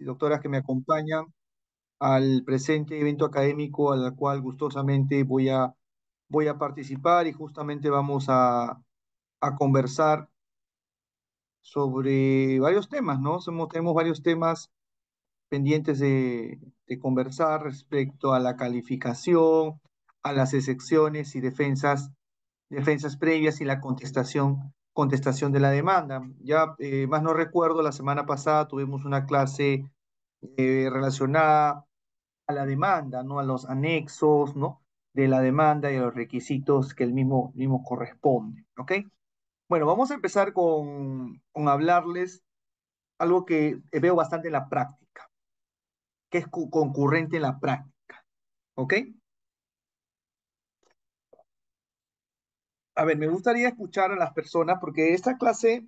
y doctoras que me acompañan al presente evento académico al cual gustosamente voy a, voy a participar y justamente vamos a, conversar sobre varios temas, ¿no? tenemos varios temas pendientes de, conversar respecto a la calificación, a las excepciones y defensas, defensas previas y la contestación contestación de la demanda. Ya eh, más no recuerdo, la semana pasada tuvimos una clase eh, relacionada a la demanda, ¿no? A los anexos, ¿no? De la demanda y a los requisitos que el mismo, mismo corresponde, ¿ok? Bueno, vamos a empezar con, con hablarles algo que veo bastante en la práctica, que es concurrente en la práctica, ¿ok? a ver, me gustaría escuchar a las personas porque esta clase,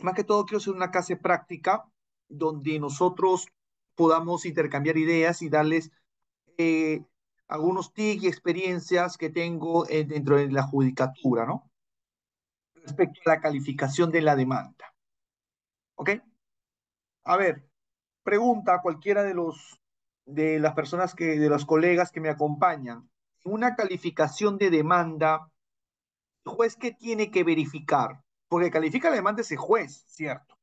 más que todo, quiero ser una clase práctica donde nosotros podamos intercambiar ideas y darles eh, algunos tips y experiencias que tengo dentro de la judicatura, ¿no? Respecto a la calificación de la demanda. ¿Ok? A ver, pregunta a cualquiera de los de las personas que, de los colegas que me acompañan. Una calificación de demanda juez que tiene que verificar, porque califica la demanda ese juez, ¿cierto?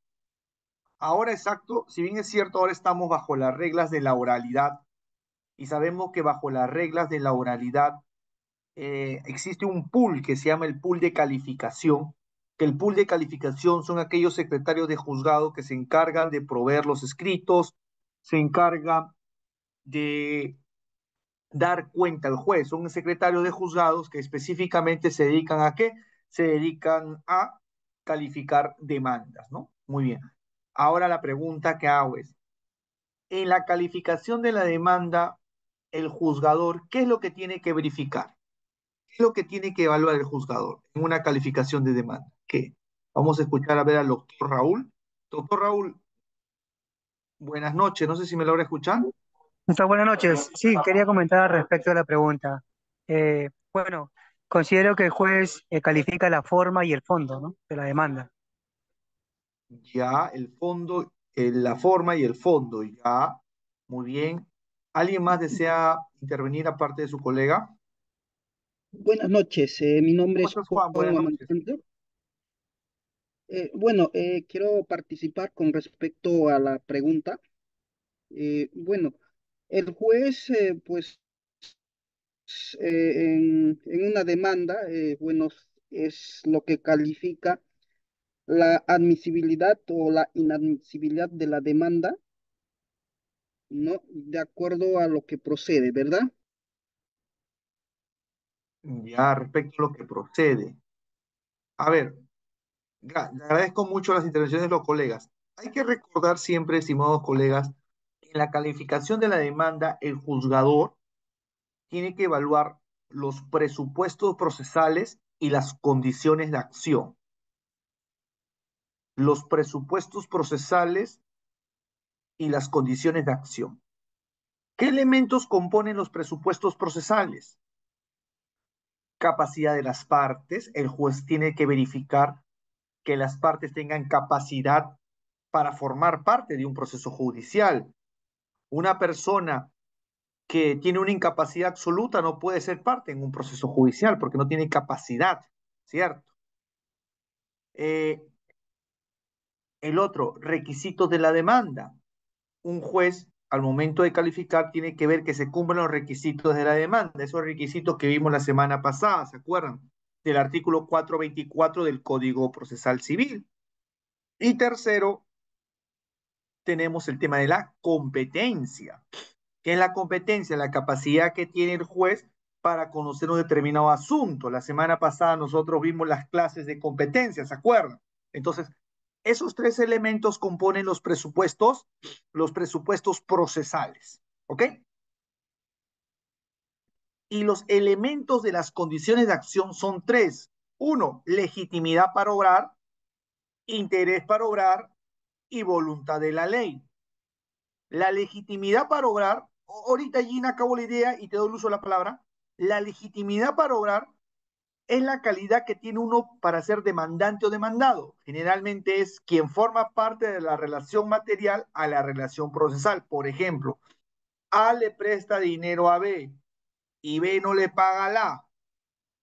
Ahora exacto, si bien es cierto, ahora estamos bajo las reglas de la oralidad y sabemos que bajo las reglas de la oralidad eh, existe un pool que se llama el pool de calificación, que el pool de calificación son aquellos secretarios de juzgado que se encargan de proveer los escritos, se encargan de dar cuenta al juez. Son secretario de juzgados que específicamente se dedican a qué? Se dedican a calificar demandas, ¿no? Muy bien. Ahora la pregunta que hago es, en la calificación de la demanda, el juzgador, ¿qué es lo que tiene que verificar? ¿Qué es lo que tiene que evaluar el juzgador en una calificación de demanda? ¿Qué? Vamos a escuchar a ver al doctor Raúl. Doctor Raúl, buenas noches, no sé si me logra escuchar buenas noches. Sí, quería comentar respecto a la pregunta. Eh, bueno, considero que el juez eh, califica la forma y el fondo ¿no? de la demanda. Ya, el fondo, eh, la forma y el fondo, ya. Muy bien. ¿Alguien más desea intervenir aparte de su colega? Buenas noches, mi nombre es Juan. Buenas noches. bueno, quiero participar con respecto a la pregunta. bueno, el juez, eh, pues, eh, en, una demanda, eh, bueno, es lo que califica la admisibilidad o la inadmisibilidad de la demanda, ¿no? De acuerdo a lo que procede, ¿verdad? Ya, respecto a lo que procede. A ver, le agradezco mucho las intervenciones de los colegas. Hay que recordar siempre, estimados colegas, en la calificación de la demanda, el juzgador tiene que evaluar los presupuestos procesales y las condiciones de acción. Los presupuestos procesales y las condiciones de acción. ¿Qué elementos componen los presupuestos procesales? Capacidad de las partes. El juez tiene que verificar que las partes tengan capacidad para formar parte de un proceso judicial, una persona que tiene una incapacidad absoluta no puede ser parte en un proceso judicial porque no tiene capacidad, ¿cierto? Eh, el otro, requisitos de la demanda. Un juez, al momento de calificar, tiene que ver que se cumplan los requisitos de la demanda, esos requisitos que vimos la semana pasada, ¿se acuerdan? Del artículo 424 del Código Procesal Civil. Y tercero, tenemos el tema de la competencia. que es la competencia? La capacidad que tiene el juez para conocer un determinado asunto. La semana pasada nosotros vimos las clases de competencia, ¿se acuerdan? Entonces, esos tres elementos componen los presupuestos, los presupuestos procesales, ¿ok? Y los elementos de las condiciones de acción son tres. Uno, legitimidad para obrar, interés para obrar y voluntad de la ley. La legitimidad para obrar, ahorita Gina acabó la idea y te doy el uso de la palabra, la legitimidad para obrar es la calidad que tiene uno para ser demandante o demandado. Generalmente es quien forma parte de la relación material a la relación procesal. Por ejemplo, A le presta dinero a B y B no le paga a la.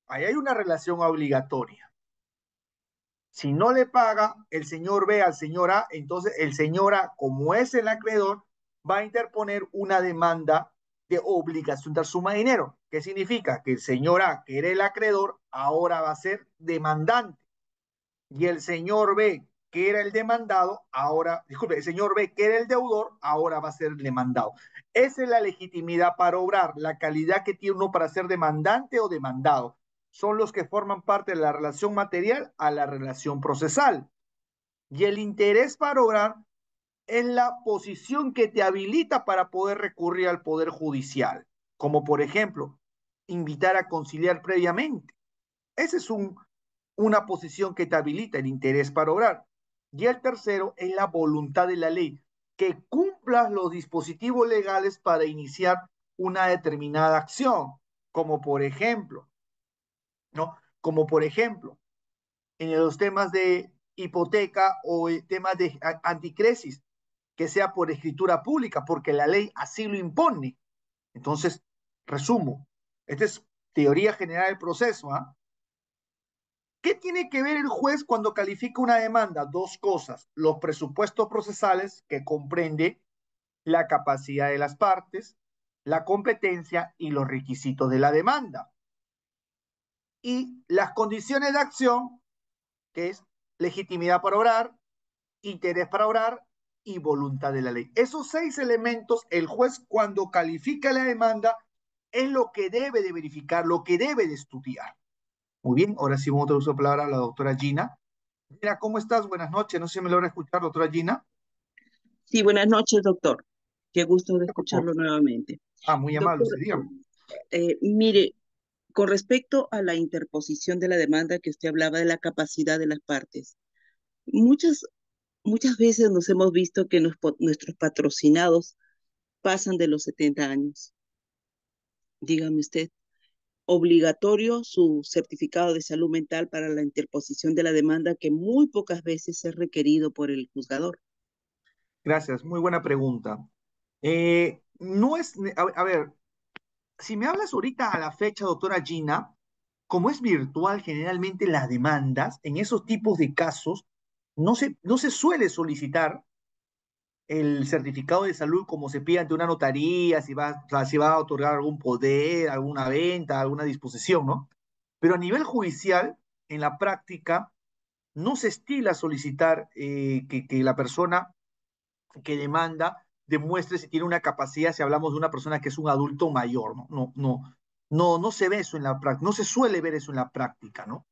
Ahí hay una relación obligatoria. Si no le paga el señor B al señor A, entonces el señor A, como es el acreedor, va a interponer una demanda de obligación de suma de dinero. ¿Qué significa? Que el señor A, que era el acreedor, ahora va a ser demandante. Y el señor B, que era el demandado, ahora, disculpe, el señor B, que era el deudor, ahora va a ser demandado. Esa es la legitimidad para obrar, la calidad que tiene uno para ser demandante o demandado son los que forman parte de la relación material a la relación procesal. Y el interés para obrar es la posición que te habilita para poder recurrir al Poder Judicial, como por ejemplo, invitar a conciliar previamente. Esa es una posición que te habilita el interés para obrar. Y el tercero es la voluntad de la ley, que cumplas los dispositivos legales para iniciar una determinada acción, como por ejemplo, ¿no? Como por ejemplo, en los temas de hipoteca o temas de anticresis, que sea por escritura pública, porque la ley así lo impone. Entonces, resumo, esta es teoría general del proceso. ¿ah? ¿Qué tiene que ver el juez cuando califica una demanda? Dos cosas, los presupuestos procesales, que comprende la capacidad de las partes, la competencia y los requisitos de la demanda y las condiciones de acción, que es legitimidad para orar, interés para orar y voluntad de la ley. Esos seis elementos, el juez cuando califica la demanda, es lo que debe de verificar, lo que debe de estudiar. Muy bien, ahora sí vamos a la palabra a la doctora Gina. mira, ¿cómo estás? Buenas noches. No sé si me logra escuchar, doctora Gina. Sí, buenas noches, doctor. Qué gusto de escucharlo nuevamente. Ah, muy amable, doctor, eh, mire, con respecto a la interposición de la demanda que usted hablaba de la capacidad de las partes, muchas, muchas veces nos hemos visto que nuestros patrocinados pasan de los 70 años. Dígame usted, obligatorio su certificado de salud mental para la interposición de la demanda que muy pocas veces es requerido por el juzgador. Gracias, muy buena pregunta. Eh, no es, a ver, si me hablas ahorita a la fecha, doctora Gina, como es virtual generalmente las demandas, en esos tipos de casos no se, no se suele solicitar el certificado de salud como se pide ante una notaría, si va, si va a otorgar algún poder, alguna venta, alguna disposición, ¿no? Pero a nivel judicial, en la práctica, no se estila solicitar eh, que, que la persona que demanda demuestre si tiene una capacidad, si hablamos de una persona que es un adulto mayor, ¿no? No, no, no, no se ve eso en la práctica, no se suele ver eso en la práctica, ¿no?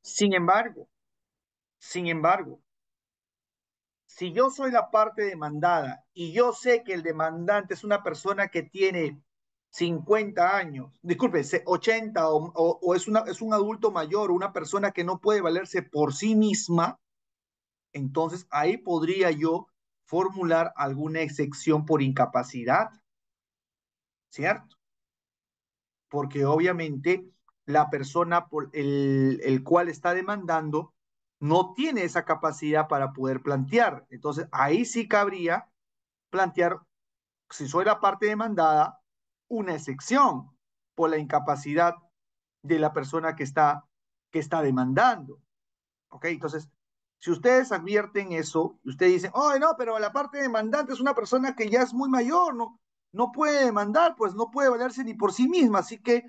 Sin embargo, sin embargo, si yo soy la parte demandada y yo sé que el demandante es una persona que tiene 50 años, disculpe, 80 o, es, una, es un adulto mayor, una persona que no puede valerse por sí misma, entonces ahí podría yo formular alguna excepción por incapacidad, ¿cierto? Porque obviamente la persona por el, el cual está demandando no tiene esa capacidad para poder plantear. Entonces, ahí sí cabría plantear, si soy la parte demandada, una excepción por la incapacidad de la persona que está, que está demandando. ¿Ok? Entonces, si ustedes advierten eso, y ustedes dicen, oh, no, pero la parte demandante es una persona que ya es muy mayor, no, no puede demandar, pues no puede valerse ni por sí misma, así que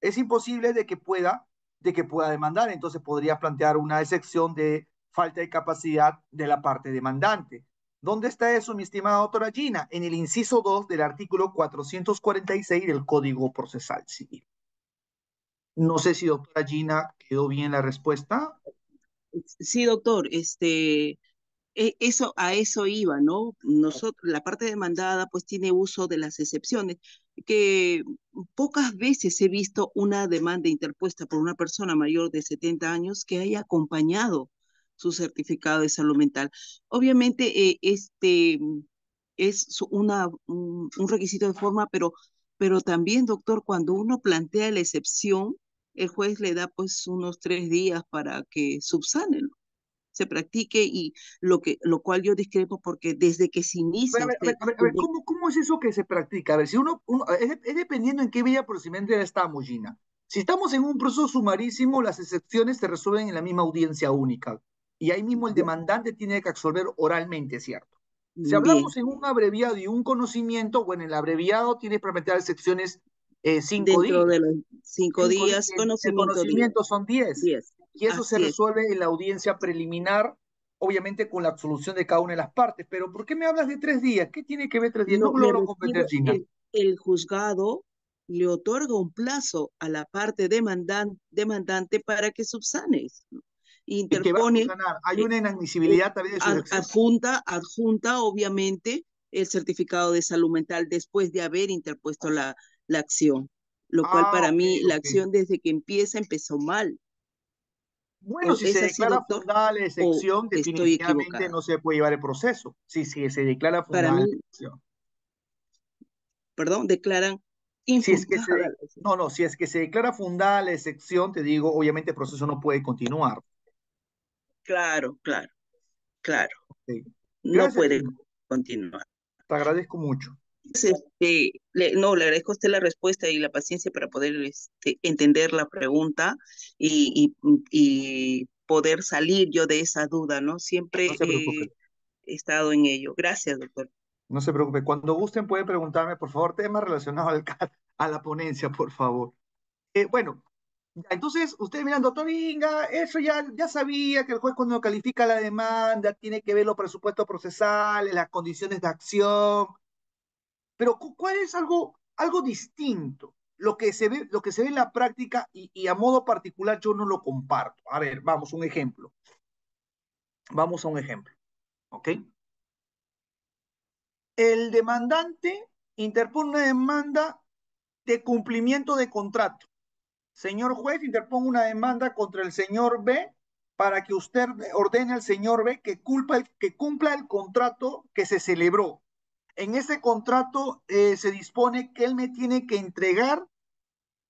es imposible de que pueda, de que pueda demandar. Entonces podría plantear una excepción de falta de capacidad de la parte demandante. ¿Dónde está eso, mi estimada doctora Gina? En el inciso 2 del artículo 446 del Código Procesal Civil. No sé si doctora Gina quedó bien la respuesta. Sí, doctor, este, e, eso, a eso iba, ¿no? Nosotros, la parte demandada, pues tiene uso de las excepciones, que pocas veces he visto una demanda interpuesta por una persona mayor de 70 años que haya acompañado su certificado de salud mental. Obviamente, eh, este es una, un, un requisito de forma, pero, pero también, doctor, cuando uno plantea la excepción, el juez le da pues unos tres días para que subsanen, se practique y lo que lo cual yo discrepo porque desde que se inicia... A ver, ¿cómo, es eso que se practica? A ver, si uno, es, dependiendo en qué vía procedimental estamos, Gina. Si estamos en un proceso sumarísimo, las excepciones se resuelven en la misma audiencia única y ahí mismo el demandante tiene que absorber oralmente, ¿cierto? Si hablamos en un abreviado y un conocimiento, bueno, el abreviado tiene que meter excepciones eh, cinco días. de los cinco, días, el conocimiento son diez. Y eso se resuelve en la audiencia preliminar, obviamente con la absolución de cada una de las partes. Pero ¿por qué me hablas de tres días? ¿Qué tiene que ver tres días? No, logro comprender, El, juzgado le otorga un plazo a la parte demandante para que subsane. interpone. Hay eh, una inadmisibilidad también de adjunta, adjunta, obviamente, el certificado de salud mental después de haber interpuesto la, la acción, lo cual ah, para mí la acción desde que empieza empezó mal. Bueno, si se declara fundada la excepción, definitivamente no se puede llevar el proceso. Sí, sí, se declara fundada la excepción. Perdón, declaran no, no, si es que se declara fundada la excepción, te digo, obviamente el proceso no puede continuar. Claro, claro, claro. No puede continuar. Te agradezco mucho. Pues, este, no, le agradezco a usted la respuesta y la paciencia para poder este, entender la pregunta y, poder salir yo de esa duda, ¿no? Siempre he estado en ello. Gracias, doctor. No se preocupe. Cuando gusten pueden preguntarme, por favor, temas relacionados al, a la ponencia, por favor. Eh, bueno, entonces, usted miran, doctor Inga, eso ya, ya sabía que el juez cuando califica la demanda tiene que ver los presupuestos procesales, las condiciones de acción, pero ¿cuál es algo, algo distinto? Lo que, se ve, lo que se ve en la práctica y, a modo particular yo no lo comparto. A ver, vamos, un ejemplo. Vamos a un ejemplo. ¿Ok? El demandante interpone una demanda de cumplimiento de contrato. Señor juez, interpone una demanda contra el señor B para que usted ordene al señor B que, que cumpla el contrato que se celebró. En ese contrato eh, se dispone que él me tiene que entregar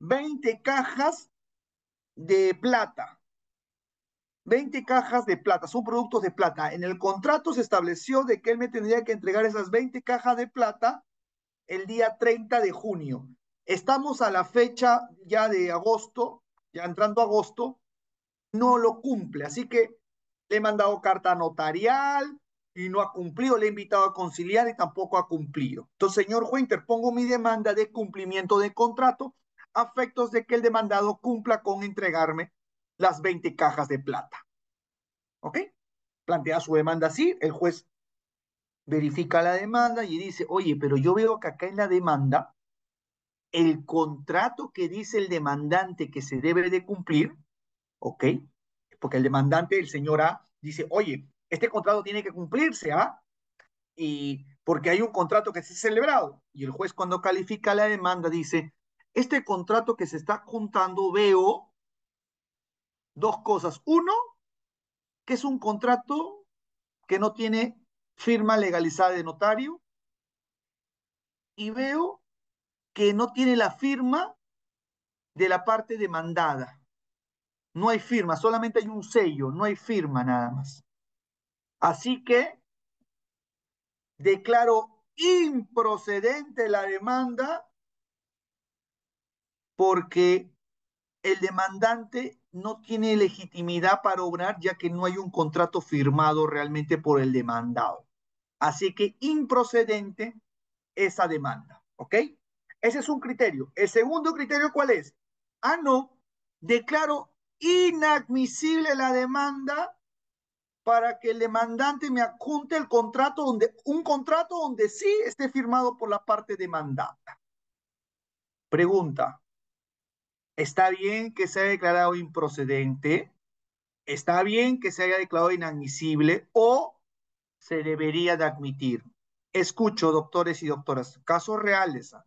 20 cajas de plata. 20 cajas de plata, son productos de plata. En el contrato se estableció de que él me tendría que entregar esas 20 cajas de plata el día 30 de junio. Estamos a la fecha ya de agosto, ya entrando agosto, no lo cumple. Así que le he mandado carta notarial, y no ha cumplido, le he invitado a conciliar y tampoco ha cumplido. Entonces, señor juez, pongo mi demanda de cumplimiento de contrato a efectos de que el demandado cumpla con entregarme las 20 cajas de plata. ¿Ok? Plantea su demanda así, el juez verifica la demanda y dice, oye, pero yo veo que acá en la demanda, el contrato que dice el demandante que se debe de cumplir, ¿ok? Porque el demandante, el señor A, dice, oye, este contrato tiene que cumplirse, ¿ah? Y porque hay un contrato que se ha celebrado. Y el juez cuando califica la demanda dice, este contrato que se está juntando veo dos cosas. Uno, que es un contrato que no tiene firma legalizada de notario. Y veo que no tiene la firma de la parte demandada. No hay firma, solamente hay un sello, no hay firma nada más. Así que declaro improcedente la demanda porque el demandante no tiene legitimidad para obrar ya que no hay un contrato firmado realmente por el demandado. Así que improcedente esa demanda, ¿ok? Ese es un criterio. El segundo criterio, ¿cuál es? Ah, no, declaro inadmisible la demanda para que el demandante me adjunte el contrato donde, un contrato donde sí esté firmado por la parte demandada. Pregunta. ¿Está bien que se haya declarado improcedente? ¿Está bien que se haya declarado inadmisible o se debería de admitir? Escucho, doctores y doctoras, casos reales. ¿ah?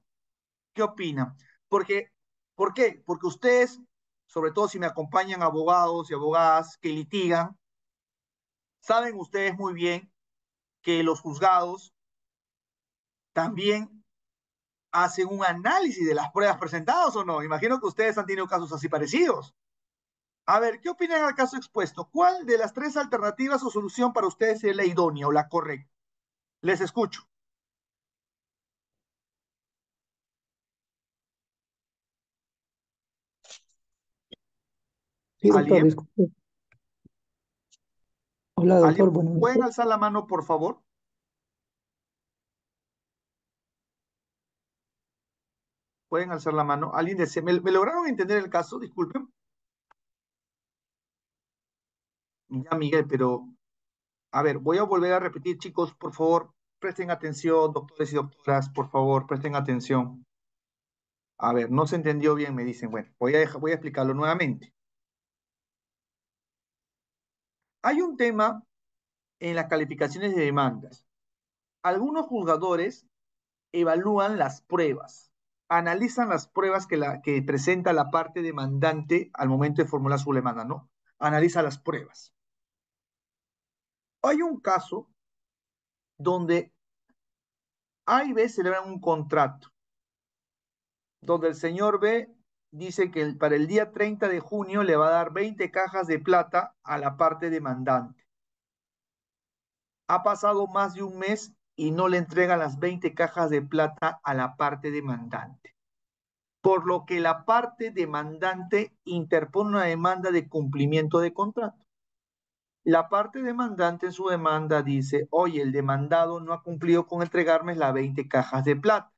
¿Qué opinan? Porque, ¿Por qué? Porque ustedes, sobre todo si me acompañan abogados y abogadas que litigan, Saben ustedes muy bien que los juzgados también hacen un análisis de las pruebas presentadas o no. Imagino que ustedes han tenido casos así parecidos. A ver, ¿qué opinan al caso expuesto? ¿Cuál de las tres alternativas o solución para ustedes es la idónea o la correcta? Les escucho. Hola, doctor. ¿Pueden alzar la mano, por favor? Pueden alzar la mano. ¿Alguien desea? ¿Me, lograron entender el caso? Disculpen. Ya, Miguel, pero... A ver, voy a volver a repetir, chicos, por favor, presten atención, doctores y doctoras, por favor, presten atención. A ver, no se entendió bien, me dicen. Bueno, voy a, voy a explicarlo nuevamente. Hay un tema en las calificaciones de demandas. Algunos juzgadores evalúan las pruebas, analizan las pruebas que, la, que presenta la parte demandante al momento de formular su demanda, ¿no? Analiza las pruebas. Hay un caso donde A y B celebran un contrato, donde el señor B dice que para el día 30 de junio le va a dar 20 cajas de plata a la parte demandante. Ha pasado más de un mes y no le entrega las 20 cajas de plata a la parte demandante. Por lo que la parte demandante interpone una demanda de cumplimiento de contrato. La parte demandante en su demanda dice, oye, el demandado no ha cumplido con entregarme las 20 cajas de plata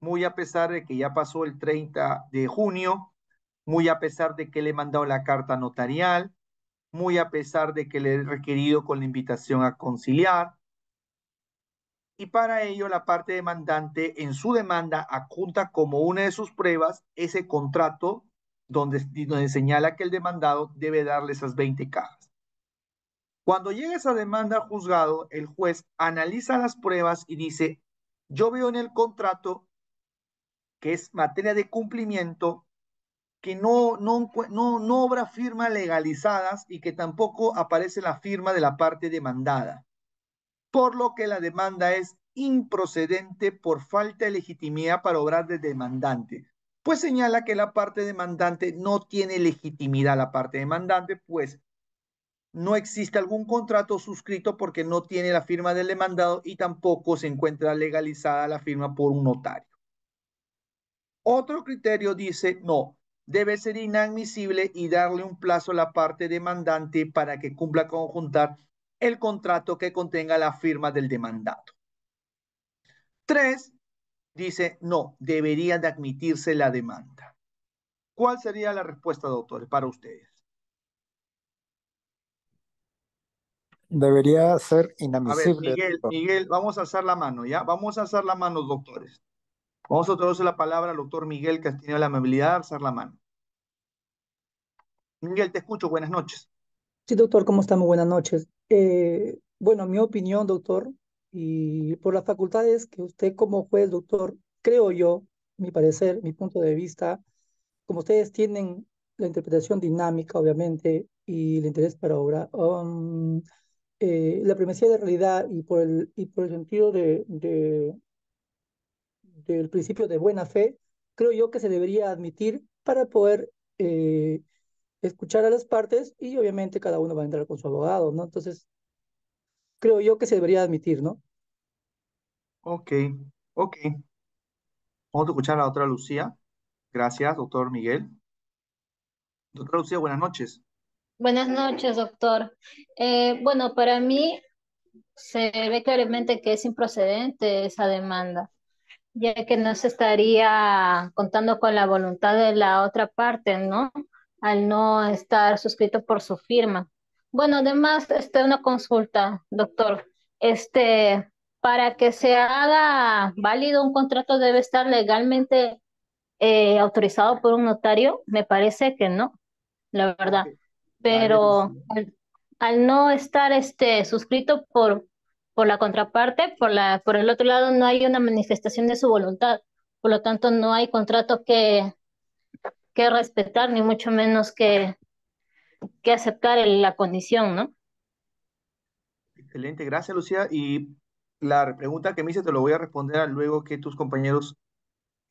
muy a pesar de que ya pasó el 30 de junio, muy a pesar de que le he mandado la carta notarial, muy a pesar de que le he requerido con la invitación a conciliar. Y para ello, la parte demandante en su demanda acunta como una de sus pruebas ese contrato donde, donde señala que el demandado debe darle esas 20 cajas. Cuando llega esa demanda al juzgado, el juez analiza las pruebas y dice, yo veo en el contrato que es materia de cumplimiento, que no, no, no, obra firmas legalizadas y que tampoco aparece la firma de la parte demandada, por lo que la demanda es improcedente por falta de legitimidad para obrar de demandante. Pues señala que la parte demandante no tiene legitimidad, la parte demandante, pues no existe algún contrato suscrito porque no tiene la firma del demandado y tampoco se encuentra legalizada la firma por un notario. Otro criterio dice, no, debe ser inadmisible y darle un plazo a la parte demandante para que cumpla conjuntar el contrato que contenga la firma del demandado. Tres, dice, no, debería de admitirse la demanda. ¿Cuál sería la respuesta, doctores, para ustedes? Debería ser inadmisible. A ver, Miguel, Miguel, vamos a hacer la mano, ¿ya? Vamos a hacer la mano, doctores. Vamos a traducir la palabra al doctor Miguel que ha tenido la amabilidad de alzar la mano. Miguel, te escucho. Buenas noches. Sí, doctor, ¿cómo estamos? Buenas noches. Eh, bueno, mi opinión, doctor, y por las facultades que usted como juez, doctor, creo yo, mi parecer, mi punto de vista, como ustedes tienen la interpretación dinámica, obviamente, y el interés para obra, um, eh, la primacía de realidad y por el, y por el sentido de, el principio de buena fe, creo yo que se debería admitir para poder eh, escuchar a las partes y obviamente cada uno va a entrar con su abogado, ¿no? Entonces, creo yo que se debería admitir, ¿no? Ok, ok. Vamos a escuchar a la otra Lucía. Gracias, doctor Miguel. Doctora Lucía, buenas noches. Buenas noches, doctor. Eh, bueno, para mí se ve claramente que es improcedente esa demanda ya que no se estaría contando con la voluntad de la otra parte, ¿no? Al no estar suscrito por su firma. Bueno, además, este, una consulta, doctor. Este, para que se haga válido un contrato debe estar legalmente eh, autorizado por un notario. Me parece que no, la verdad. Pero al, al no estar este, suscrito por por la contraparte, por, la, por el otro lado, no hay una manifestación de su voluntad. Por lo tanto, no hay contrato que, que respetar, ni mucho menos que, que aceptar la condición, ¿no? Excelente, gracias Lucía. Y la pregunta que me hice te lo voy a responder luego que tus compañeros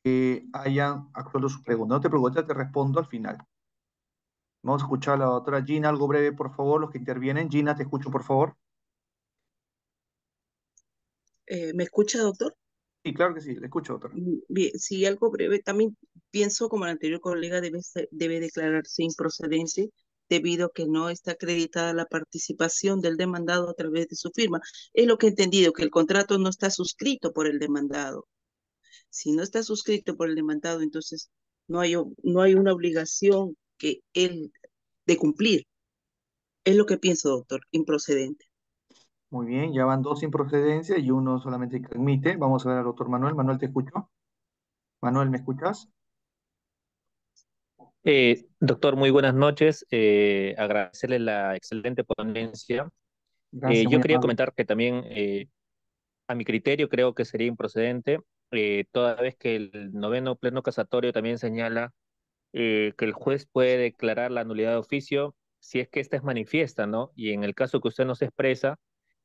eh, hayan actuado su pregunta. No te preocupes, te respondo al final. Vamos a escuchar a la otra. Gina, algo breve, por favor, los que intervienen. Gina, te escucho, por favor. Eh, ¿Me escucha, doctor? Sí, claro que sí, le escucho, doctor. Mm, bien, sí, algo breve. También pienso, como el anterior colega, debe, debe declararse improcedente debido a que no está acreditada la participación del demandado a través de su firma. Es lo que he entendido, que el contrato no está suscrito por el demandado. Si no está suscrito por el demandado, entonces no hay, no hay una obligación que él de cumplir. Es lo que pienso, doctor, improcedente. Muy bien, ya van dos sin procedencia y uno solamente que admite. Vamos a ver al doctor Manuel. Manuel, ¿te escucho? Manuel, ¿me escuchas? Eh, doctor, muy buenas noches. Eh, agradecerle la excelente ponencia. Eh, yo quería comentar que también, a mi criterio, creo que sería improcedente, toda vez que el noveno pleno casatorio también señala que el juez puede declarar la nulidad de oficio si es que esta es manifiesta, ¿no? Y en el caso que usted no se expresa,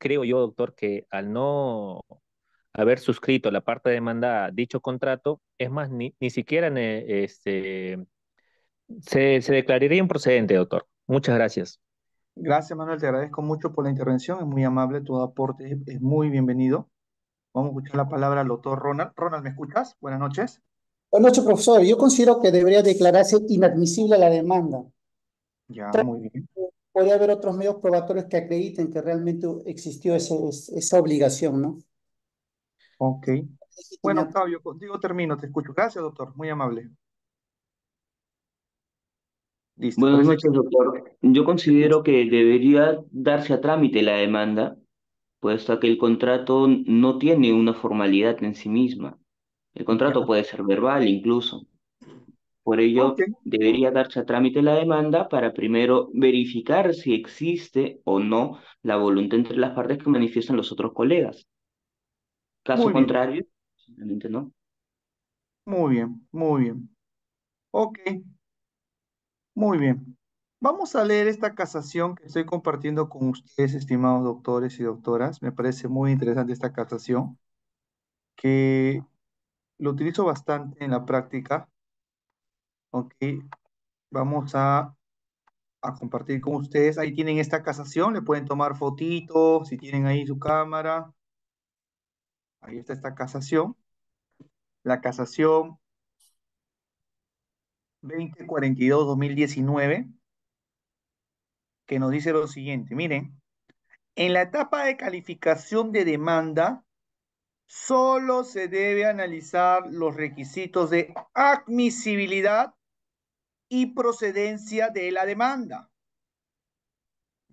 creo yo, doctor, que al no haber suscrito la parte demandada dicho contrato, es más, ni, siquiera eh, este, se, se declararía procedente, doctor. Muchas gracias. Gracias, Manuel. Te agradezco mucho por la intervención. Es muy amable, tu aporte es muy bienvenido. Vamos a escuchar la palabra al doctor Ronald. Ronald, ¿me escuchas? Buenas noches. Buenas noches, profesor. Yo considero que debería declararse inadmisible la demanda. Ya, muy bien podría haber otros medios probatorios que acrediten que realmente existió esa obligación, ¿no? Ok. Bueno, Octavio, contigo termino, te escucho. Gracias, doctor, muy amable. Buenas pues, noches, doctor. Yo considero que debería darse a trámite la demanda, puesto que el contrato no tiene una formalidad en sí misma. El contrato puede ser verbal incluso. Por ello, debería darse a trámite la demanda para primero verificar si existe o no la voluntad entre las partes que manifiestan los otros colegas. Caso contrario, simplemente no. Muy bien, muy bien. Ok. Muy bien. Vamos a leer esta casación que estoy compartiendo con ustedes, estimados doctores y doctoras. Me parece muy interesante esta casación, que lo utilizo bastante en la práctica Ok, vamos a, compartir con ustedes. Ahí tienen esta casación, le pueden tomar fotitos, si tienen ahí su cámara. Ahí está esta casación. La casación 2042-2019, que nos dice lo siguiente, miren, en la etapa de calificación de demanda, solo se debe analizar los requisitos de admisibilidad y procedencia de la demanda.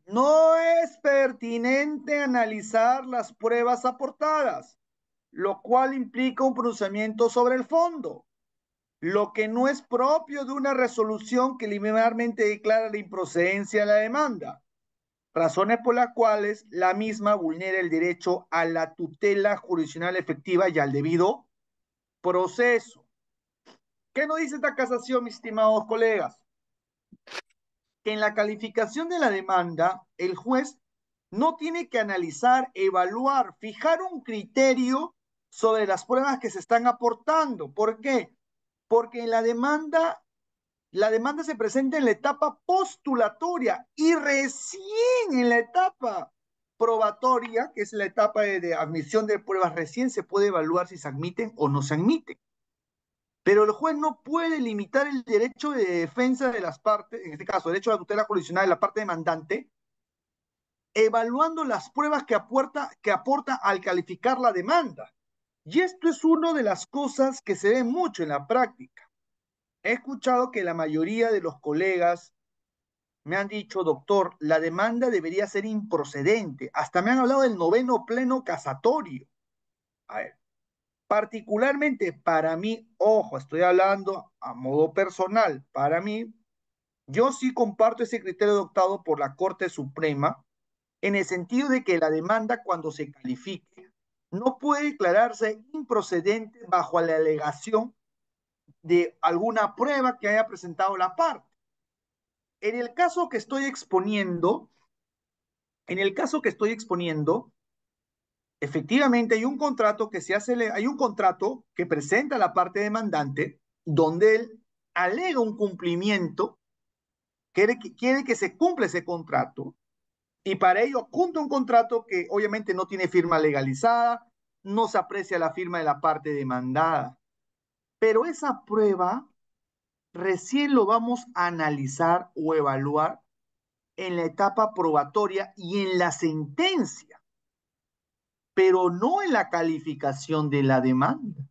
No es pertinente analizar las pruebas aportadas, lo cual implica un pronunciamiento sobre el fondo, lo que no es propio de una resolución que liminarmente declara la improcedencia de la demanda, razones por las cuales la misma vulnera el derecho a la tutela jurisdiccional efectiva y al debido proceso. ¿Qué nos dice esta casación, mis estimados colegas? Que en la calificación de la demanda, el juez no tiene que analizar, evaluar, fijar un criterio sobre las pruebas que se están aportando. ¿Por qué? Porque en la demanda, la demanda se presenta en la etapa postulatoria y recién en la etapa probatoria, que es la etapa de, de admisión de pruebas, recién se puede evaluar si se admiten o no se admiten. Pero el juez no puede limitar el derecho de defensa de las partes, en este caso, el derecho a la tutela jurisdiccional de la parte demandante, evaluando las pruebas que aporta, que aporta al calificar la demanda. Y esto es una de las cosas que se ve mucho en la práctica. He escuchado que la mayoría de los colegas me han dicho, doctor, la demanda debería ser improcedente. Hasta me han hablado del noveno pleno casatorio. A ver, Particularmente para mí, ojo, estoy hablando a modo personal, para mí, yo sí comparto ese criterio adoptado por la Corte Suprema en el sentido de que la demanda cuando se califique no puede declararse improcedente bajo la alegación de alguna prueba que haya presentado la parte. En el caso que estoy exponiendo, en el caso que estoy exponiendo, efectivamente hay un contrato que se hace, hay un contrato que presenta la parte demandante donde él alega un cumplimiento, quiere que, quiere que se cumpla ese contrato y para ello junta un contrato que obviamente no tiene firma legalizada, no se aprecia la firma de la parte demandada. Pero esa prueba recién lo vamos a analizar o evaluar en la etapa probatoria y en la sentencia pero no en la calificación de la demanda.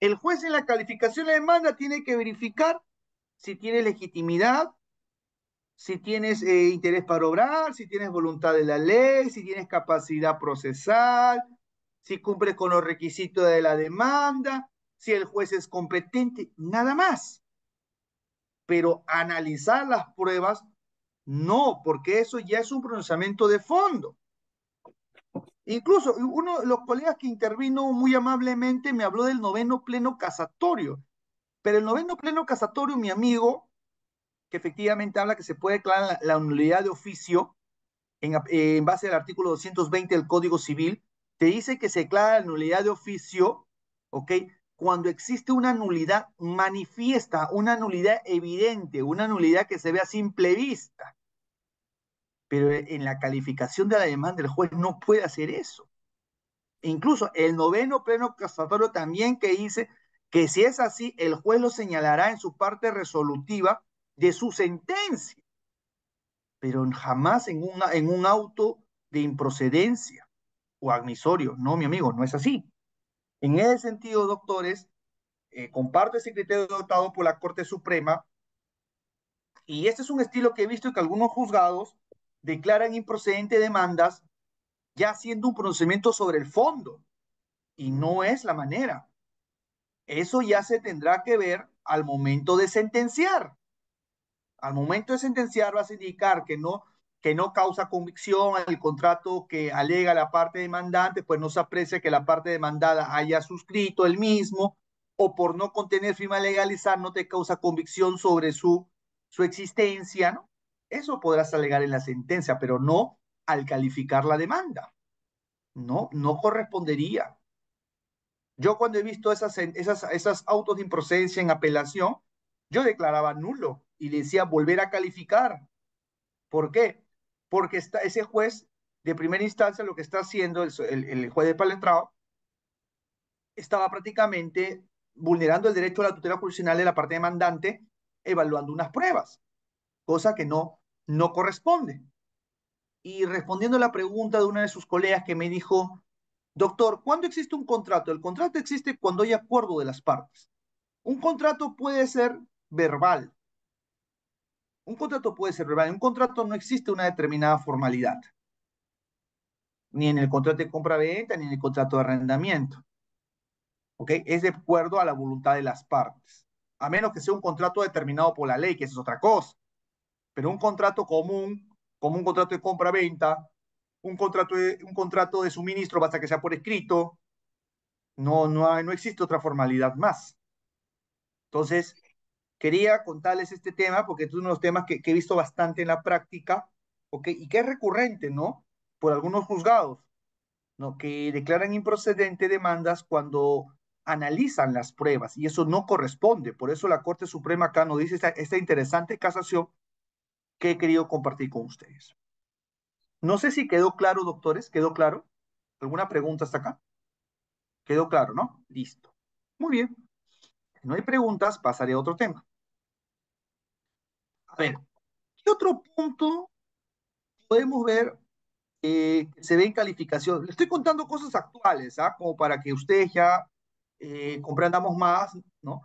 El juez en la calificación de la demanda tiene que verificar si tiene legitimidad, si tienes eh, interés para obrar, si tienes voluntad de la ley, si tienes capacidad procesal, si cumples con los requisitos de la demanda, si el juez es competente, nada más. Pero analizar las pruebas, no, porque eso ya es un pronunciamiento de fondo. Incluso uno de los colegas que intervino muy amablemente me habló del noveno pleno casatorio. Pero el noveno pleno casatorio, mi amigo, que efectivamente habla que se puede declarar la, nulidad de oficio en, en, base al artículo 220 del Código Civil, te dice que se declara la nulidad de oficio, ¿ok? Cuando existe una nulidad manifiesta, una nulidad evidente, una nulidad que se ve a simple vista pero en la calificación de la demanda el juez no puede hacer eso. Incluso el noveno pleno casatorio también que dice que si es así, el juez lo señalará en su parte resolutiva de su sentencia, pero jamás en, en un auto de improcedencia o admisorio No, mi amigo, no es así. En ese sentido, doctores, eh, comparto ese criterio adoptado por la Corte Suprema y este es un estilo que he visto que algunos juzgados declaran improcedente demandas ya haciendo un pronunciamiento sobre el fondo. Y no es la manera. Eso ya se tendrá que ver al momento de sentenciar. Al momento de sentenciar vas a indicar que no, que no causa convicción el contrato que alega la parte demandante, pues no se aprecia que la parte demandada haya suscrito el mismo o por no contener firma legalizada no te causa convicción sobre su, su existencia, ¿no? Eso podrás alegar en la sentencia, pero no al calificar la demanda. No, no correspondería. Yo cuando he visto esas, esas, esas autos de improcedencia en apelación, yo declaraba nulo y le decía volver a calificar. ¿Por qué? Porque ese juez de primera instancia lo que está haciendo el, juez de palestrado estaba prácticamente vulnerando el derecho a la tutela jurisdiccional de la parte demandante evaluando unas pruebas cosa que no, no corresponde. Y respondiendo a la pregunta de una de sus colegas que me dijo, doctor, ¿cuándo existe un contrato? El contrato existe cuando hay acuerdo de las partes. Un contrato puede ser verbal. Un contrato puede ser verbal. En un contrato no existe una determinada formalidad. Ni en el contrato de compra-venta, ni en el contrato de arrendamiento. ¿Ok? Es de acuerdo a la voluntad de las partes. A menos que sea un contrato determinado por la ley, que es otra cosa. Pero un contrato común, como un contrato de compra-venta, un contrato de, un contrato de suministro, basta que sea por escrito, no, no, no existe otra formalidad más. Entonces, quería contarles este tema porque es uno de los temas que, he visto bastante en la práctica okay, y que es recurrente, ¿no? Por algunos juzgados, ¿no? Que declaran improcedente demandas cuando analizan las pruebas y eso no corresponde. Por eso la Corte Suprema acá nos dice esta, esta interesante casación que he querido compartir con ustedes. No sé si quedó claro, doctores, ¿quedó claro? ¿Alguna pregunta hasta acá? ¿Quedó claro, no? Listo. Muy bien. Si no hay preguntas, pasaré a otro tema. A ver, ¿qué otro punto podemos ver eh, que se ve en calificación? Le estoy contando cosas actuales, ¿ah? Como para que ustedes ya eh, comprendamos más, ¿no?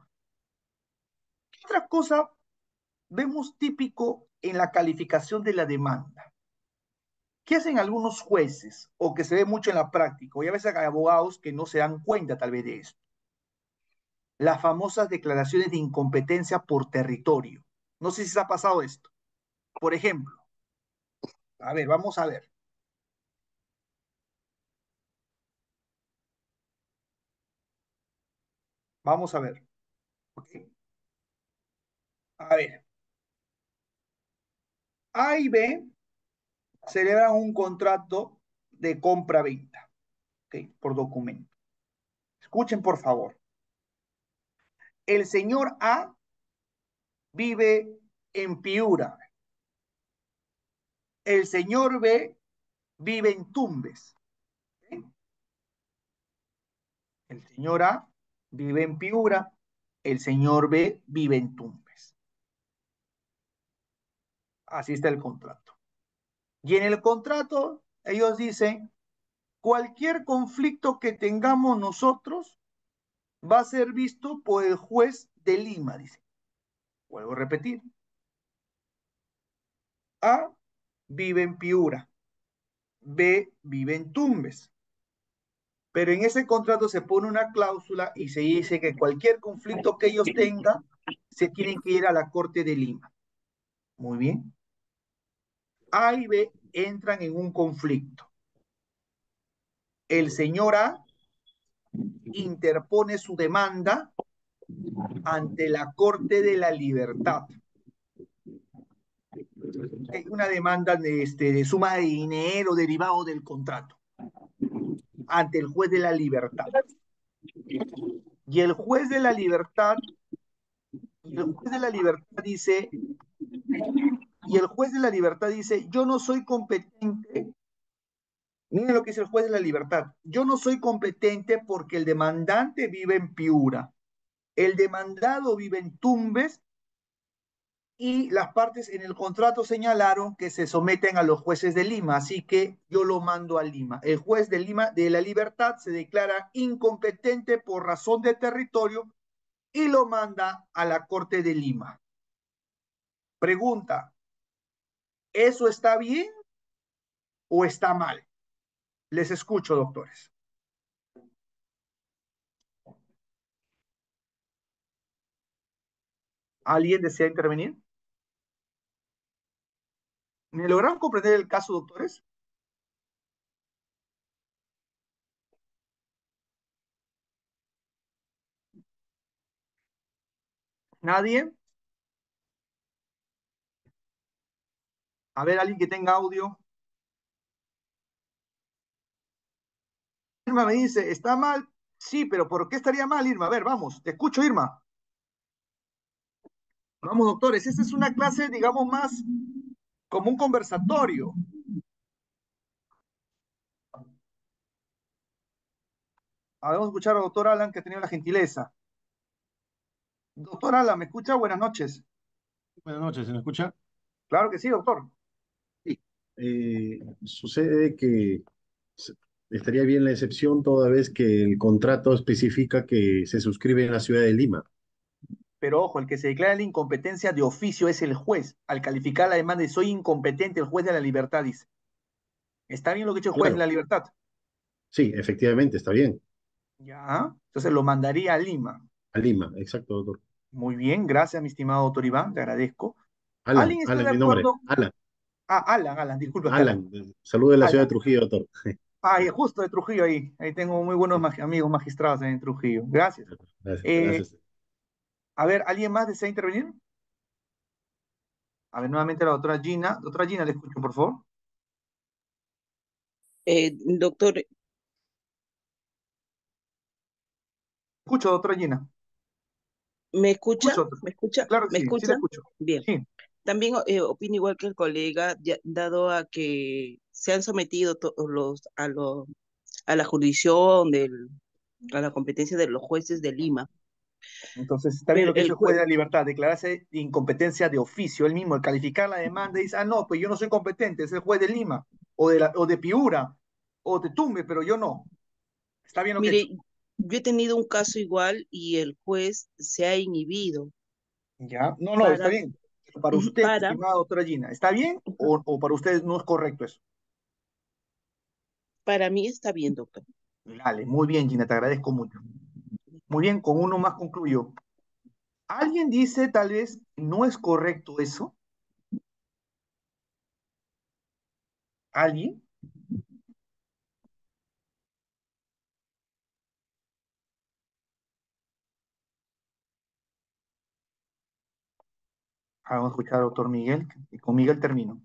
¿Qué otra cosa vemos típico en la calificación de la demanda. ¿Qué hacen algunos jueces o que se ve mucho en la práctica? Y a veces hay abogados que no se dan cuenta tal vez de esto. Las famosas declaraciones de incompetencia por territorio. No sé si se ha pasado esto. Por ejemplo, a ver, vamos a ver. Vamos a ver. A ver. A y B celebran un contrato de compra-venta por documento. Escuchen, por favor. El señor A vive en Piura. El señor B vive en Tumbes. El señor A vive en Piura. El señor B vive en Tumbes. Así está el contrato. Y en el contrato ellos dicen, cualquier conflicto que tengamos nosotros va a ser visto por el juez de Lima, dice. Vuelvo a repetir. A vive en Piura. B vive en Tumbes. Pero en ese contrato se pone una cláusula y se dice que cualquier conflicto que ellos tengan, se tienen que ir a la Corte de Lima. Muy bien. A y B entran en un conflicto. El señor A interpone su demanda ante la Corte de la Libertad. Una demanda de, este, de suma de dinero derivado del contrato ante el juez de la libertad. Y el juez de la libertad, el juez de la libertad dice, y el juez de la libertad dice, yo no soy competente. Miren lo que dice el juez de la libertad. Yo no soy competente porque el demandante vive en Piura, el demandado vive en Tumbes y las partes en el contrato señalaron que se someten a los jueces de Lima, así que yo lo mando a Lima. El juez de Lima de la Libertad se declara incompetente por razón de territorio y lo manda a la Corte de Lima. Pregunta, ¿Eso está bien o está mal? Les escucho, doctores. ¿Alguien desea intervenir? ¿Me lograron comprender el caso, doctores? ¿Nadie? A ver, alguien que tenga audio. Irma me dice, ¿está mal? Sí, pero ¿por qué estaría mal, Irma? A ver, vamos, te escucho, Irma. Vamos, doctores, esta es una clase, digamos, más como un conversatorio. vamos a escuchar al doctor Alan, que ha tenido la gentileza. Doctor Alan, ¿me escucha? Buenas noches. Buenas noches, ¿se me escucha? Claro que sí, doctor. Eh, sucede que estaría bien la excepción toda vez que el contrato especifica que se suscribe en la ciudad de Lima. Pero ojo, el que se declara la incompetencia de oficio es el juez. Al calificar la demanda de soy incompetente, el juez de la libertad dice. ¿Está bien lo que ha el juez de la libertad? Sí, efectivamente, está bien. Ya, entonces lo mandaría a Lima. A Lima, exacto, doctor. Muy bien, gracias, mi estimado doctor Iván, te agradezco. Alan, ¿Alguien está Alan, de Ah, Alan, Alan, disculpa. Alan, saludos de la ciudad de Trujillo, doctor. Ah, justo de Trujillo ahí. Ahí tengo muy buenos amigos magistrados en Trujillo. Gracias. Eh, gracias, A ver, ¿alguien más desea intervenir? A ver, nuevamente la doctora Gina. Doctora Gina, le escucho, por favor. Eh, doctor. Escucho, doctora Gina. ¿Me escucha? ¿Me escucha? Claro, ¿Me escucha? escucho. Bien. También eh, opino igual que el colega, dado a que se han sometido los, a, los a la jurisdicción, del, a la competencia de los jueces de Lima. Entonces, está bien lo que el, el juez de la libertad, declararse incompetencia de oficio, él mismo, el calificar la demanda, y dice, ah, no, pues yo no soy competente, es el juez de Lima, o de, la, o de Piura, o de Tumbe, pero yo no. Está bien lo Mire, Yo he tenido un caso igual y el juez se ha inhibido. Ya, no, no, está bien. Para usted, doctora Gina, ¿está bien o, para ustedes no es correcto eso? Para mí está bien, doctor. Dale, muy bien, Gina, te agradezco mucho. Muy bien, con uno más concluyo. ¿Alguien dice tal vez no es correcto eso? ¿Alguien? vamos a escuchar al doctor Miguel, y con Miguel termino.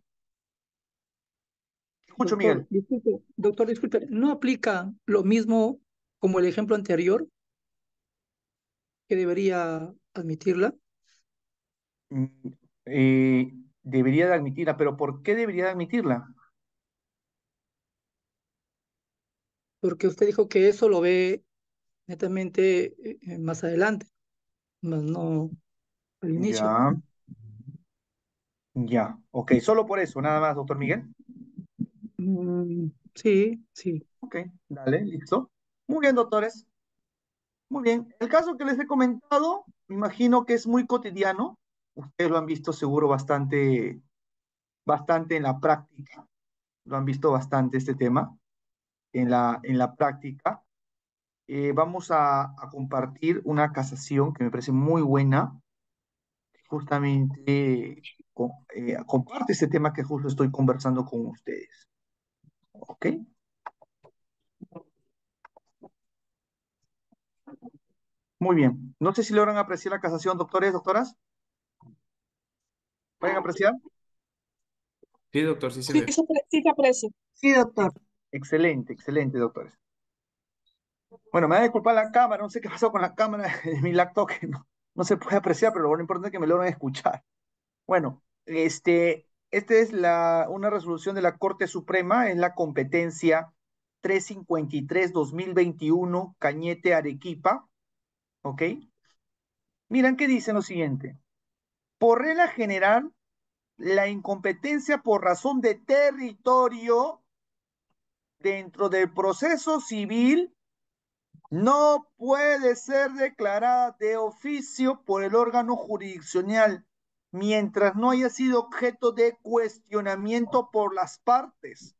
Escucho, Miguel. Disculpe, doctor, disculpe, ¿no aplica lo mismo como el ejemplo anterior que debería admitirla? Mm, eh, debería de admitirla, pero ¿por qué debería de admitirla? Porque usted dijo que eso lo ve netamente eh, eh, más adelante, más no al inicio. Ya, ok, solo por eso, nada más, doctor Miguel. Mm, sí, sí. Ok, dale, listo. Muy bien, doctores. Muy bien, el caso que les he comentado, me imagino que es muy cotidiano. Ustedes lo han visto seguro bastante, bastante en la práctica. Lo han visto bastante este tema en la, en la práctica. Eh, vamos a, a, compartir una casación que me parece muy buena justamente eh, comparte este tema que justo estoy conversando con ustedes. ¿Ok? Muy bien. No sé si logran apreciar la casación, doctores, doctoras. ¿Pueden apreciar? Sí, doctor, sí se sí, ve. Sí, se aprecio. Sí, doctor. Excelente, excelente, doctores. Bueno, me va a disculpar la cámara, no sé qué pasó con la cámara de mi laptop, que no, no se puede apreciar, pero lo importante es que me lo a escuchar. Bueno, este, esta es la, una resolución de la Corte Suprema en la competencia 353-2021, Cañete Arequipa. ¿Ok? Miran que dice lo siguiente. Por regla general, la incompetencia por razón de territorio dentro del proceso civil no puede ser declarada de oficio por el órgano jurisdiccional mientras no haya sido objeto de cuestionamiento por las partes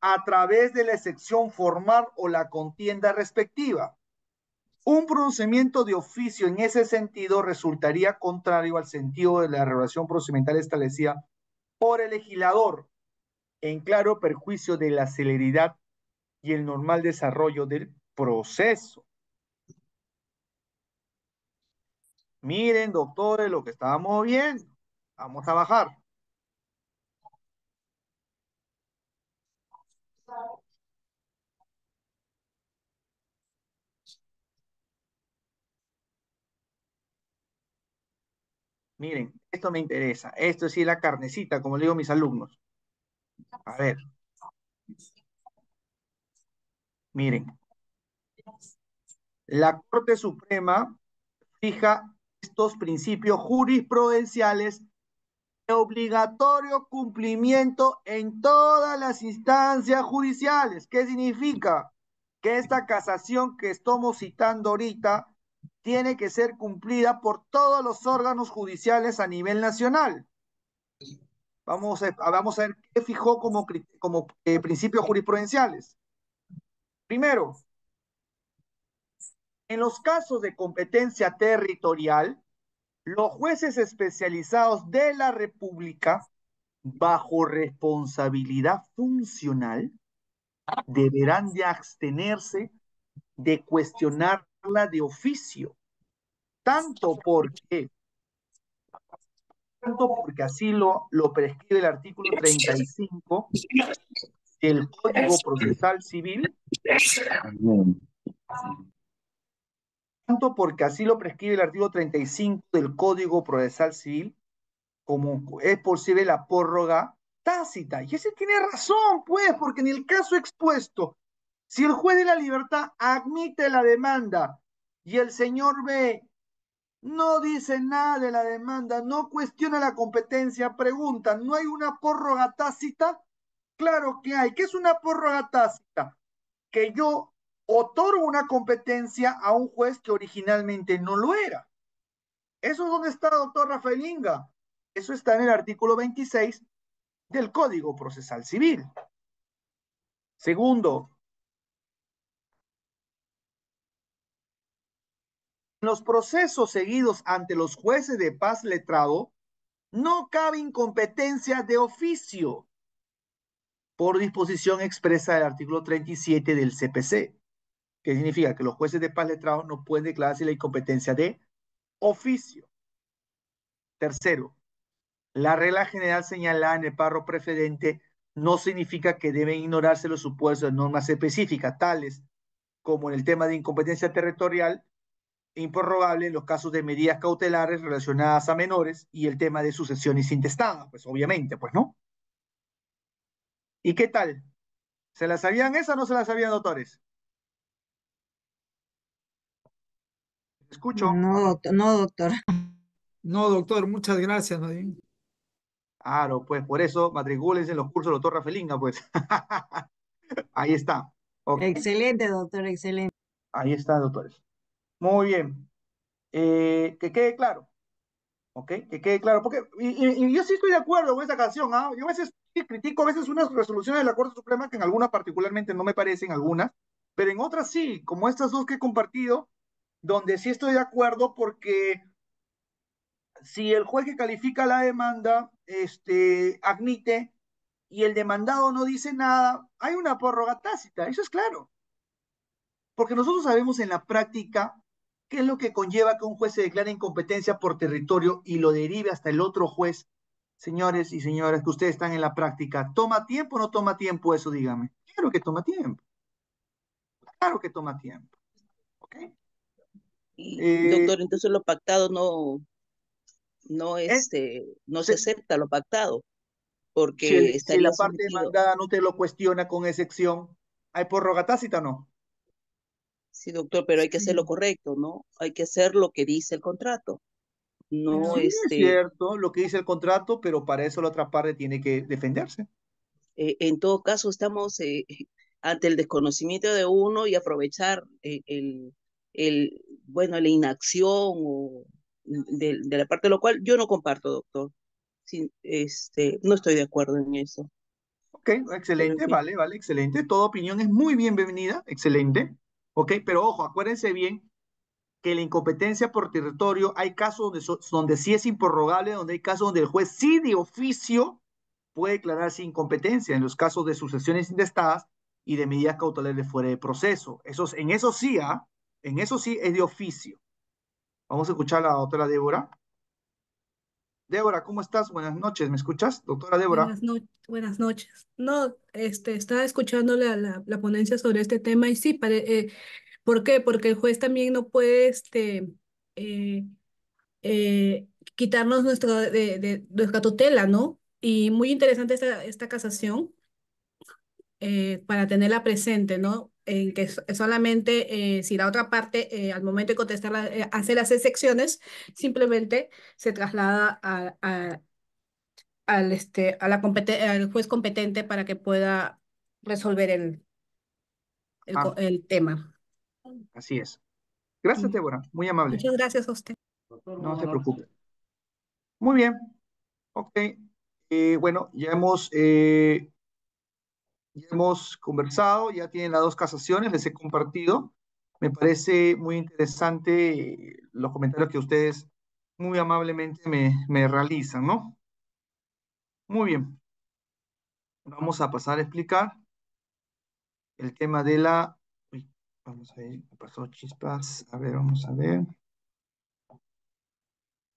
a través de la excepción formal o la contienda respectiva. Un pronunciamiento de oficio en ese sentido resultaría contrario al sentido de la relación procedimental establecida por el legislador, en claro perjuicio de la celeridad y el normal desarrollo del proceso. Miren, doctores, lo que estábamos viendo. Vamos a bajar. Miren, esto me interesa. Esto sí la carnecita, como le digo a mis alumnos. A ver. Miren. La Corte Suprema fija estos principios jurisprudenciales de obligatorio cumplimiento en todas las instancias judiciales. ¿Qué significa? Que esta casación que estamos citando ahorita tiene que ser cumplida por todos los órganos judiciales a nivel nacional. Vamos a, ver qué fijó como, como eh, principios jurisprudenciales. Primero, en los casos de competencia territorial, los jueces especializados de la República, bajo responsabilidad funcional, deberán de abstenerse de cuestionarla de oficio, tanto porque, tanto porque así lo, lo prescribe el artículo 35 del Código Procesal Civil, tanto porque así lo prescribe el artículo 35 del Código Procesal Civil, como es posible la prórroga tácita. Y ese tiene razón, pues, porque en el caso expuesto, si el juez de la libertad admite la demanda y el señor B no dice nada de la demanda, no cuestiona la competencia, pregunta, ¿no hay una prórroga tácita? Claro que hay. ¿Qué es una prórroga tácita? Que yo otorga una competencia a un juez que originalmente no lo era. ¿Eso es donde está, doctor Rafael Inga? Eso está en el artículo 26 del Código Procesal Civil. Segundo, en los procesos seguidos ante los jueces de paz letrado, no cabe incompetencia de oficio por disposición expresa del artículo 37 del CPC que significa que los jueces de paz letrados no pueden declararse la incompetencia de oficio. Tercero, la regla general señalada en el párrafo precedente no significa que deben ignorarse los supuestos de normas específicas, tales como en el tema de incompetencia territorial, e improbable en los casos de medidas cautelares relacionadas a menores y el tema de sucesiones intestadas, pues obviamente, pues no. ¿Y qué tal? ¿Se la sabían esas o no se las sabían, doctores? escucho. No, doctor. No, doctor, no, doctor muchas gracias, Nadine. Claro, pues por eso matricúlense en los cursos de doctor Rafelinga, pues. Ahí está. Excelente, doctor, excelente. Ahí está, doctores. Muy bien. Eh, que quede claro. ¿Ok? Que quede claro. Porque, y, yo sí estoy de acuerdo con esa canción. ¿ah? Yo a veces critico a veces unas resoluciones de la Corte Suprema que en algunas particularmente no me parecen algunas, pero en otras sí, como estas dos que he compartido, donde sí estoy de acuerdo porque si el juez que califica la demanda este, admite y el demandado no dice nada, hay una prórroga tácita, eso es claro. Porque nosotros sabemos en la práctica qué es lo que conlleva que un juez se declare incompetencia por territorio y lo derive hasta el otro juez. Señores y señoras que ustedes están en la práctica, ¿toma tiempo o no toma tiempo eso? Dígame. Claro que toma tiempo. Claro que toma tiempo. ¿Ok? Eh, doctor, entonces lo pactado no, no, este, no se acepta lo pactado. Porque si, en la parte demandada no te lo cuestiona con excepción, ¿hay por tácita no? Sí, doctor, pero hay que hacer lo correcto, ¿no? Hay que hacer lo que dice el contrato. No, es este cierto lo que dice el contrato, pero para eso la otra parte tiene que defenderse. Eh, en todo caso, estamos eh, ante el desconocimiento de uno y aprovechar el, el, bueno, la inacción o de, la parte de lo cual yo no comparto, doctor. este, no estoy de acuerdo en eso. Ok, excelente, vale, vale, excelente. Toda opinión es muy bienvenida, excelente. Ok, pero ojo, acuérdense bien que la incompetencia por territorio, hay casos donde, donde sí es imporrogable, donde hay casos donde el juez sí de oficio puede declararse incompetencia en los casos de sucesiones intestadas y de medidas cautelares fuera de proceso. Esos, en eso sí, ¿ah? En eso sí es de oficio. Vamos a escuchar a la doctora Débora. Débora, ¿cómo estás? Buenas noches. ¿Me escuchas, doctora Débora? Buenas, buenas noches. No, este, estaba escuchando la, la, ponencia sobre este tema y sí, eh, ¿por qué? Porque el juez también no puede este, eh, eh, quitarnos nuestro, de, de, nuestra tutela, ¿no? Y muy interesante esta, esta casación para tenerla presente, ¿no? en que solamente eh, si la otra parte eh, al momento de contestar eh, hace las excepciones, simplemente se traslada al, este, a la al juez competente para que pueda resolver el, el, ah. el tema. Así es. Gracias, mm. Débora. Muy amable. Muchas gracias a usted. No se preocupe. Muy bien. Ok. bueno, ya hemos ya hemos conversado, ya tienen las dos casaciones, les he compartido. Me parece muy interesante eh, los comentarios que ustedes muy amablemente me, realizan, ¿no? Muy bien. Vamos a pasar a explicar el tema de la... vamos a ver, me pasó chispas. A ver, vamos a ver.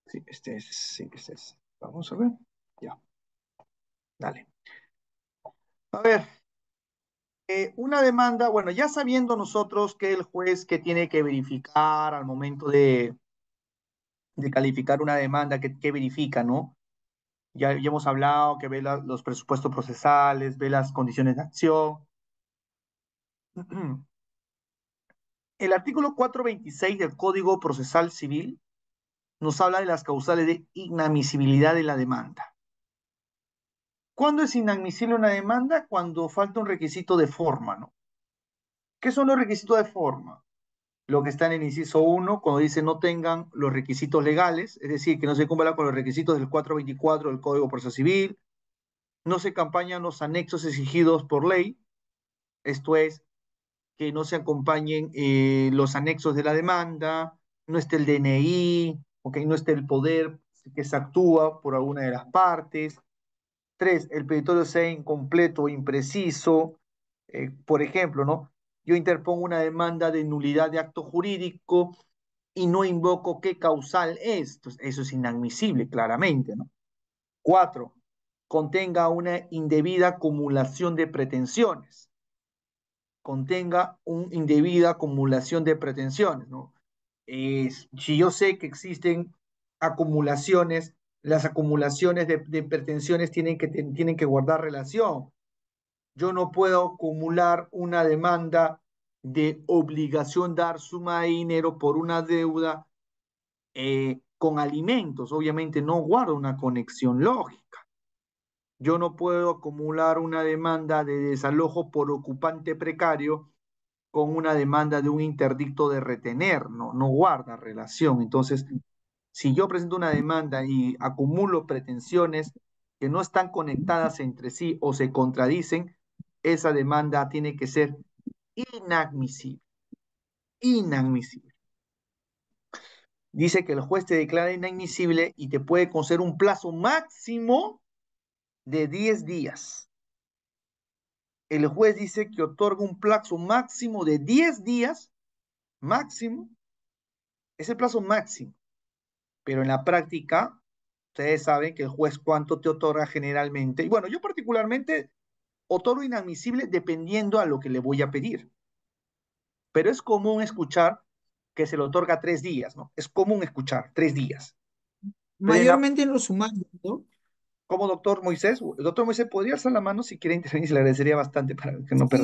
Sí, este es, sí, este es. Vamos a ver. Ya. Dale. A ver, eh, una demanda, bueno, ya sabiendo nosotros que el juez que tiene que verificar al momento de, de calificar una demanda, que, verifica, ¿no? Ya, hemos hablado que ve los presupuestos procesales, ve las condiciones de acción. El artículo 426 del Código Procesal Civil nos habla de las causales de inadmisibilidad de la demanda. ¿Cuándo es inadmisible una demanda? Cuando falta un requisito de forma, ¿no? ¿Qué son los requisitos de forma? Lo que está en el inciso 1, cuando dice no tengan los requisitos legales, es decir, que no se cumpla con los requisitos del 424 del Código de Proceso Civil, no se acompañan los anexos exigidos por ley, esto es, que no se acompañen eh, los anexos de la demanda, no esté el DNI, no esté el poder que se actúa por alguna de las partes, Tres, el petitorio sea incompleto, o impreciso. Eh, por ejemplo, ¿no? Yo interpongo una demanda de nulidad de acto jurídico y no invoco qué causal es. eso es inadmisible, claramente, ¿no? Cuatro, contenga una indebida acumulación de pretensiones. Contenga una indebida acumulación de pretensiones, ¿no? si yo sé que existen acumulaciones las acumulaciones de, pretensiones tienen que, tienen que guardar relación. Yo no puedo acumular una demanda de obligación dar suma de dinero por una deuda eh, con alimentos. Obviamente no guarda una conexión lógica. Yo no puedo acumular una demanda de desalojo por ocupante precario con una demanda de un interdicto de retener. No, no guarda relación. Entonces, si yo presento una demanda y acumulo pretensiones que no están conectadas entre sí o se contradicen, esa demanda tiene que ser inadmisible. Inadmisible. Dice que el juez te declara inadmisible y te puede conceder un plazo máximo de 10 días. El juez dice que otorga un plazo máximo de 10 días, máximo, es el plazo máximo pero en la práctica, ustedes saben que el juez cuánto te otorga generalmente. Y bueno, yo particularmente otorgo inadmisible dependiendo a lo que le voy a pedir. Pero es común escuchar que se le otorga tres días, ¿no? Es común escuchar tres días. Mayormente en los humanos, ¿no? Como doctor Moisés, el doctor Moisés podría alzar la mano si quiere intervenir, se le agradecería bastante para que no sí,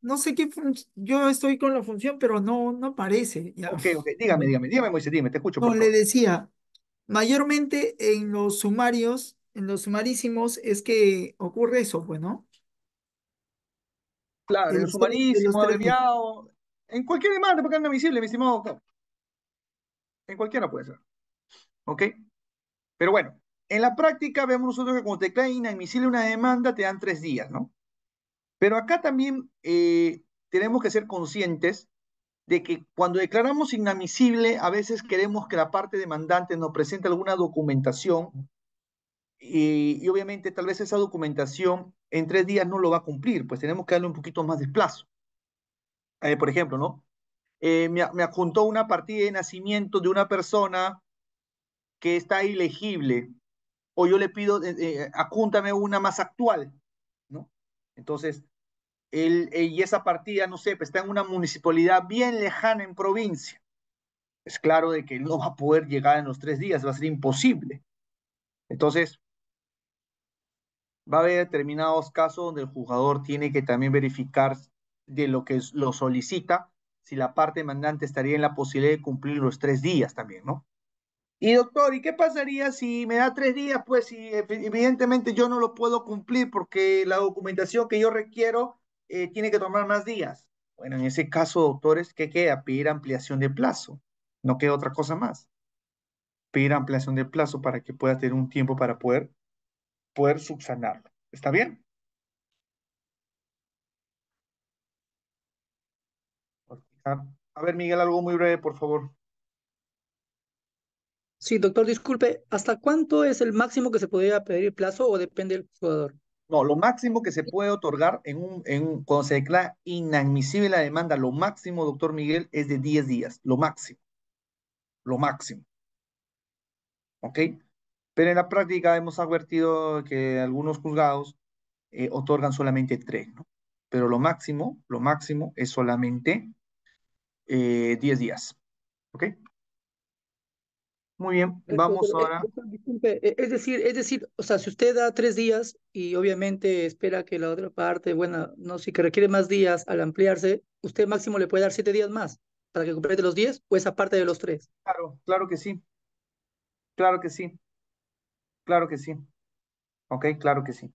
no sé qué yo estoy con la función, pero no, no parece. Ok, ok, dígame, dígame, dígame, Moisés, dime, te escucho. Como le decía, mayormente en los sumarios, en los sumarísimos, es que ocurre eso, pues, ¿no? Claro, en los sumarísimos, en cualquier demanda, porque es admisible, mi estimado. En cualquiera puede ser. ¿Ok? Pero bueno, en la práctica vemos nosotros que cuando te cae inadmisible una demanda, te dan tres días, ¿no? Pero acá también eh, tenemos que ser conscientes de que cuando declaramos inadmisible, a veces queremos que la parte demandante nos presente alguna documentación y, obviamente tal vez esa documentación en tres días no lo va a cumplir, pues tenemos que darle un poquito más de plazo. Eh, por ejemplo, ¿no? Eh, me, me una partida de nacimiento de una persona que está ilegible, o yo le pido, acúntame una más actual, entonces, él, eh, y esa partida, no sé, pues, está en una municipalidad bien lejana en provincia. Es claro de que no va a poder llegar en los tres días, va a ser imposible. Entonces, va a haber determinados casos donde el jugador tiene que también verificar de lo que lo solicita, si la parte demandante estaría en la posibilidad de cumplir los tres días también, ¿no? Y doctor, ¿y qué pasaría si me da tres días? Pues si evidentemente yo no lo puedo cumplir porque la documentación que yo requiero eh, tiene que tomar más días. Bueno, en ese caso, doctores, ¿qué queda? Pedir ampliación de plazo. No queda otra cosa más. Pedir ampliación de plazo para que pueda tener un tiempo para poder, poder subsanarlo. ¿Está bien? A ver, Miguel, algo muy breve, por favor. Sí, doctor, disculpe, ¿hasta cuánto es el máximo que se podría pedir plazo o depende del jugador? No, lo máximo que se puede otorgar en un, en cuando se declara inadmisible la demanda, lo máximo, doctor Miguel, es de 10 días, lo máximo. Lo máximo. ¿Ok? Pero en la práctica hemos advertido que algunos juzgados eh, otorgan solamente 3, ¿no? Pero lo máximo, lo máximo es solamente 10 eh, días. ¿Ok? Muy bien, vamos ahora. E, es decir, es decir, o sea, si usted da tres días y obviamente espera que la otra parte, bueno, no sé, que requiere más días al ampliarse, usted máximo le puede dar siete días más para que complete los diez o esa parte de los tres. Claro, claro que sí. Claro que sí. Claro que sí. Ok, claro que sí.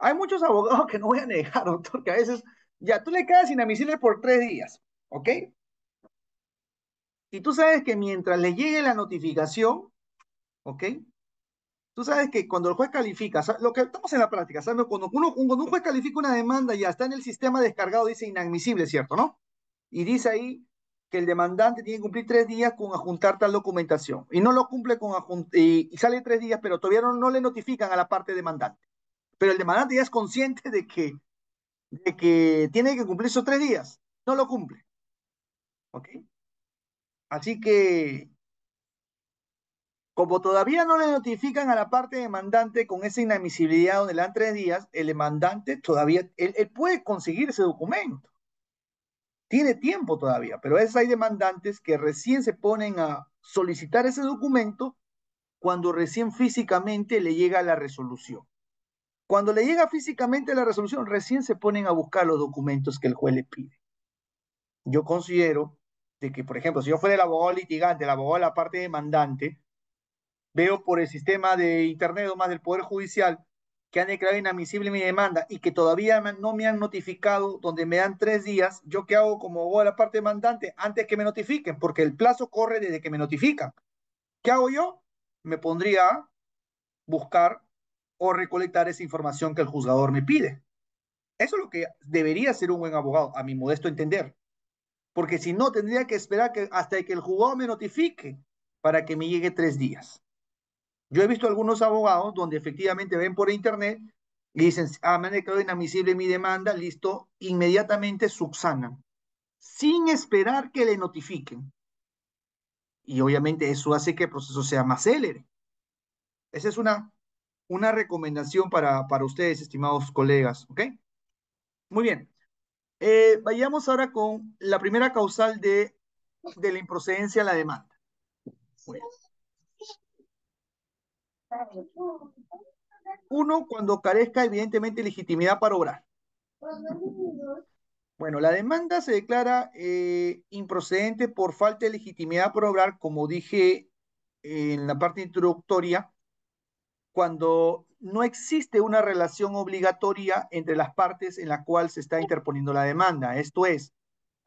Hay muchos abogados que no voy a negar, doctor, que a veces ya tú le quedas inadmisible por tres días, ¿ok? Y tú sabes que mientras le llegue la notificación, ¿ok? Tú sabes que cuando el juez califica, lo que estamos en la práctica, ¿sabes? Cuando, un juez califica una demanda y ya está en el sistema descargado, dice inadmisible, ¿cierto? ¿No? Y dice ahí que el demandante tiene que cumplir tres días con adjuntar tal documentación. Y no lo cumple con adjuntar, y, sale tres días, pero todavía no, le notifican a la parte demandante. Pero el demandante ya es consciente de que, de que tiene que cumplir esos tres días. No lo cumple. ¿Ok? Así que, como todavía no le notifican a la parte demandante con esa inadmisibilidad donde le dan tres días, el demandante todavía, él, puede conseguir ese documento. Tiene tiempo todavía, pero a hay demandantes que recién se ponen a solicitar ese documento cuando recién físicamente le llega la resolución. Cuando le llega físicamente la resolución, recién se ponen a buscar los documentos que el juez le pide. Yo considero de que, por ejemplo, si yo fuera el abogado litigante, el abogado de la parte demandante, veo por el sistema de Internet o más del Poder Judicial que han declarado inadmisible mi demanda y que todavía no me han notificado, donde me dan tres días, ¿yo qué hago como abogado de la parte demandante antes que me notifiquen? Porque el plazo corre desde que me notifican. ¿Qué hago yo? Me pondría a buscar o recolectar esa información que el juzgador me pide. Eso es lo que debería ser un buen abogado, a mi modesto entender porque si no tendría que esperar que, hasta que el juzgado me notifique para que me llegue tres días. Yo he visto algunos abogados donde efectivamente ven por internet y dicen, ah, me han declarado inadmisible mi demanda, listo, inmediatamente subsanan, sin esperar que le notifiquen. Y obviamente eso hace que el proceso sea más célebre. Esa es una, una recomendación para, para ustedes, estimados colegas, ¿ok? Muy bien. Eh, vayamos ahora con la primera causal de, la improcedencia a la demanda. Uno, cuando carezca evidentemente legitimidad para obrar. Bueno, la demanda se declara eh, improcedente por falta de legitimidad para obrar, como dije en la parte introductoria, cuando no existe una relación obligatoria entre las partes en la cual se está interponiendo la demanda. Esto es,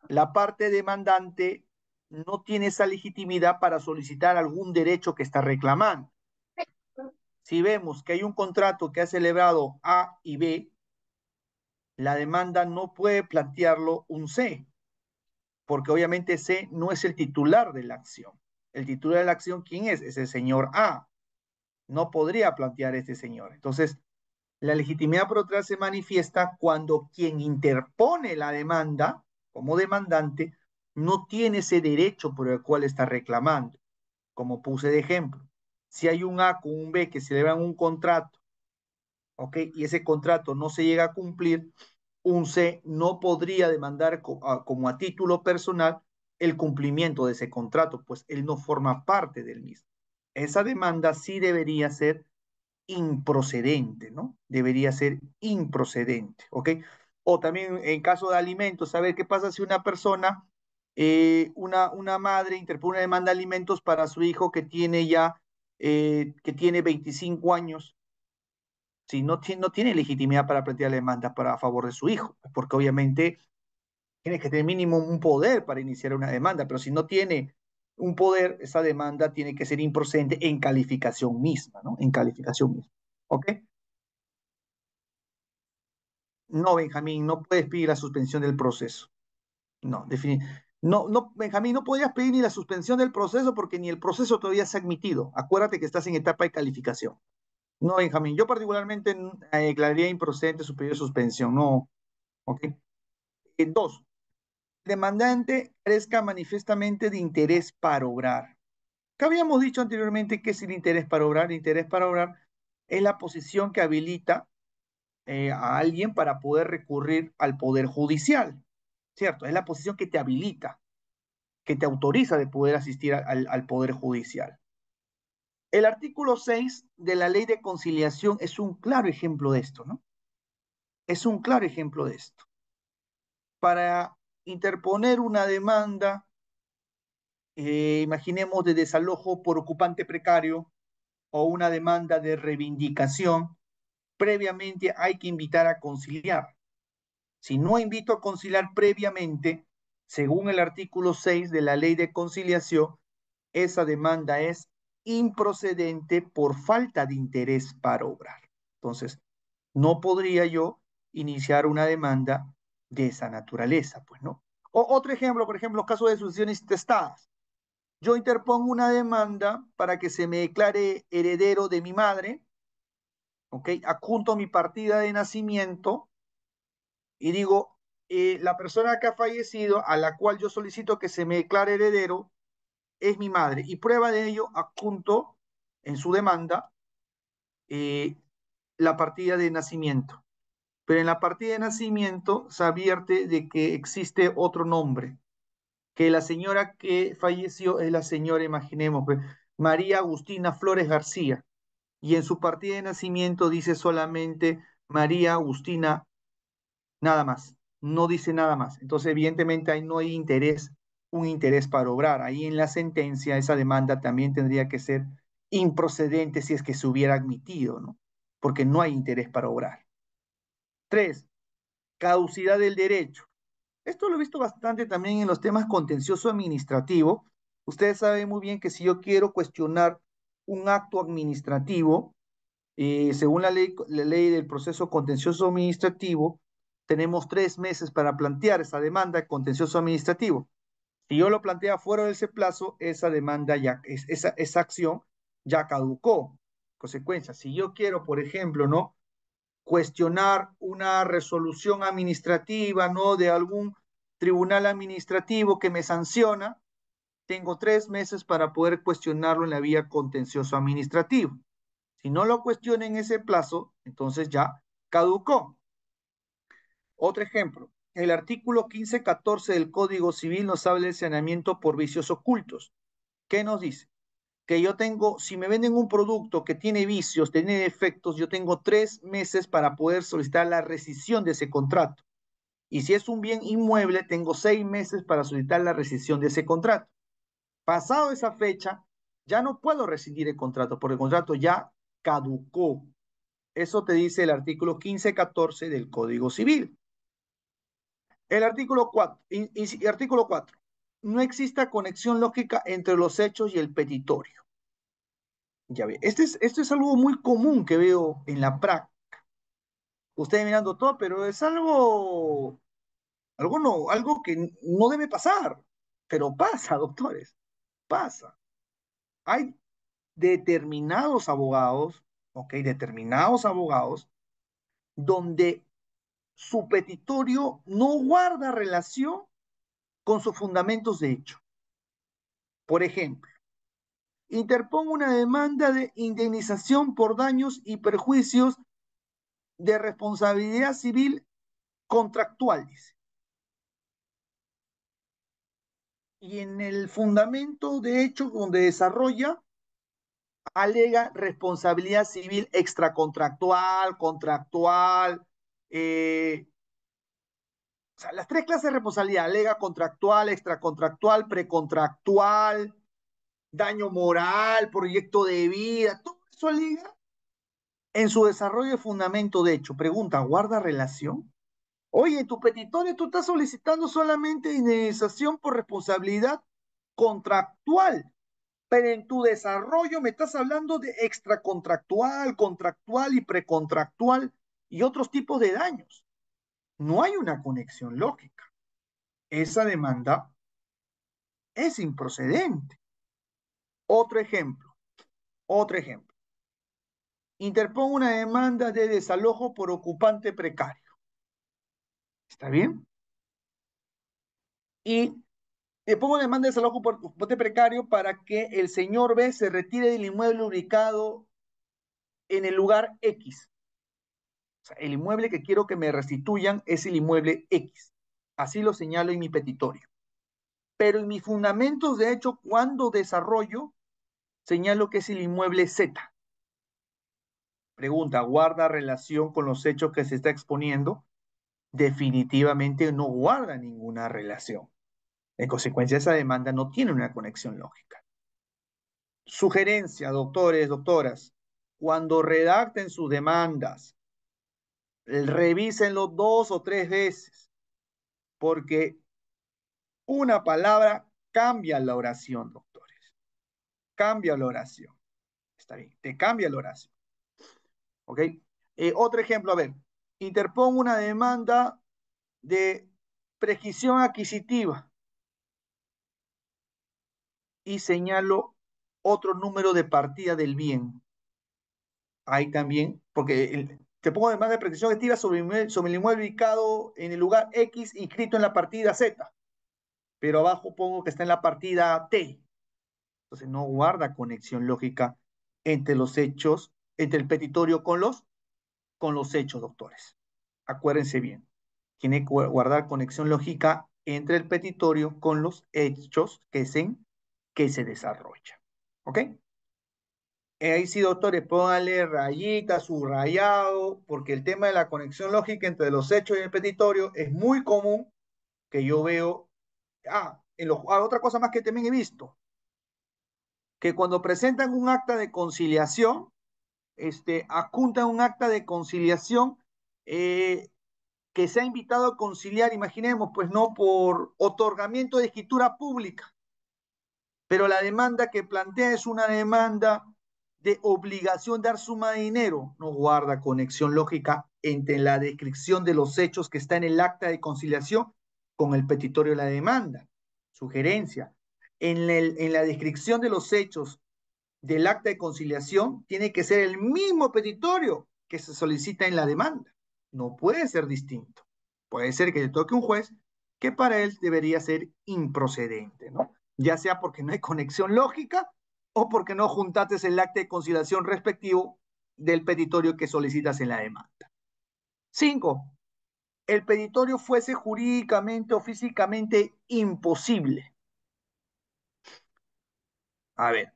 la parte demandante no tiene esa legitimidad para solicitar algún derecho que está reclamando. Si vemos que hay un contrato que ha celebrado A y B, la demanda no puede plantearlo un C, porque obviamente C no es el titular de la acción. El titular de la acción, ¿quién es? Es el señor A no podría plantear este señor. Entonces, la legitimidad por otra se manifiesta cuando quien interpone la demanda como demandante no tiene ese derecho por el cual está reclamando. Como puse de ejemplo, si hay un A con un B que celebran un contrato, ¿ok? Y ese contrato no se llega a cumplir, un C no podría demandar como a título personal el cumplimiento de ese contrato, pues él no forma parte del mismo esa demanda sí debería ser improcedente, ¿no? Debería ser improcedente, ¿ok? O también en caso de alimentos, saber qué pasa si una persona, eh, una, una madre interpone una demanda de alimentos para su hijo que tiene ya, eh, que tiene 25 años, si no, no tiene legitimidad para plantear la demanda para, a favor de su hijo, porque obviamente tiene que tener mínimo un poder para iniciar una demanda, pero si no tiene un poder, esa demanda tiene que ser improcedente en calificación misma, ¿no? En calificación misma. ¿Ok? No, Benjamín, no puedes pedir la suspensión del proceso. No, definitivamente. No, no, Benjamín, no podrías pedir ni la suspensión del proceso porque ni el proceso todavía se ha admitido. Acuérdate que estás en etapa de calificación. No, Benjamín, yo particularmente mm, eh, declararía improcedente su pedido de suspensión. No, ok. Eh, dos, demandante crezca manifiestamente de interés para obrar. ¿Qué habíamos dicho anteriormente que es el interés para obrar. El interés para obrar es la posición que habilita eh, a alguien para poder recurrir al poder judicial, ¿cierto? Es la posición que te habilita, que te autoriza de poder asistir al, al poder judicial. El artículo 6 de la ley de conciliación es un claro ejemplo de esto, ¿no? Es un claro ejemplo de esto. Para interponer una demanda, eh, imaginemos de desalojo por ocupante precario o una demanda de reivindicación, previamente hay que invitar a conciliar. Si no invito a conciliar previamente, según el artículo 6 de la ley de conciliación, esa demanda es improcedente por falta de interés para obrar. Entonces, no podría yo iniciar una demanda de esa naturaleza, pues, ¿no? otro ejemplo, por ejemplo, los casos de sucesiones testadas. Yo interpongo una demanda para que se me declare heredero de mi madre, ¿ok? Adjunto mi partida de nacimiento y digo, eh, la persona que ha fallecido, a la cual yo solicito que se me declare heredero, es mi madre. Y prueba de ello, adjunto en su demanda eh, la partida de nacimiento. Pero en la partida de nacimiento se advierte de que existe otro nombre, que la señora que falleció es la señora, imaginemos, pues, María Agustina Flores García. Y en su partida de nacimiento dice solamente María Agustina, nada más, no dice nada más. Entonces, evidentemente, ahí no hay interés, un interés para obrar. Ahí en la sentencia esa demanda también tendría que ser improcedente si es que se hubiera admitido, ¿no? Porque no hay interés para obrar. Tres, caducidad del derecho. Esto lo he visto bastante también en los temas contencioso administrativo. Ustedes saben muy bien que si yo quiero cuestionar un acto administrativo, eh, según la ley, ley del proceso contencioso administrativo, tenemos tres meses para plantear esa demanda contencioso administrativo. Si yo lo plantea fuera de ese plazo, esa demanda ya, esa, esa acción ya caducó. Consecuencia, si yo quiero, por ejemplo, ¿no? cuestionar una resolución administrativa, ¿no? De algún tribunal administrativo que me sanciona, tengo tres meses para poder cuestionarlo en la vía contencioso administrativo. Si no lo cuestiona en ese plazo, entonces ya caducó. Otro ejemplo, el artículo 1514 del Código Civil nos habla del saneamiento por vicios ocultos. ¿Qué nos dice? que yo tengo, si me venden un producto que tiene vicios, tiene defectos, yo tengo tres meses para poder solicitar la rescisión de ese contrato. Y si es un bien inmueble, tengo seis meses para solicitar la rescisión de ese contrato. Pasado esa fecha, ya no puedo rescindir el contrato porque el contrato ya caducó. Eso te dice el artículo 1514 del Código Civil. El artículo 4, artículo 4. No exista conexión lógica entre los hechos y el petitorio. Ya ve, este es, esto es algo muy común que veo en la práctica. Ustedes mirando todo, pero es algo, algo no, algo que no debe pasar, pero pasa, doctores, pasa. Hay determinados abogados, ok, determinados abogados, donde su petitorio no guarda relación con sus fundamentos de hecho. Por ejemplo, interponga una demanda de indemnización por daños y perjuicios de responsabilidad civil contractual, dice. Y en el fundamento de hecho donde desarrolla, alega responsabilidad civil extracontractual, contractual, eh, o sea, las tres clases de responsabilidad, alega contractual, extracontractual, precontractual, daño moral, proyecto de vida, todo eso liga en su desarrollo de fundamento de hecho. Pregunta, ¿guarda relación? Oye, en tu petitorio tú estás solicitando solamente indemnización por responsabilidad contractual, pero en tu desarrollo me estás hablando de extracontractual, contractual y precontractual y otros tipos de daños. No hay una conexión lógica. Esa demanda es improcedente. Otro ejemplo, otro ejemplo. Interpongo una demanda de desalojo por ocupante precario. ¿Está bien? Y le pongo una demanda de desalojo por ocupante precario para que el señor B se retire del inmueble ubicado en el lugar X. O sea, el inmueble que quiero que me restituyan es el inmueble X. Así lo señalo en mi petitorio. Pero en mis fundamentos de hecho, cuando desarrollo, señalo que es el inmueble Z. Pregunta, ¿guarda relación con los hechos que se está exponiendo? Definitivamente no guarda ninguna relación. En consecuencia, esa demanda no tiene una conexión lógica. Sugerencia, doctores, doctoras, cuando redacten sus demandas, revísenlo dos o tres veces, porque una palabra cambia la oración cambia la oración. Está bien, te cambia la oración. ¿Ok? Eh, otro ejemplo, a ver, interpongo una demanda de prescripción adquisitiva y señalo otro número de partida del bien. Ahí también, porque te pongo demanda de precisión adquisitiva sobre, sobre el inmueble ubicado en el lugar X inscrito en la partida Z, pero abajo pongo que está en la partida T. Entonces no guarda conexión lógica entre los hechos, entre el petitorio con los, con los hechos, doctores. Acuérdense bien, tiene que guardar conexión lógica entre el petitorio con los hechos que se, que se desarrollan. ¿Ok? Ahí sí, doctores, pónganle rayita, subrayado, porque el tema de la conexión lógica entre los hechos y el petitorio es muy común que yo veo. Ah, en los, ah, otra cosa más que también he visto, que cuando presentan un acta de conciliación, este, adjuntan un acta de conciliación eh, que se ha invitado a conciliar, imaginemos, pues no por otorgamiento de escritura pública, pero la demanda que plantea es una demanda de obligación de dar suma de dinero, no guarda conexión lógica entre la descripción de los hechos que está en el acta de conciliación con el petitorio de la demanda. Sugerencia, en, la descripción de los hechos del acta de conciliación tiene que ser el mismo petitorio que se solicita en la demanda. No puede ser distinto. Puede ser que le toque un juez que para él debería ser improcedente, Ya sea porque no hay conexión lógica o porque no juntaste el acta de conciliación respectivo del petitorio que solicitas en la demanda. Cinco, el petitorio fuese jurídicamente o físicamente imposible a ver,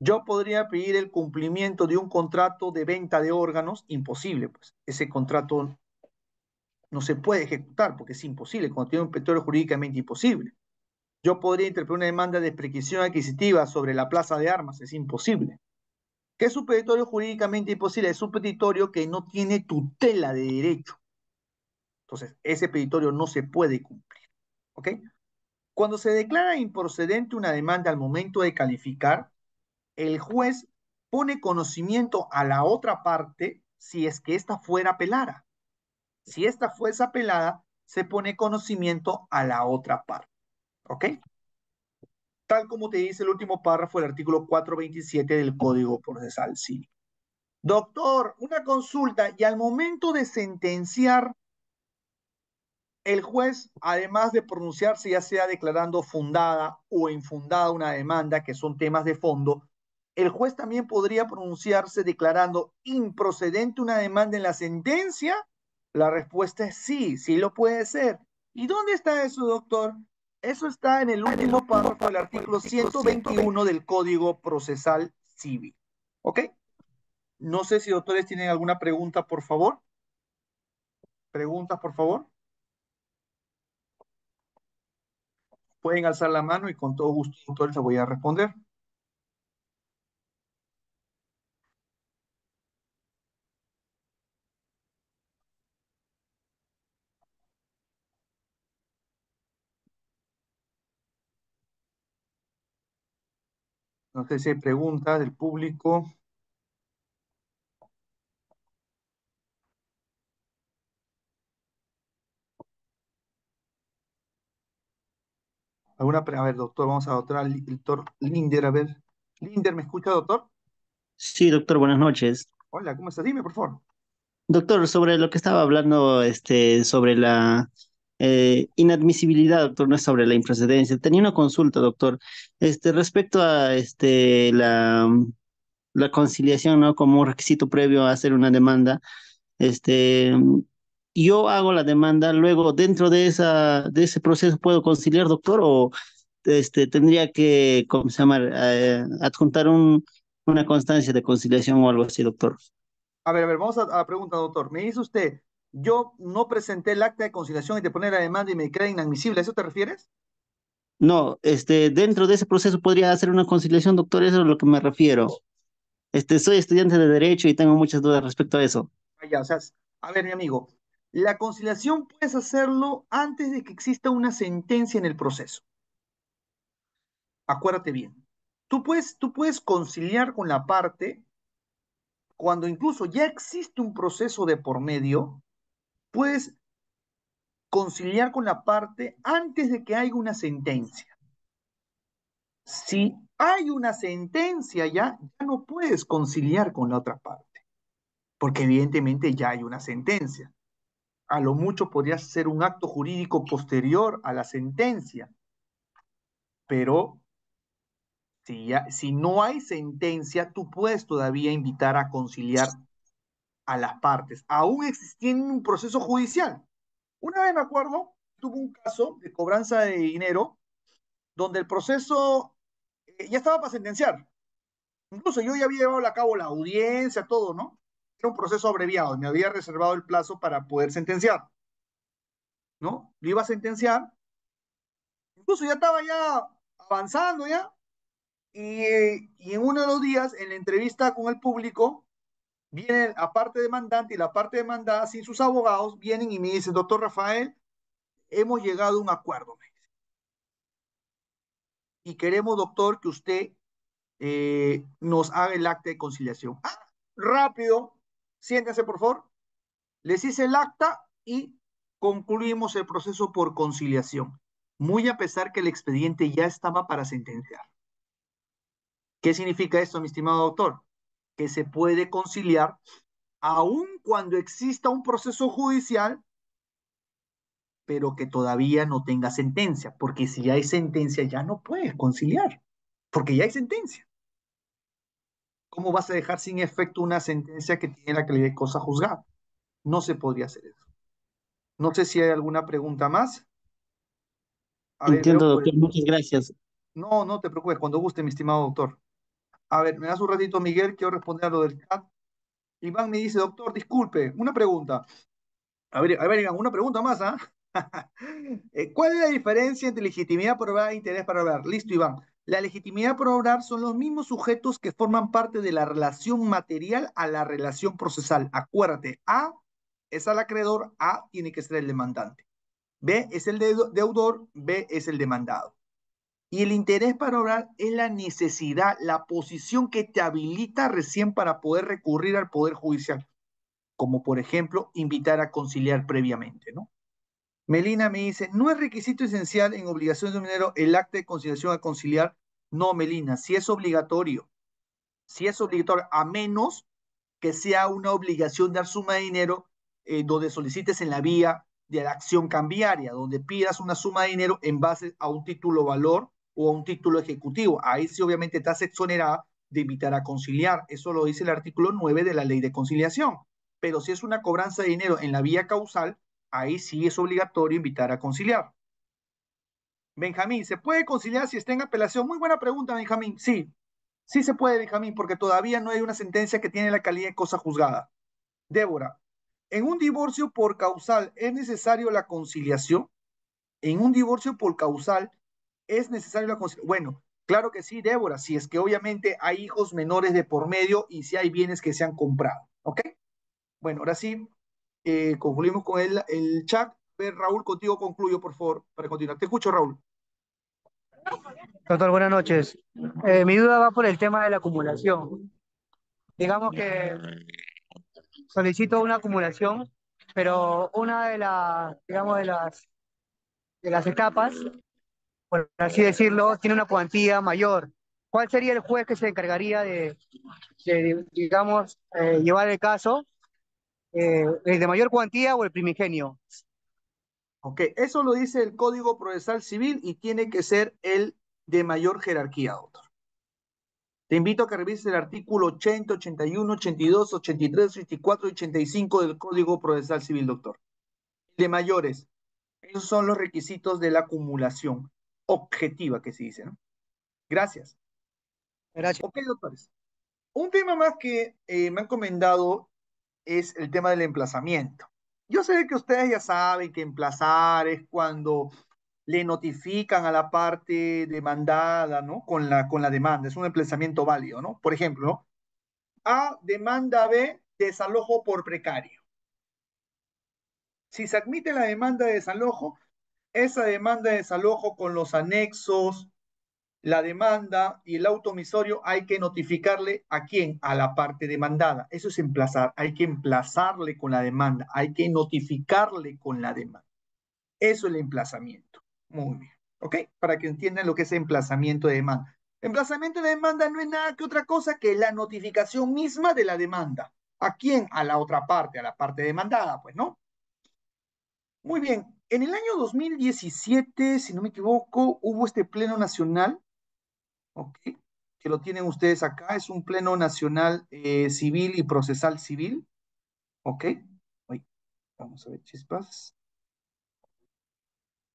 yo podría pedir el cumplimiento de un contrato de venta de órganos, imposible, pues ese contrato no se puede ejecutar porque es imposible, cuando tiene un petitorio jurídicamente imposible. Yo podría interpretar una demanda de prequisición adquisitiva sobre la plaza de armas, es imposible. ¿Qué es un petitorio jurídicamente imposible? Es un petitorio que no tiene tutela de derecho. Entonces, ese petitorio no se puede cumplir. ¿Ok? Cuando se declara improcedente una demanda al momento de calificar, el juez pone conocimiento a la otra parte si es que ésta fuera apelada. Si ésta fuese apelada, se pone conocimiento a la otra parte. ¿Ok? Tal como te dice el último párrafo del artículo 427 del Código Procesal Civil. Doctor, una consulta y al momento de sentenciar el juez, además de pronunciarse ya sea declarando fundada o infundada una demanda, que son temas de fondo, el juez también podría pronunciarse declarando improcedente una demanda en la sentencia. La respuesta es sí, sí lo puede ser. ¿Y dónde está eso, doctor? Eso está en el último párrafo del artículo 121 del Código Procesal Civil. ¿Ok? No sé si doctores tienen alguna pregunta, por favor. Preguntas, por favor. pueden alzar la mano y con todo gusto, doctor, les voy a responder. No sé si hay preguntas del público. ¿Alguna a ver, doctor, vamos a doctor, al doctor Linder, a ver. Linder, ¿me escucha, doctor? Sí, doctor, buenas noches. Hola, ¿cómo estás? Dime, por favor. Doctor, sobre lo que estaba hablando, este, sobre la eh, inadmisibilidad, doctor, no es sobre la improcedencia. Tenía una consulta, doctor, este, respecto a este, la, la conciliación, ¿no? Como un requisito previo a hacer una demanda, este, yo hago la demanda, luego dentro de, esa, de ese proceso puedo conciliar, doctor, o este, tendría que, ¿cómo se llama?, eh, adjuntar un, una constancia de conciliación o algo así, doctor. A ver, a ver, vamos a, la pregunta, doctor. Me dice usted, yo no presenté el acta de conciliación y te poner la demanda y me crea inadmisible, ¿a eso te refieres? No, este, dentro de ese proceso podría hacer una conciliación, doctor, eso es a lo que me refiero. Este, soy estudiante de Derecho y tengo muchas dudas respecto a eso. Ah, o sea, a ver, mi amigo, la conciliación puedes hacerlo antes de que exista una sentencia en el proceso. Acuérdate bien. Tú puedes, tú puedes conciliar con la parte cuando incluso ya existe un proceso de por medio, puedes conciliar con la parte antes de que haya una sentencia. Si hay una sentencia ya, ya no puedes conciliar con la otra parte, porque evidentemente ya hay una sentencia a lo mucho podría ser un acto jurídico posterior a la sentencia. Pero si, si no hay sentencia, tú puedes todavía invitar a conciliar a las partes, aún existiendo un proceso judicial. Una vez me acuerdo, tuve un caso de cobranza de dinero donde el proceso eh, ya estaba para sentenciar. Incluso yo ya había llevado a cabo la audiencia, todo, ¿no? era un proceso abreviado me había reservado el plazo para poder sentenciar. ¿No? Lo iba a sentenciar. Incluso ya estaba ya avanzando ya. Y, en uno de los días, en la entrevista con el público, viene la parte demandante y la parte demandada sin sus abogados, vienen y me dicen, doctor Rafael, hemos llegado a un acuerdo. Y queremos, doctor, que usted eh, nos haga el acta de conciliación. Ah, rápido, Siéntense, por favor. Les hice el acta y concluimos el proceso por conciliación, muy a pesar que el expediente ya estaba para sentenciar. ¿Qué significa esto, mi estimado doctor? Que se puede conciliar aun cuando exista un proceso judicial, pero que todavía no tenga sentencia, porque si ya hay sentencia ya no puedes conciliar, porque ya hay sentencia. ¿Cómo vas a dejar sin efecto una sentencia que tiene la calidad de cosa juzgada? No se podría hacer eso. No sé si hay alguna pregunta más. Entiendo, doctor. Pues, muchas gracias. No, no te preocupes. Cuando guste, mi estimado doctor. A ver, me das un ratito, Miguel. Quiero responder a lo del chat. Iván me dice, doctor, disculpe, una pregunta. A ver, a ver, Iván, una pregunta más, ¿ah? eh, ¿Cuál es la diferencia entre legitimidad probada e interés para hablar? Listo, Iván. La legitimidad para obrar son los mismos sujetos que forman parte de la relación material a la relación procesal. Acuérdate, A es al acreedor, A tiene que ser el demandante. B es el deudor, B es el demandado. Y el interés para obrar es la necesidad, la posición que te habilita recién para poder recurrir al Poder Judicial, como por ejemplo invitar a conciliar previamente, ¿no? Melina me dice, no es requisito esencial en obligaciones de dinero el acta de conciliación a conciliar. No, Melina, si es obligatorio. si es obligatorio, a menos que sea una obligación de dar suma de dinero eh, donde solicites en la vía de la acción cambiaria, donde pidas una suma de dinero en base a un título valor o a un título ejecutivo. Ahí sí obviamente estás exonerada de invitar a conciliar. Eso lo dice el artículo 9 de la ley de conciliación. Pero si es una cobranza de dinero en la vía causal, ahí sí es obligatorio invitar a conciliar. Benjamín, ¿se puede conciliar si está en apelación? Muy buena pregunta, Benjamín. Sí, sí se puede, Benjamín, porque todavía no hay una sentencia que tiene la calidad de cosa juzgada. Débora, ¿en un divorcio por causal es necesario la conciliación? ¿En un divorcio por causal es necesario la conciliación? Bueno, claro que sí, Débora, si es que obviamente hay hijos menores de por medio y si hay bienes que se han comprado, ¿ok? Bueno, ahora sí, eh, concluimos con el, el chat. Raúl, contigo concluyo, por favor, para continuar. Te escucho, Raúl. Doctor, buenas noches. Eh, mi duda va por el tema de la acumulación. Digamos que solicito una acumulación, pero una de las, digamos, de las, de las etapas, por así decirlo, tiene una cuantía mayor. ¿Cuál sería el juez que se encargaría de, digamos, eh, llevar el caso ¿el eh, de mayor cuantía o el primigenio? Ok, eso lo dice el Código Procesal Civil y tiene que ser el de mayor jerarquía, doctor. Te invito a que revises el artículo 80, 81, 82, 83, 84 y 85 del Código Procesal Civil, doctor. De mayores, esos son los requisitos de la acumulación objetiva que se dice, ¿no? Gracias. Gracias. Ok, doctores. Un tema más que eh, me han comentado es el tema del emplazamiento. Yo sé que ustedes ya saben que emplazar es cuando le notifican a la parte demandada, ¿no? Con la, con la demanda, es un emplazamiento válido, ¿no? Por ejemplo, A demanda B, desalojo por precario. Si se admite la demanda de desalojo, esa demanda de desalojo con los anexos, la demanda y el auto hay que notificarle a quién, a la parte demandada. Eso es emplazar, hay que emplazarle con la demanda, hay que notificarle con la demanda. Eso es el emplazamiento. Muy bien, ¿ok? Para que entiendan lo que es emplazamiento de demanda. Emplazamiento de demanda no es nada que otra cosa que la notificación misma de la demanda. ¿A quién? A la otra parte, a la parte demandada, pues, ¿no? Muy bien, en el año 2017, si no me equivoco, hubo este Pleno Nacional ¿ok? Que lo tienen ustedes acá, es un pleno nacional eh, civil y procesal civil, ¿ok? vamos a ver, chispas.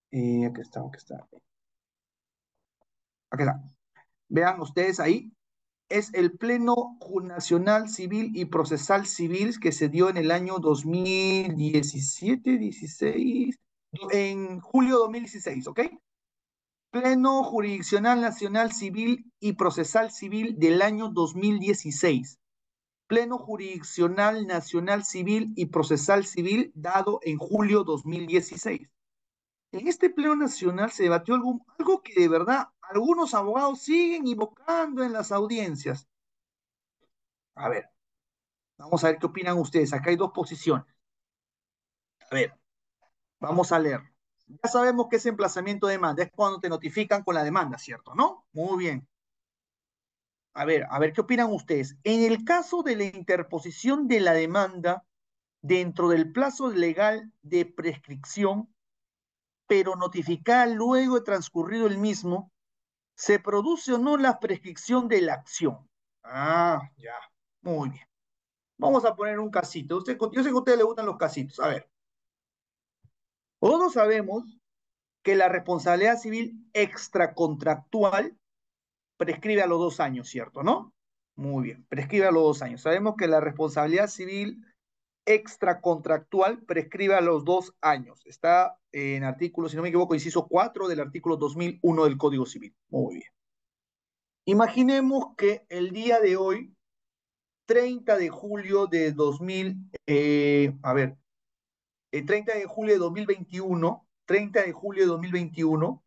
Eh, aquí está, aquí está. Aquí está. Vean ustedes ahí, es el Pleno Nacional Civil y Procesal Civil que se dio en el año 2017, 16, en julio 2016, ¿ok? Pleno Jurisdiccional Nacional Civil y Procesal Civil del año 2016. Pleno Jurisdiccional Nacional Civil y Procesal Civil dado en julio 2016. En este Pleno Nacional se debatió algo, algo que de verdad algunos abogados siguen invocando en las audiencias. A ver, vamos a ver qué opinan ustedes. Acá hay dos posiciones. A ver, vamos a leer. Ya sabemos que es emplazamiento de demanda, es cuando te notifican con la demanda, ¿cierto? ¿No? Muy bien. A ver, a ver qué opinan ustedes. En el caso de la interposición de la demanda dentro del plazo legal de prescripción, pero notificada luego de transcurrido el mismo, ¿se produce o no la prescripción de la acción? Ah, ya. Muy bien. Vamos a poner un casito. yo sé que a ustedes les gustan los casitos. A ver. Todos sabemos que la responsabilidad civil extracontractual prescribe a los dos años, ¿cierto? ¿No? Muy bien, prescribe a los dos años. Sabemos que la responsabilidad civil extracontractual prescribe a los dos años. Está en artículo, si no me equivoco, inciso 4 del artículo 2001 del Código Civil. Muy bien. Imaginemos que el día de hoy, 30 de julio de 2000, eh, a ver, el 30 de julio de 2021, 30 de julio de 2021,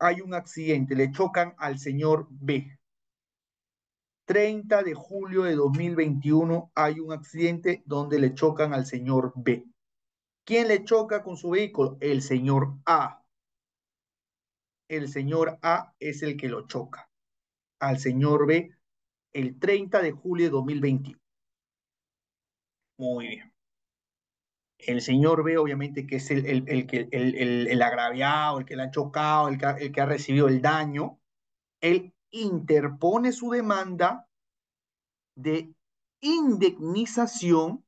hay un accidente, le chocan al señor B. 30 de julio de 2021 hay un accidente donde le chocan al señor B. ¿Quién le choca con su vehículo? El señor A. El señor A es el que lo choca. Al señor B el 30 de julio de 2021. Muy bien el señor ve obviamente que es el, el, agraviado, el que le ha chocado, el que ha, recibido el daño, él interpone su demanda de indemnización,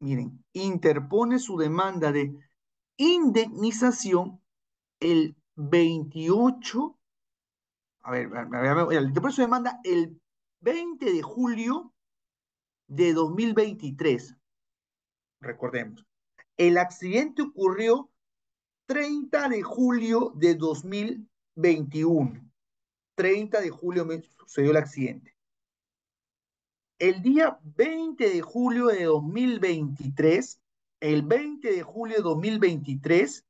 miren, interpone su demanda de indemnización el 28, ver, interpone su demanda el 20 de julio de 2023. Recordemos, el accidente ocurrió 30 de julio de 2021. 30 de julio sucedió el accidente. El día 20 de julio de 2023, el 20 de julio de 2023,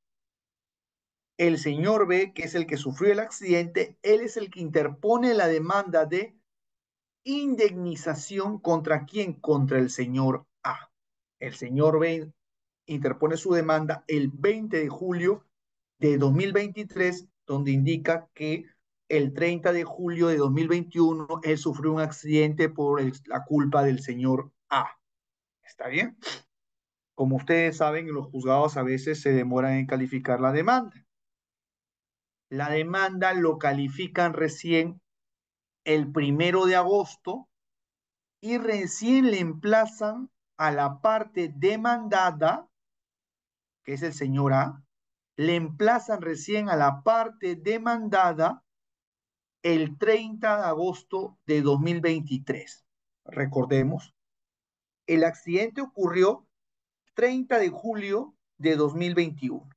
el señor B, que es el que sufrió el accidente, él es el que interpone la demanda de indemnización contra quién? Contra el señor A. El señor B interpone su demanda el 20 de julio de 2023, donde indica que el 30 de julio de 2021 él sufrió un accidente por la culpa del señor A. ¿Está bien? Como ustedes saben, los juzgados a veces se demoran en calificar la demanda. La demanda lo califican recién el primero de agosto y recién le emplazan a la parte demandada que es el señor A, le emplazan recién a la parte demandada el 30 de agosto de 2023. Recordemos, el accidente ocurrió 30 de julio de 2021.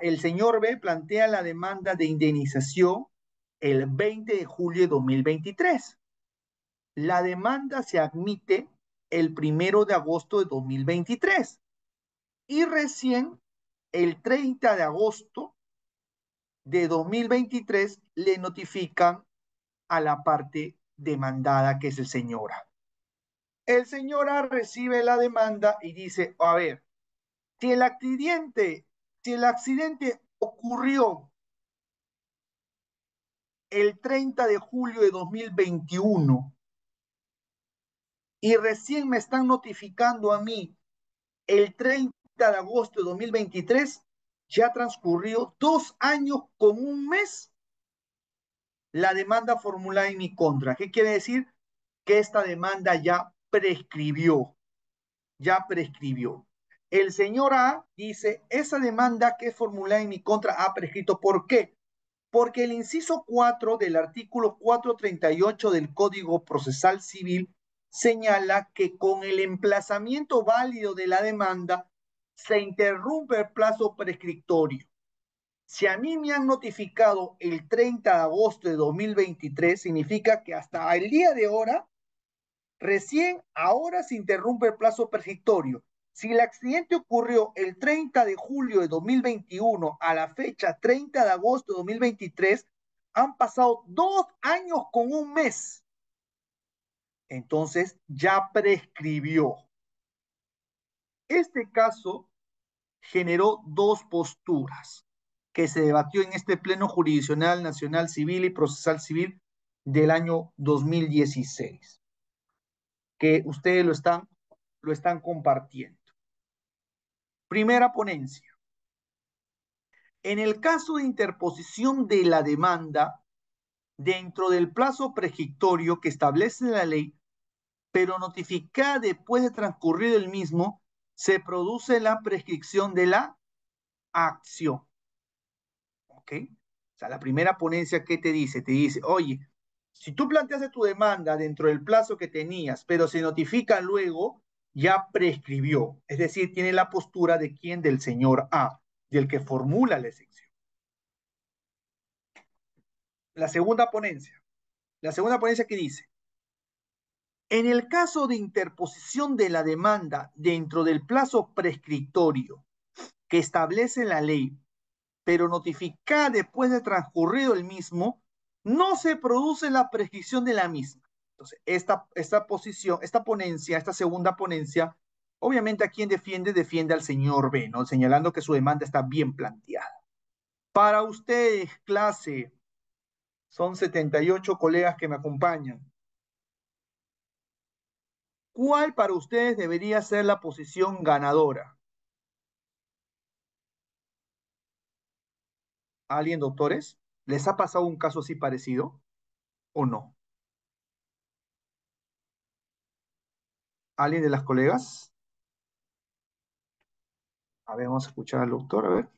el señor B plantea la demanda de indemnización el 20 de julio de 2023. La demanda se admite el primero de agosto de 2023. Y recién, el 30 de agosto de 2023, le notifican a la parte demandada, que es el señora El señor recibe la demanda y dice, a ver, si el accidente, si el accidente ocurrió el 30 de julio de 2021 y recién me están notificando a mí el 30 de agosto de 2023, ya transcurrió dos años con un mes la demanda formulada en mi contra. ¿Qué quiere decir? Que esta demanda ya prescribió. Ya prescribió. El señor A dice, esa demanda que formulada en mi contra ha prescrito. ¿Por qué? Porque el inciso 4 del artículo 438 del Código Procesal Civil señala que con el emplazamiento válido de la demanda se interrumpe el plazo prescriptorio. Si a mí me han notificado el 30 de agosto de 2023, significa que hasta el día de ahora, recién ahora se interrumpe el plazo prescriptorio. Si el accidente ocurrió el 30 de julio de 2021 a la fecha 30 de agosto de 2023, han pasado dos años con un mes. Entonces ya prescribió. Este caso generó dos posturas que se debatió en este Pleno Jurisdiccional Nacional Civil y Procesal Civil del año 2016, que ustedes lo están, lo están compartiendo. Primera ponencia. En el caso de interposición de la demanda, dentro del plazo prejictorio que establece la ley, pero notificada después de transcurrir el mismo, se produce la prescripción de la acción. ¿Ok? O sea, la primera ponencia, ¿qué te dice? Te dice, oye, si tú planteaste tu demanda dentro del plazo que tenías, pero se notifica luego, ya prescribió. Es decir, tiene la postura de quién? Del señor A, del que formula la excepción. La segunda ponencia. La segunda ponencia que dice, en el caso de interposición de la demanda dentro del plazo prescriptorio que establece la ley, pero notificada después de transcurrido el mismo, no se produce la prescripción de la misma. Entonces, esta, esta posición, esta ponencia, esta segunda ponencia, obviamente a quien defiende, defiende al señor B, señalando que su demanda está bien planteada. Para ustedes, clase, son 78 colegas que me acompañan ¿Cuál para ustedes debería ser la posición ganadora? alguien, doctores? ¿Les ha pasado un caso así parecido o no? ¿Alguien de las colegas? A ver, vamos a escuchar al doctor, a ver.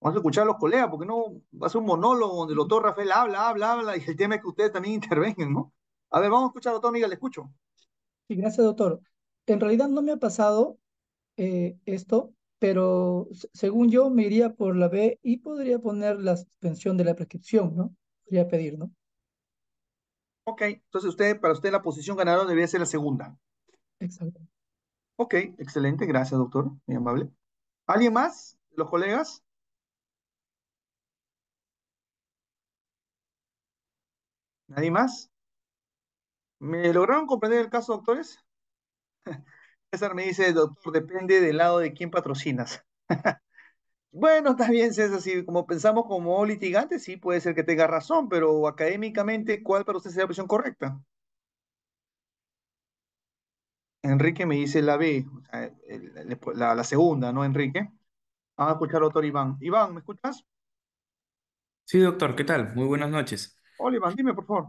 Vamos a escuchar a los colegas, porque no va a ser un monólogo donde el doctor Rafael habla, habla, habla, y el tema es que ustedes también intervengan, ¿no? A ver, vamos a escuchar al doctor Miguel, le escucho. Sí, gracias, doctor. En realidad no me ha pasado eh, esto, pero según yo me iría por la B y podría poner la suspensión de la prescripción, ¿no? Podría pedir, ¿no? Ok, entonces usted, para usted la posición ganadora debería ser la segunda. Exacto. Ok, excelente, gracias doctor, muy amable. ¿Alguien más? ¿Los colegas? ¿Nadie más? ¿Me lograron comprender el caso, doctores? César me dice, doctor, depende del lado de quién patrocinas. bueno, está bien, César, si como pensamos como litigante, sí, puede ser que tenga razón, pero académicamente, ¿cuál para usted sería la opción correcta? Enrique me dice la B, la, la, segunda, ¿no, Enrique? Vamos a escuchar al doctor Iván. Iván, ¿me escuchas? Sí, doctor, ¿qué tal? Muy buenas noches. Hola, Iván, dime, por favor.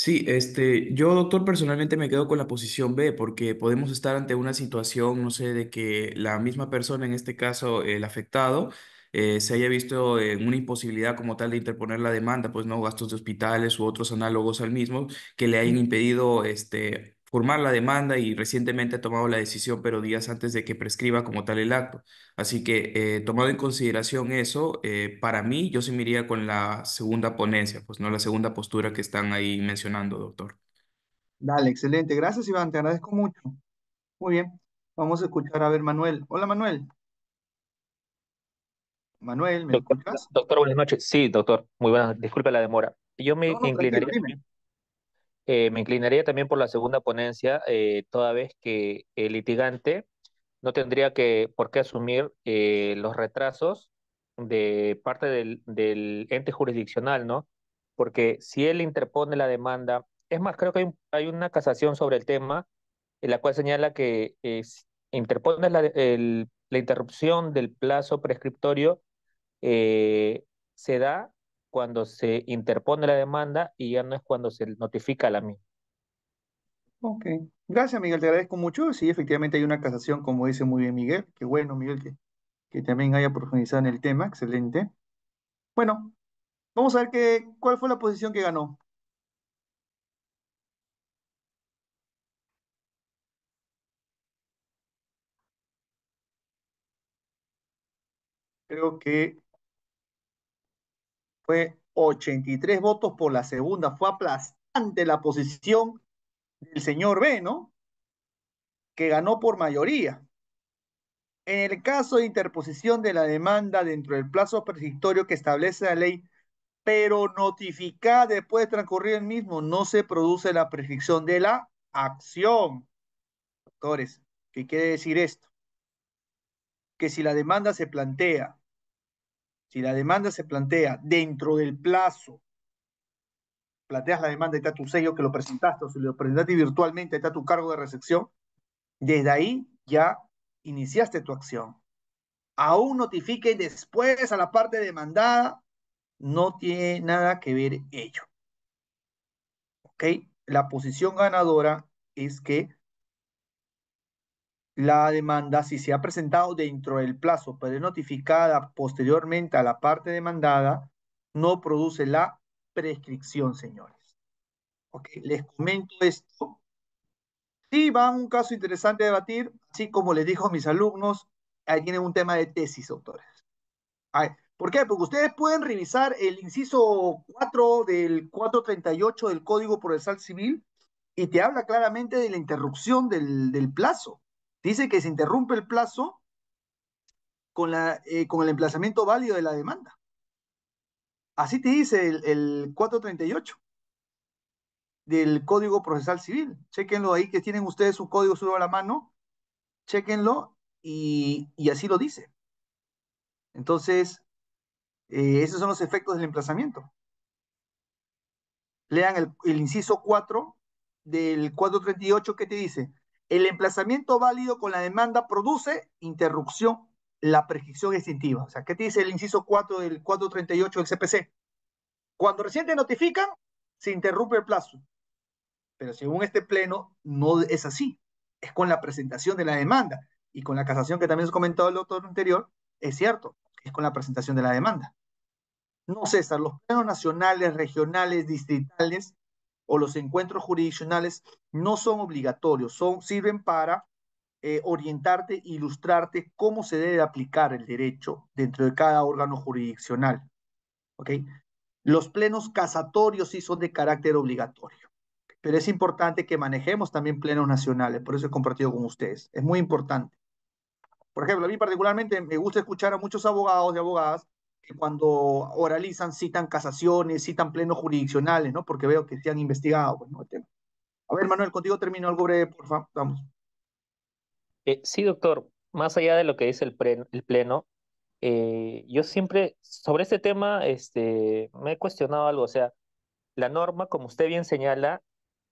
Sí, este, yo, doctor, personalmente me quedo con la posición B, porque podemos estar ante una situación, no sé, de que la misma persona, en este caso el afectado, eh, se haya visto en una imposibilidad como tal de interponer la demanda, pues no, gastos de hospitales u otros análogos al mismo que le hayan impedido este, formar la demanda y recientemente ha tomado la decisión, pero días antes de que prescriba como tal el acto. Así que eh, tomado en consideración eso, eh, para mí yo se me con la segunda ponencia, pues no la segunda postura que están ahí mencionando, doctor. Dale, excelente. Gracias, Iván, te agradezco mucho. Muy bien, vamos a escuchar a ver Manuel. Hola, Manuel. Manuel, ¿me doctor, escuchas? Doctor, buenas noches. Sí, doctor, muy buenas. Disculpe la demora. Yo me inclinaría... Eh, me inclinaría también por la segunda ponencia, eh, toda vez que el litigante no tendría que por qué asumir eh, los retrasos de parte del, ente jurisdiccional, ¿no? Porque si él interpone la demanda, es más, creo que hay, una casación sobre el tema, en la cual señala que si interpone la, la, interrupción del plazo prescriptorio, se da cuando se interpone la demanda y ya no es cuando se notifica la misma. Ok. Gracias, Miguel. Te agradezco mucho. Sí, efectivamente hay una casación, como dice muy bien Miguel. Qué bueno, Miguel, que, también haya profundizado en el tema. Excelente. Bueno, vamos a ver cuál fue la posición que ganó. Creo que fue 83 votos por la segunda. Fue aplastante la posición del señor B, ¿no? Que ganó por mayoría. En el caso de interposición de la demanda dentro del plazo prescriptorio que establece la ley, pero notificada después de transcurrir el mismo, no se produce la prescripción de la acción. Doctores, ¿qué quiere decir esto? Que si la demanda se plantea si la demanda se plantea dentro del plazo, planteas la demanda y está tu sello que lo presentaste o si lo presentaste virtualmente, está tu cargo de recepción, desde ahí ya iniciaste tu acción. Aún notifique después a la parte demandada, no tiene nada que ver ello. ¿Ok? La posición ganadora es que la demanda, si se ha presentado dentro del plazo pero notificada posteriormente a la parte demandada, no produce la prescripción, señores. Ok, les comento esto. Sí, va un caso interesante a debatir, así como les dijo a mis alumnos, ahí tienen un tema de tesis, autores. ¿Por qué? Porque ustedes pueden revisar el inciso 4 del 438 del Código Procesal Civil y te habla claramente de la interrupción del, del plazo. Dice que se interrumpe el plazo con, la, eh, con el emplazamiento válido de la demanda. Así te dice el, 438 del Código Procesal Civil. Chequenlo ahí que tienen ustedes su código solo a la mano. Chequenlo y, y así lo dice. Entonces, eh, esos son los efectos del emplazamiento. Lean el, el, inciso 4 del 438 que te dice, el emplazamiento válido con la demanda produce interrupción la prescripción extintiva. O sea, ¿qué te dice el inciso 4 del 438 del CPC? Cuando recién te notifican, se interrumpe el plazo. Pero según este pleno, no es así. Es con la presentación de la demanda y con la casación que también os comentó el doctor anterior, es cierto, es con la presentación de la demanda. No, César, los plenos nacionales, regionales, distritales o los encuentros jurisdiccionales no son obligatorios, son, sirven para eh, orientarte ilustrarte cómo se debe aplicar el derecho dentro de cada órgano jurisdiccional. ¿Ok? Los plenos casatorios sí son de carácter obligatorio, pero es importante que manejemos también plenos nacionales, por eso he compartido con ustedes, es muy importante. Por ejemplo, a mí particularmente me gusta escuchar a muchos abogados y abogadas eh, cuando oralizan citan casaciones, citan plenos jurisdiccionales, ¿no? Porque veo que se han investigado, pues, El tema. A ver, Manuel, contigo termino algo breve, por favor. Vamos. Eh, sí, doctor. Más allá de lo que dice el, pleno, eh, yo siempre, sobre este tema, este, me he cuestionado algo. O sea, la norma, como usted bien señala,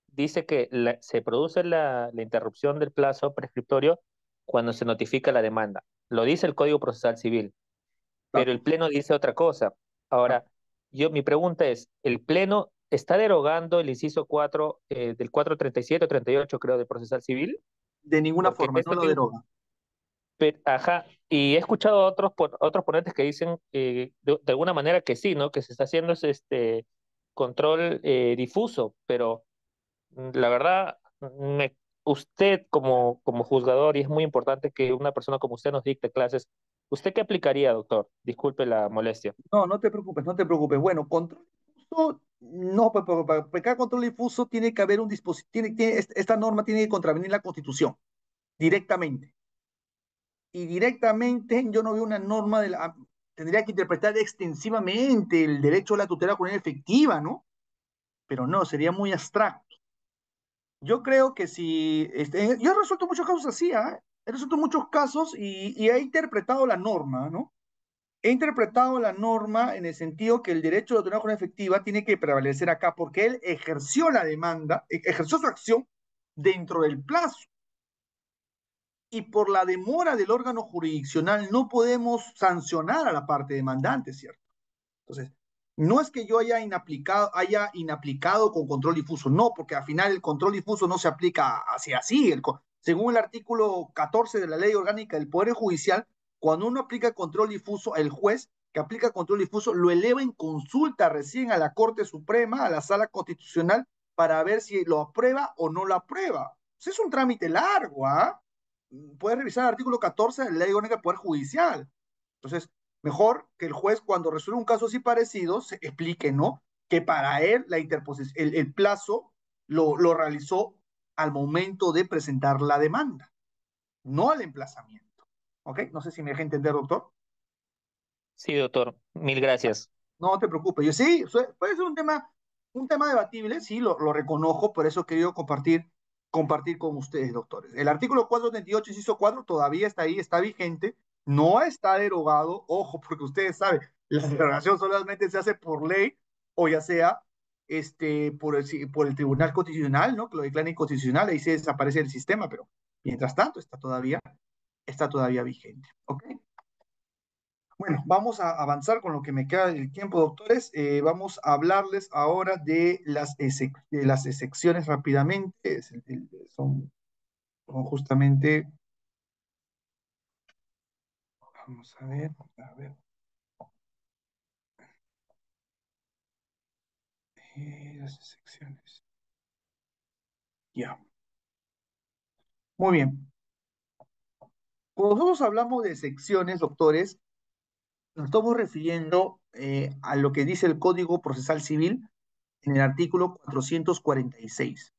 dice que se produce la interrupción del plazo prescriptorio cuando se notifica la demanda. Lo dice el Código Procesal Civil pero el Pleno dice otra cosa. Ahora, yo, mi pregunta es, ¿el Pleno está derogando el inciso 4 eh, del 437 o 38, creo, del procesal civil? De ninguna forma, no este lo deroga. Pero, ajá, y he escuchado a otros, por, otros ponentes que dicen eh, de, alguna manera que sí, ¿no? Que se está haciendo ese, este control eh, difuso, pero mm, la verdad, usted como, como juzgador, y es muy importante que una persona como usted nos dicte clases, ¿Usted qué aplicaría, doctor? Disculpe la molestia. No, no te preocupes, no te preocupes. Bueno, control difuso, no, para para aplicar control difuso tiene que haber un dispositivo, esta norma tiene que contravenir la Constitución, directamente. Y directamente yo no veo una norma de ah, Tendría que interpretar extensivamente el derecho a la tutela con efectiva, ¿no? Pero no, sería muy abstracto. Yo creo que si... Este, yo he resuelto muchos casos así, ¿eh? he resuelto muchos casos y, he interpretado la norma, ¿no? He interpretado la norma en el sentido que el derecho de autonomía efectiva tiene que prevalecer acá porque él ejerció la demanda, e-, ejerció su acción dentro del plazo. Y por la demora del órgano jurisdiccional no podemos sancionar a la parte demandante, ¿cierto? Entonces, no es que yo haya inaplicado, haya inaplicado con control difuso, no, porque al final el control difuso no se aplica así, así. El, según el artículo 14 de la Ley Orgánica del Poder Judicial, cuando uno aplica control difuso, el juez que aplica control difuso lo eleva en consulta recién a la Corte Suprema, a la Sala Constitucional, para ver si lo aprueba o no lo aprueba. es un trámite largo, ¿ah? Puedes revisar el artículo 14 de la Ley Orgánica del Poder Judicial. Entonces, mejor que el juez cuando resuelve un caso así parecido se explique, ¿no? Que para él la interposición, el, plazo lo, lo realizó al momento de presentar la demanda, no al emplazamiento. ¿Ok? No sé si me deja entender, doctor. Sí, doctor. Mil gracias. No te preocupes. Yo sí, puede ser un tema, un tema debatible, sí, lo, reconozco, por eso he querido compartir, compartir con ustedes, doctores. El artículo 428, inciso 4, todavía está ahí, está vigente, no está derogado, ojo, porque ustedes saben, la derogación solamente se hace por ley o ya sea este, por, el, por el Tribunal Constitucional, ¿no? que lo declara inconstitucional, ahí se desaparece el sistema, pero mientras tanto está todavía, está todavía vigente. ¿ok? Bueno, vamos a avanzar con lo que me queda del tiempo, doctores. Eh, vamos a hablarles ahora de las, las excepciones rápidamente. son, son justamente... Vamos a ver, a ver. Eh, las excepciones. Ya. Muy bien. Cuando nosotros hablamos de secciones, doctores, nos estamos refiriendo eh, a lo que dice el Código Procesal Civil en el artículo 446.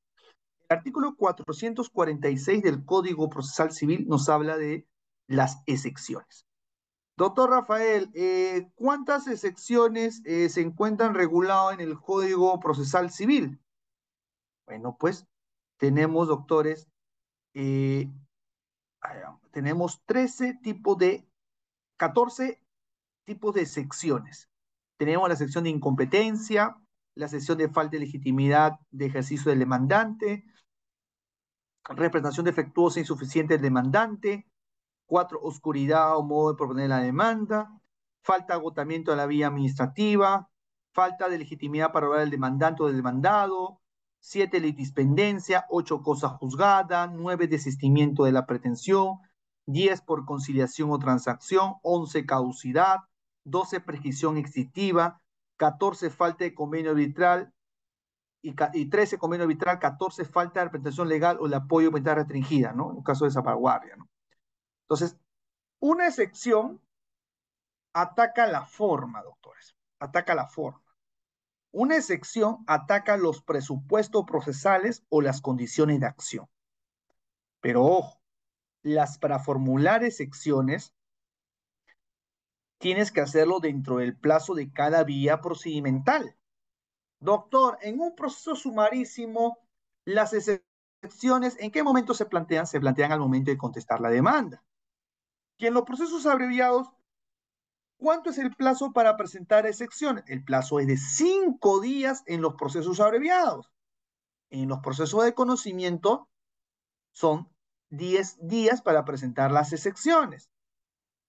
El artículo 446 del Código Procesal Civil nos habla de las excepciones. Doctor Rafael, eh, ¿cuántas excepciones eh, se encuentran reguladas en el Código Procesal Civil? Bueno, pues tenemos, doctores, eh, ah, tenemos 13 tipos de, 14 tipos de secciones. Tenemos la sección de incompetencia, la sección de falta de legitimidad de ejercicio del demandante, representación defectuosa e insuficiente del demandante, Cuatro, oscuridad o modo de proponer la demanda. Falta agotamiento de la vía administrativa. Falta de legitimidad para hablar del demandante o del demandado. Siete, litispendencia. Ocho, cosa juzgada. Nueve, desistimiento de la pretensión. 10 por conciliación o transacción, once, caducidad, 12 prescripción extintiva, 14 falta de convenio arbitral y, 13 convenio arbitral, 14 falta de representación legal o el apoyo mental restringida, ¿no? En el caso de esa ¿no? Entonces, una excepción ataca la forma, doctores, ataca la forma. Una excepción ataca los presupuestos procesales o las condiciones de acción. Pero ojo, las para formular excepciones tienes que hacerlo dentro del plazo de cada vía procedimental. Doctor, en un proceso sumarísimo, las excepciones, ¿en qué momento se plantean? Se plantean al momento de contestar la demanda que en los procesos abreviados, ¿cuánto es el plazo para presentar excepciones? El plazo es de cinco días en los procesos abreviados. En los procesos de conocimiento son diez días para presentar las excepciones.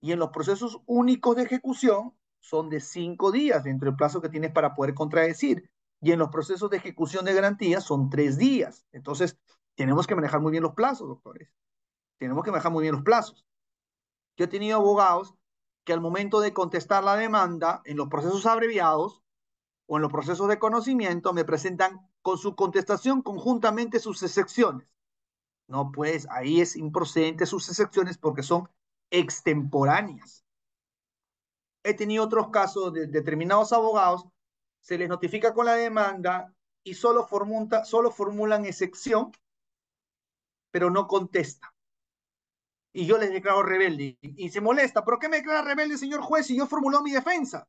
Y en los procesos únicos de ejecución son de cinco días dentro del plazo que tienes para poder contradecir. Y en los procesos de ejecución de garantías son tres días. Entonces, tenemos que manejar muy bien los plazos, doctores. Tenemos que manejar muy bien los plazos. Yo he tenido abogados que al momento de contestar la demanda, en los procesos abreviados o en los procesos de conocimiento, me presentan con su contestación conjuntamente sus excepciones. No, pues ahí es improcedente sus excepciones porque son extemporáneas. He tenido otros casos de determinados abogados, se les notifica con la demanda y solo, solo formulan excepción, pero no contesta y yo les declaro rebelde. Y se molesta, ¿pero qué me declara rebelde, señor juez, si yo formuló mi defensa?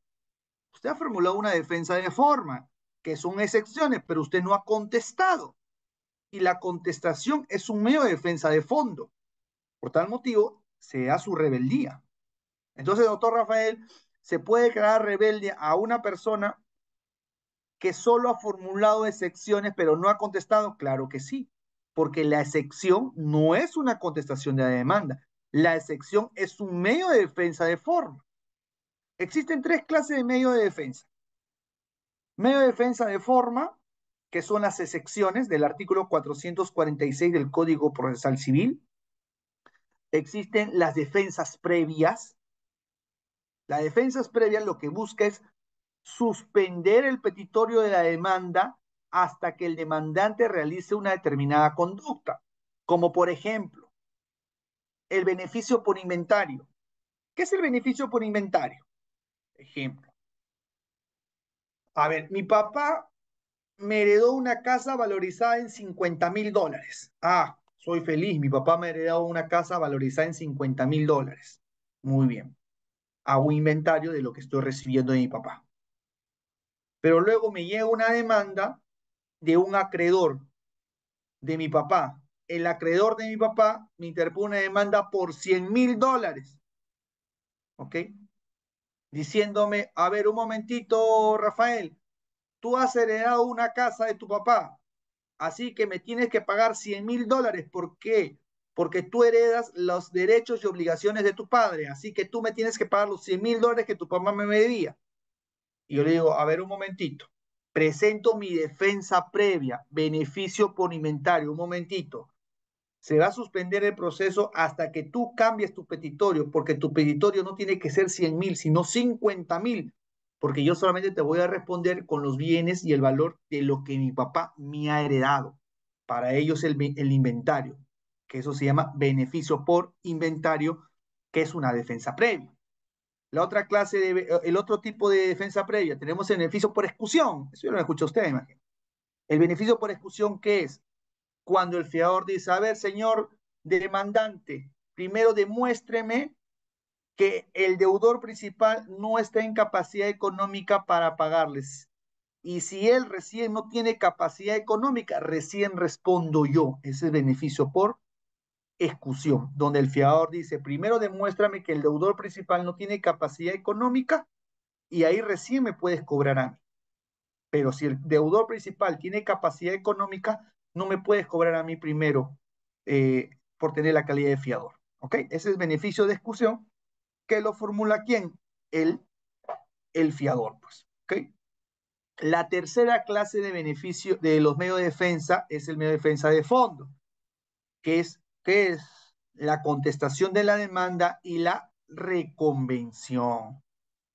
Usted ha formulado una defensa de forma, que son excepciones, pero usted no ha contestado. Y la contestación es un medio de defensa de fondo. Por tal motivo, se da su rebeldía. Entonces, doctor Rafael, se puede declarar rebelde a una persona que solo ha formulado excepciones, pero no ha contestado. Claro que sí porque la excepción no es una contestación de la demanda. La excepción es un medio de defensa de forma. Existen tres clases de medio de defensa. Medio de defensa de forma, que son las excepciones del artículo 446 del Código Procesal Civil. Existen las defensas previas. Las defensas previas lo que busca es suspender el petitorio de la demanda hasta que el demandante realice una determinada conducta, como por ejemplo el beneficio por inventario. ¿Qué es el beneficio por inventario? Ejemplo. A ver, mi papá me heredó una casa valorizada en 50 mil dólares. Ah, soy feliz, mi papá me ha heredado una casa valorizada en 50 mil dólares. Muy bien. Hago un inventario de lo que estoy recibiendo de mi papá. Pero luego me llega una demanda de un acreedor de mi papá. El acreedor de mi papá me interpone demanda por 100 mil dólares. ¿Ok? Diciéndome, a ver, un momentito, Rafael, tú has heredado una casa de tu papá, así que me tienes que pagar 100 mil dólares. ¿Por qué? Porque tú heredas los derechos y obligaciones de tu padre, así que tú me tienes que pagar los 100 mil dólares que tu papá me debía. Y yo le digo, a ver, un momentito. Presento mi defensa previa, beneficio por inventario. Un momentito. Se va a suspender el proceso hasta que tú cambies tu petitorio, porque tu petitorio no tiene que ser 100 mil, sino 50 mil, porque yo solamente te voy a responder con los bienes y el valor de lo que mi papá me ha heredado. Para ellos el, el inventario, que eso se llama beneficio por inventario, que es una defensa previa. La otra clase, de, eh, el otro tipo de defensa previa, tenemos el beneficio por excusión Eso ya lo escucha usted, me El beneficio por excusión ¿qué es? Cuando el fiador dice, a ver, señor demandante, primero demuéstreme que el deudor principal no está en capacidad económica para pagarles. Y si él recién no tiene capacidad económica, recién respondo yo. Ese es beneficio por excusión, donde el fiador dice, primero demuéstrame que el deudor principal no tiene capacidad económica y ahí recién me puedes cobrar a mí. Pero si el deudor principal tiene capacidad económica, no me puedes cobrar a mí primero eh, por tener la calidad de fiador. ¿Ok? Ese es el beneficio de excusión que lo formula quién? El, el fiador, pues. ¿Ok? La tercera clase de beneficio de los medios de defensa es el medio de defensa de fondo, que es que es la contestación de la demanda y la reconvención.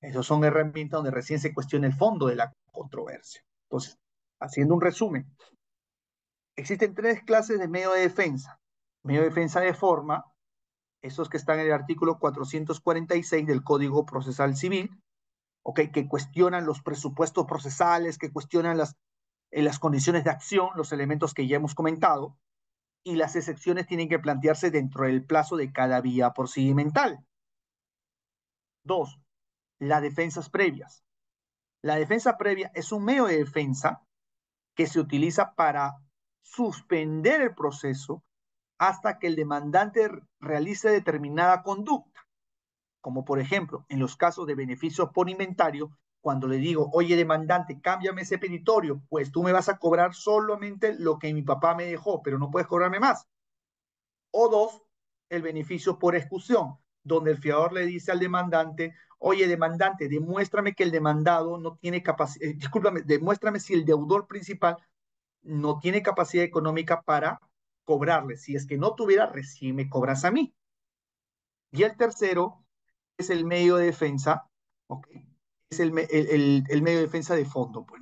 Esas son herramientas donde recién se cuestiona el fondo de la controversia. Entonces, haciendo un resumen, existen tres clases de medio de defensa. Medio de defensa de forma, esos que están en el artículo 446 del Código Procesal Civil, que cuestionan los presupuestos procesales, que cuestionan las, eh, las condiciones de acción, los elementos que ya hemos comentado y las excepciones tienen que plantearse dentro del plazo de cada vía procedimental. Dos, las defensas previas. La defensa previa es un medio de defensa que se utiliza para suspender el proceso hasta que el demandante realice determinada conducta, como por ejemplo en los casos de beneficios por inventario cuando le digo, oye demandante, cámbiame ese penitorio, pues tú me vas a cobrar solamente lo que mi papá me dejó, pero no puedes cobrarme más. O dos, el beneficio por excusión donde el fiador le dice al demandante, oye demandante, demuéstrame que el demandado no tiene capacidad, eh, demuéstrame si el deudor principal no tiene capacidad económica para cobrarle. Si es que no tuviera, recién me cobras a mí. Y el tercero es el medio de defensa, ¿ok? el, medio de defensa de fondo, pues,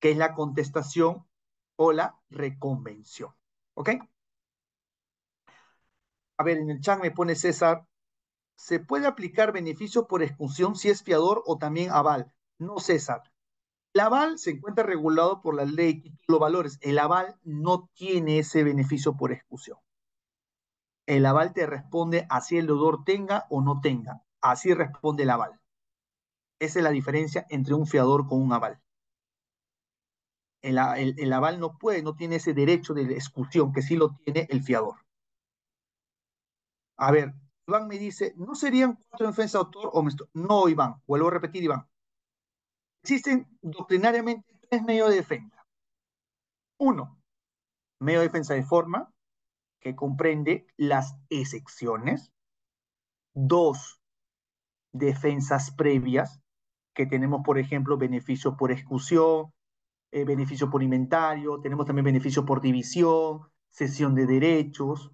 que es la contestación o la reconvención. ¿Ok? A ver, en el chat me pone César, ¿se puede aplicar beneficio por excusión si es fiador o también aval? No, César. El aval se encuentra regulado por la ley los valores. El aval no tiene ese beneficio por excusión El aval te responde así el deudor tenga o no tenga. Así responde el aval. Esa es la diferencia entre un fiador con un aval. El, aval no puede, no tiene ese derecho de exclusión que sí lo tiene el fiador. A ver, Iván me dice, ¿no serían cuatro defensas, de autor o No, Iván, vuelvo a repetir, Iván. Existen doctrinariamente tres medios de defensa. Uno, medio de defensa de forma, que comprende las excepciones. Dos, defensas previas, que tenemos, por ejemplo, beneficios por exclusión, eh, beneficios por inventario, tenemos también beneficios por división, cesión de derechos.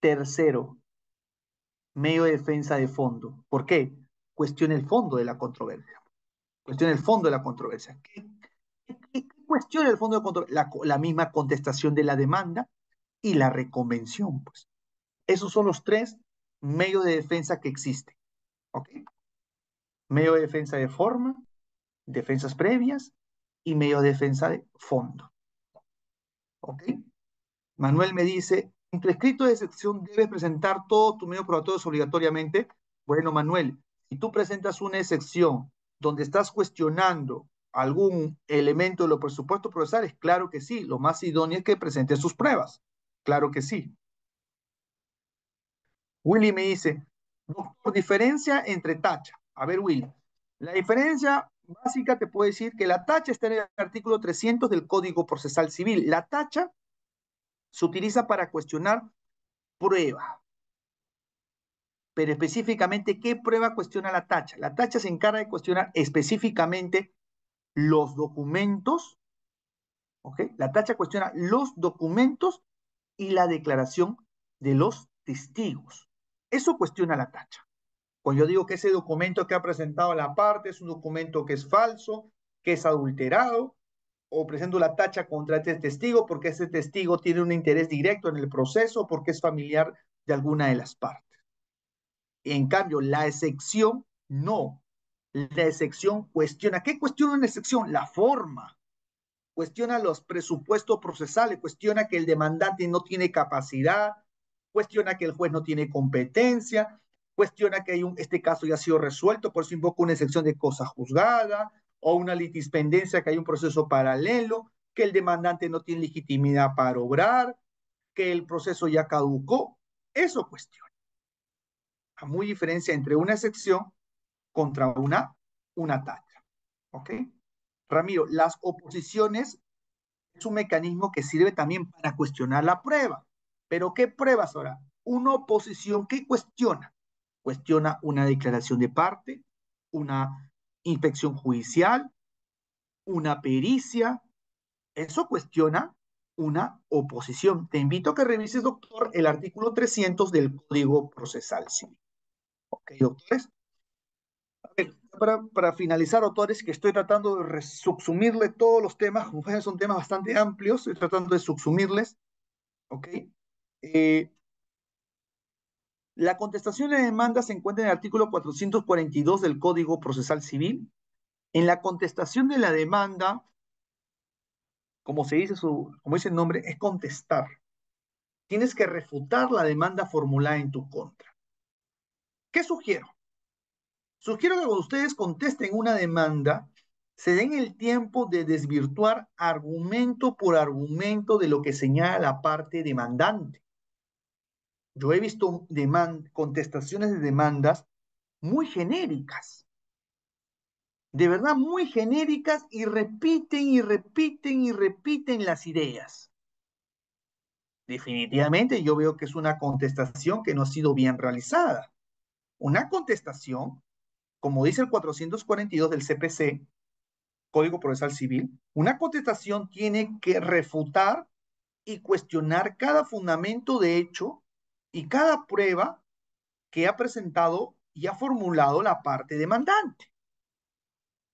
Tercero, medio de defensa de fondo. ¿Por qué? Cuestiona el fondo de la controversia. Cuestiona el fondo de la controversia. ¿Qué, cuestiona el fondo de la controversia? La, misma contestación de la demanda y la reconvención, pues. Esos son los tres medios de defensa que existen. ¿Ok? medio defensa de forma, defensas previas y medio de defensa de fondo. ¿Ok? Manuel me dice, entre escritos escrito de excepción, debes presentar todos tus medios probatorios obligatoriamente. Bueno, Manuel, si tú presentas una excepción donde estás cuestionando algún elemento de los presupuestos procesales, claro que sí. Lo más idóneo es que presentes sus pruebas. Claro que sí. Willy me dice, doctor, diferencia entre tacha. A ver, Will, la diferencia básica te puedo decir que la tacha está en el artículo 300 del Código Procesal Civil. La tacha se utiliza para cuestionar prueba. Pero específicamente, ¿qué prueba cuestiona la tacha? La tacha se encarga de cuestionar específicamente los documentos. ¿ok? La tacha cuestiona los documentos y la declaración de los testigos. Eso cuestiona la tacha. Pues yo digo que ese documento que ha presentado la parte es un documento que es falso, que es adulterado, o presento la tacha contra este testigo porque ese testigo tiene un interés directo en el proceso, porque es familiar de alguna de las partes. En cambio, la excepción no. La excepción cuestiona. ¿Qué cuestiona una excepción? La forma. Cuestiona los presupuestos procesales, cuestiona que el demandante no tiene capacidad, cuestiona que el juez no tiene competencia, cuestiona que hay un, este caso ya ha sido resuelto, por eso invoca una excepción de cosa juzgada o una litispendencia que hay un proceso paralelo, que el demandante no tiene legitimidad para obrar, que el proceso ya caducó. Eso cuestiona. A muy diferencia entre una excepción contra una, una ¿Ok? Ramiro, las oposiciones es un mecanismo que sirve también para cuestionar la prueba. Pero ¿qué pruebas ahora? Una oposición que cuestiona cuestiona una declaración de parte, una inspección judicial, una pericia. Eso cuestiona una oposición. Te invito a que revises, doctor, el artículo 300 del Código Procesal Civil. Ok, doctores. para, para, finalizar, doctores, que estoy tratando de subsumirle todos los temas, como son temas bastante amplios, estoy tratando de subsumirles. Ok. Eh, la contestación de la demanda se encuentra en el artículo 442 del Código Procesal Civil. En la contestación de la demanda, como se dice su, como dice el nombre, es contestar. Tienes que refutar la demanda formulada en tu contra. ¿Qué sugiero? Sugiero que cuando ustedes contesten una demanda, se den el tiempo de desvirtuar argumento por argumento de lo que señala la parte demandante. Yo he visto contestaciones de demandas muy genéricas, de verdad muy genéricas y repiten y repiten y repiten las ideas. Definitivamente yo veo que es una contestación que no ha sido bien realizada. Una contestación, como dice el 442 del CPC, Código Procesal Civil, una contestación tiene que refutar y cuestionar cada fundamento de hecho y cada prueba que ha presentado y ha formulado la parte demandante.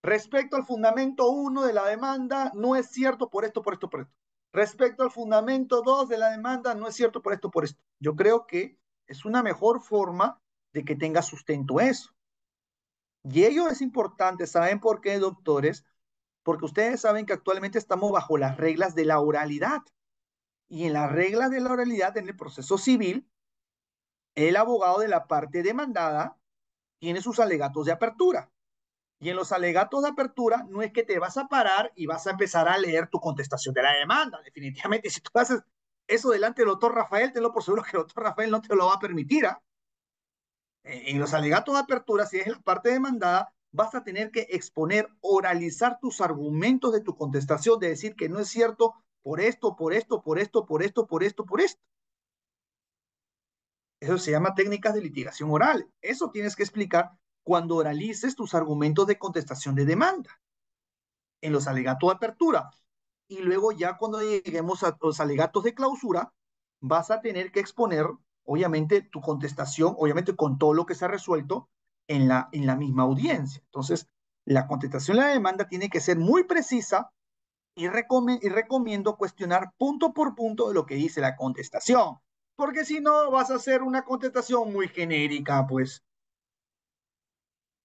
Respecto al fundamento 1 de la demanda, no es cierto por esto, por esto, por esto. Respecto al fundamento 2 de la demanda, no es cierto por esto, por esto. Yo creo que es una mejor forma de que tenga sustento eso. Y ello es importante, ¿saben por qué, doctores? Porque ustedes saben que actualmente estamos bajo las reglas de la oralidad. Y en las reglas de la oralidad en el proceso civil el abogado de la parte demandada tiene sus alegatos de apertura. Y en los alegatos de apertura no es que te vas a parar y vas a empezar a leer tu contestación de la demanda. Definitivamente, si tú haces eso delante del doctor Rafael, lo por seguro que el doctor Rafael no te lo va a permitir. ¿ah? Eh, en los alegatos de apertura, si es la parte demandada, vas a tener que exponer, oralizar tus argumentos de tu contestación, de decir que no es cierto por esto, por esto, por esto, por esto, por esto, por esto. Eso se llama técnicas de litigación oral. Eso tienes que explicar cuando oralices tus argumentos de contestación de demanda en los alegatos de apertura. Y luego ya cuando lleguemos a los alegatos de clausura, vas a tener que exponer, obviamente, tu contestación, obviamente con todo lo que se ha resuelto en la, en la misma audiencia. Entonces, la contestación de la demanda tiene que ser muy precisa y, y recomiendo cuestionar punto por punto de lo que dice la contestación porque si no vas a hacer una contestación muy genérica, pues.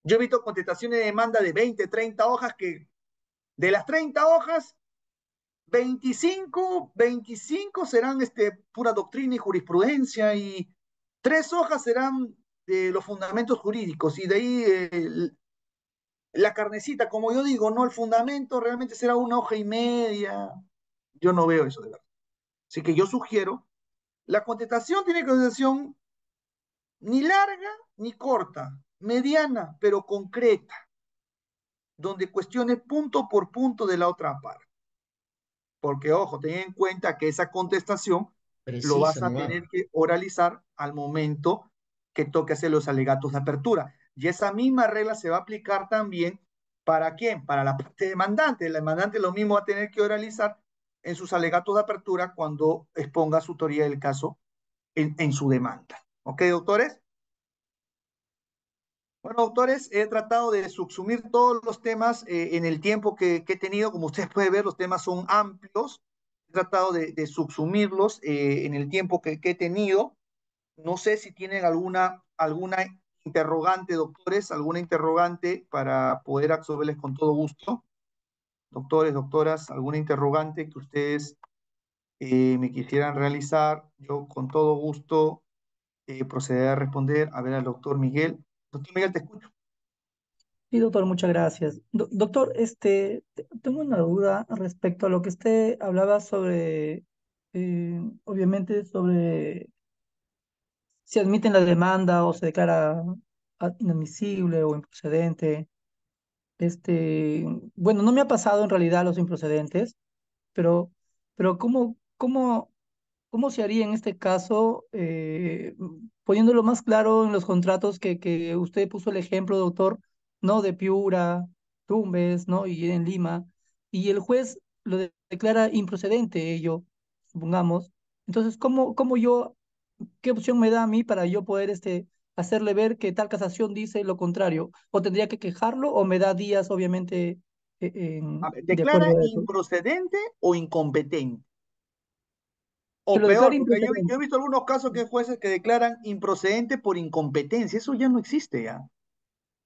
Yo he visto contestaciones de demanda de 20, 30 hojas que de las 30 hojas, 25, 25 serán este, pura doctrina y jurisprudencia y tres hojas serán de los fundamentos jurídicos y de ahí eh, la carnecita, como yo digo, no, el fundamento realmente será una hoja y media. Yo no veo eso de verdad. Así que yo sugiero la contestación tiene que contestación ni larga ni corta, mediana, pero concreta, donde cuestione punto por punto de la otra parte. Porque, ojo, ten en cuenta que esa contestación lo vas a tener que oralizar al momento que toque hacer los alegatos de apertura. Y esa misma regla se va a aplicar también para quién? Para la parte demandante. El demandante lo mismo va a tener que oralizar en sus alegatos de apertura cuando exponga su teoría del caso en, su demanda. ¿Ok, doctores? Bueno, doctores, he tratado de subsumir todos los temas eh, en el tiempo que, he tenido. Como ustedes pueden ver, los temas son amplios. He tratado de, subsumirlos eh, en el tiempo que, he tenido. No sé si tienen alguna, alguna interrogante, doctores, alguna interrogante para poder absorberles con todo gusto doctores, doctoras, alguna interrogante que ustedes eh, me quisieran realizar, yo con todo gusto proceder eh, procederé a responder. A ver al doctor Miguel. Doctor Miguel, te escucho. Sí, doctor, muchas gracias. doctor, este, tengo una duda respecto a lo que usted hablaba sobre, eh, obviamente, sobre si admiten la demanda o se declara inadmisible o improcedente. Este, bueno, no me ha pasado en realidad los improcedentes, pero, pero ¿cómo, cómo, cómo se haría en este caso, eh, poniéndolo más claro en los contratos que, que usted puso el ejemplo, doctor, ¿no? De Piura, Tumbes, ¿no? Y en Lima, y el juez lo declara improcedente ello, supongamos. Entonces, ¿cómo, cómo yo, qué opción me da a mí para yo poder este, hacerle ver que tal casación dice lo contrario? ¿O tendría que quejarlo o me da días, obviamente? E-, en, ¿Declara improcedente o incompetente? O peor, yo, yo, he visto algunos casos que jueces que declaran improcedente por incompetencia. Eso ya no existe ya.